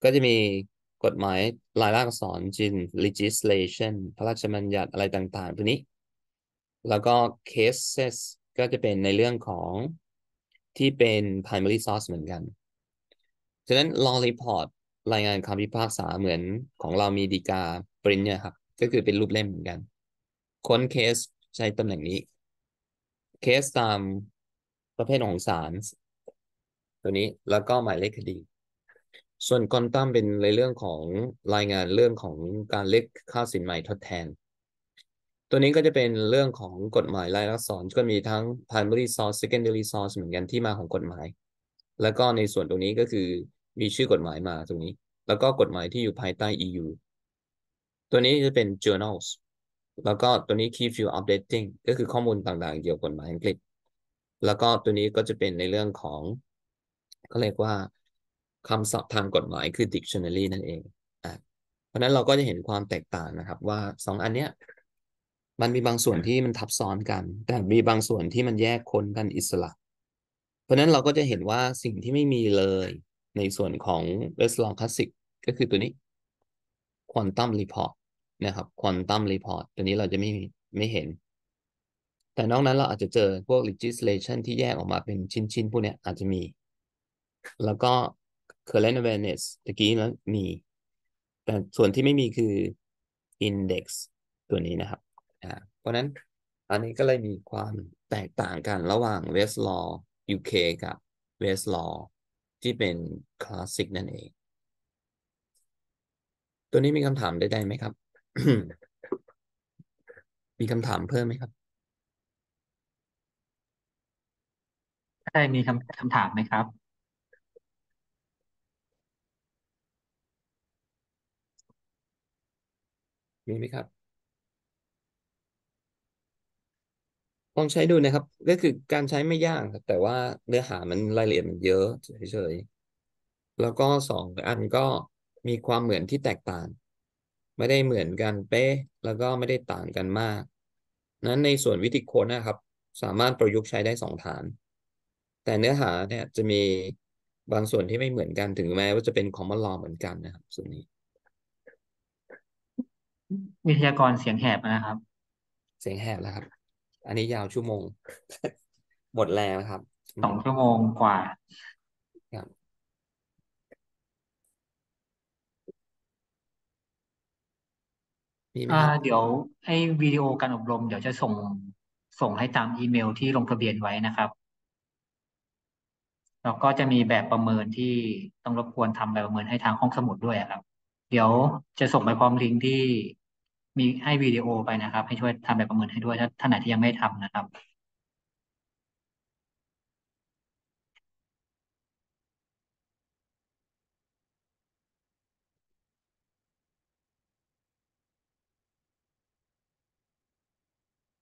ก็จะมีกฎหมายรายลักษณ์อักษรจีน legislation พระราชบัญญัติอะไรต่างๆพวกนี้ แล้วก็ cases ก็จะเป็นในเรื่องของที่เป็น primary source เหมือนกัน ฉะนั้น law report รายงานคำพิพากษาเหมือนของเรามีดีกาปริ้นเนี่ยครับก็คือเป็นรูปเล่มเหมือนกัน ค้นเคสใช้ตำแหน่งนี้ เคสตามประเภทของสารตัวนี้ แล้วก็หมายเลขคดี ส่วนคอนตัมเป็นในเรื่องของรายงานเรื่องของการเล็กค่าสินใหม่ทดแทน ตัวนี้ก็จะเป็นเรื่องของกฎหมายรายลักษณ์อนกก็มีทั้ง primary source secondary source เหมือนกันที่มาของกฎหมาย แล้วก็ในส่วนตรงนี้ก็คือ มีชื่อกฎหมายมาตรงนี้ แล้วก็กฎหมายที่อยู่ภายใต้ EU ตัวนี้จะเป็น journals แล้วก็ตัวนี้ keep you updating ก็คือข้อมูลต่างๆ เกี่ยวกับกฎหมายอังกฤษ แล้วก็ตัวนี้ก็จะเป็นในเรื่องของเขาเรียกว่าคำศัพท์ทางกฎหมายคือ dictionary นั่นเองอเพราะนั้นเราก็จะเห็นความแตกต่างนะครับ ว่าสองอันเนี้ยมันมีบางส่วนที่มันทับซ้อนกัน แต่ มีบางส่วนที่มันแยกคนกันอิสระ เพราะนั้นเราก็จะเห็นว่าสิ่งที่ไม่มีเลยในส่วนของ Westlaw Classic ก็คือตัวนี้ควอนตัมรีพอร์ตนะครับควอนตัมรีพอร์ตตัวนี้เราจะไม่ไม่เห็น แต่นอกนั้นเราอาจจะเจอพวก legislation ที่แยกออกมาเป็นชิ้นๆพวกนี้อาจจะมี แล้วก็ current awareness ตะกี้นั้นมีแต่ส่วนที่ไม่มีคือ index ตัวนี้นะครับอ่าเพราะนั้นอันนี้ก็เลยมีความแตกต่างกันระหว่าง Westlaw UK กับ Westlaw ที่เป็นคลาสสิกนั่นเองตัวนี้มีคำถามใดๆไหมครับ มีคำถามเพิ่มไหมครับใช่มีคำคำถามไหมครับมีไหมครับ ลองใช้ดูนะครับ ก็คือการใช้ไม่ยากครับแต่ว่าเนื้อหามันรายละเอียดมันเยอะเฉยๆ แล้วก็สองอันก็มีความเหมือนที่แตกต่าง ไม่ได้เหมือนกันเป๊ะแล้วก็ไม่ได้ต่างกันมาก นั้นในส่วนวิธีค้นนะครับ สามารถประยุกต์ใช้ได้สองฐาน แต่เนื้อหาเนี่ยจะมีบางส่วนที่ไม่เหมือนกันถึงแม้ว่าจะเป็นคอมมอนลอเหมือนกันนะครับส่วนนี้ วิทยากรเสียงแหบนะครับ เสียงแหบแล้วครับ อันนี้ยาวชั่วโมงหมดแล้วครับสองชั่วโมงกว่ามีไหมครับเดี๋ยวไอ้วิดีโอการอบรม เดี๋ยวจะส่งส่งให้ตามอีเมลที่ลงทะเบียนไว้นะครับแล้วก็จะมีแบบประเมินที่ต้องรบกวนทำแบบประเมินให้ทางห้องสมุดด้วยครับ เดี๋ยวจะส่งไปพร้อมลิงก์ที่มีให้วิดีโอไปนะครับ ให้ช่วยทำแบบประเมินให้ด้วยถ้าท่านไหนที่ยังไม่ทำนะครับ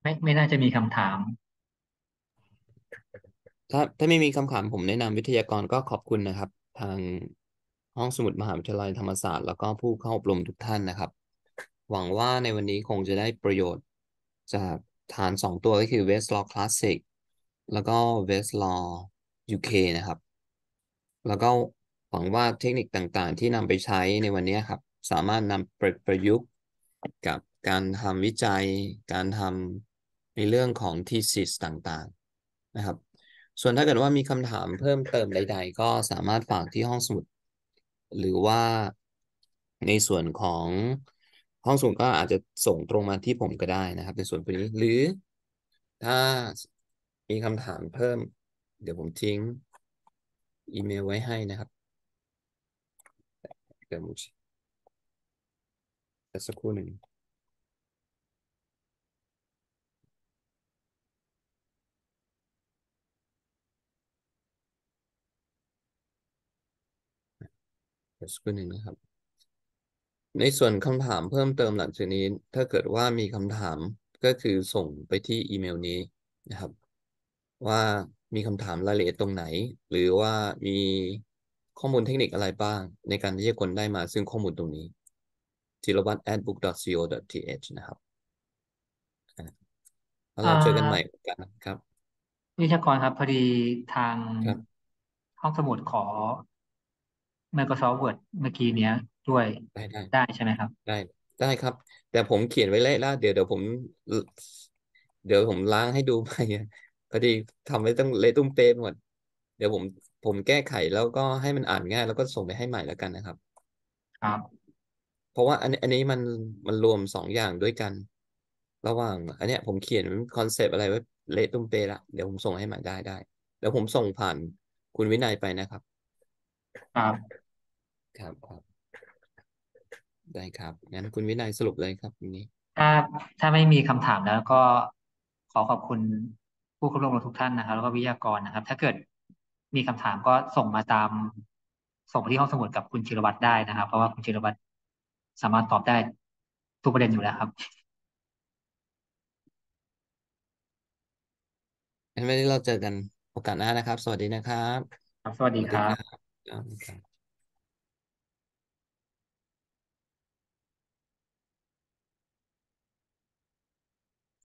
ไม่ไม่น่าจะมีคำถาม ถ้าถ้าไม่มีคำถามผมแนะนำวิทยากรก็ขอบคุณนะครับ ทางห้องสมุดมหาวิทยาลัยธรรมศาสตร์แล้วก็ผู้เข้าอบรมทุกท่านนะครับ หวังว่าในวันนี้คงจะได้ประโยชน์ จากฐานสองตัวก็คือ Westlaw Classic แล้วก็ Westlaw UK นะครับ แล้วก็หวังว่าเทคนิคต่างๆ ที่นำไปใช้ในวันนี้ครับ สามารถนำไปประยุกต์กับการทำวิจัย การทำในเรื่องของ thesis ต่าง ๆนะครับ ส่วนถ้าเกิดว่ามีคำถามเพิ่มเติมใด ๆ ก็สามารถฝากที่ห้องสมุด หรือว่าในส่วนของห้องสมุดก็อาจจะส่งตรงมาที่ผมก็ได้นะครับ ในส่วนนี้หรือถ้ามีคำถามเพิ่มเดี๋ยวผมทิ้งอีเมลไว้ให้นะครับเดี๋ยวมสักครู่หนึ่งสักครู่หนึ่งนะครับ ในส่วนคำถามเพิ่มเติมหลังจากนี้ ถ้าเกิดว่ามีคำถามก็คือส่งไปที่อีเมลนี้นะครับ ว่ามีคำถามรายละเอียดตรงไหน หรือว่ามีข้อมูลเทคนิคอะไรบ้าง ในการที่จะคนได้มาซึ่งข้อมูลตรงนี้จิรวัตร at book co th นะครับแล้วเราเจอกันใหม่กันครับ นี่ชกรครับ พอดีทางห้องสมุดขอ Microsoft Word เมื่อกี้เนี้ยด้วยได้ได้ใช่ไหมครับ ได้ได้ครับ แต่ผมเขียนไว้แล้วเดี๋ยวเดี๋ยวผม เดี๋ยวผมล้างให้ดูไปพอดีทำไว้ต้องเละตุ้มเต้หมด เดี๋ยวผมผมแก้ไขแล้วก็ให้มันอ่านง่ายแล้วก็ส่งไปให้ใหม่แล้วกันนะครับ ครับ เพราะว่าอันอันนี้มันมันรวมสองอย่างด้วยกัน ระหว่าง อันเนี้ยผมเขียนคอนเซปต์อะไรไว้เละตุ้มเต้ละเดี๋ยวผมส่งให้ใหม่ได้ได้แล้วผมส่งผ่านคุณวินัยไปนะครับครับครับครับได้ครับ งั้นคุณวินัยสรุปเลยครับทีนี้ถ้าถ้าไม่มีคำถามแล้ว ก็ขอขอบคุณผู้เข้าร่วมทุกท่านนะครับแล้วก็วิทยากรนะครับ ถ้าเกิดมีคำถามก็ส่งมาตามส่งไปที่ห้องสมุดกับคุณชิรวัตรได้นะครับเพราะว่าคุณชิรวัตรสามารถตอบได้ทุกประเด็นอยู่แล้วครับงั้นไว้เราเจอกันโอกาสหน้านะครับ สวัสดีนะครับ ครับสวัสดีครับ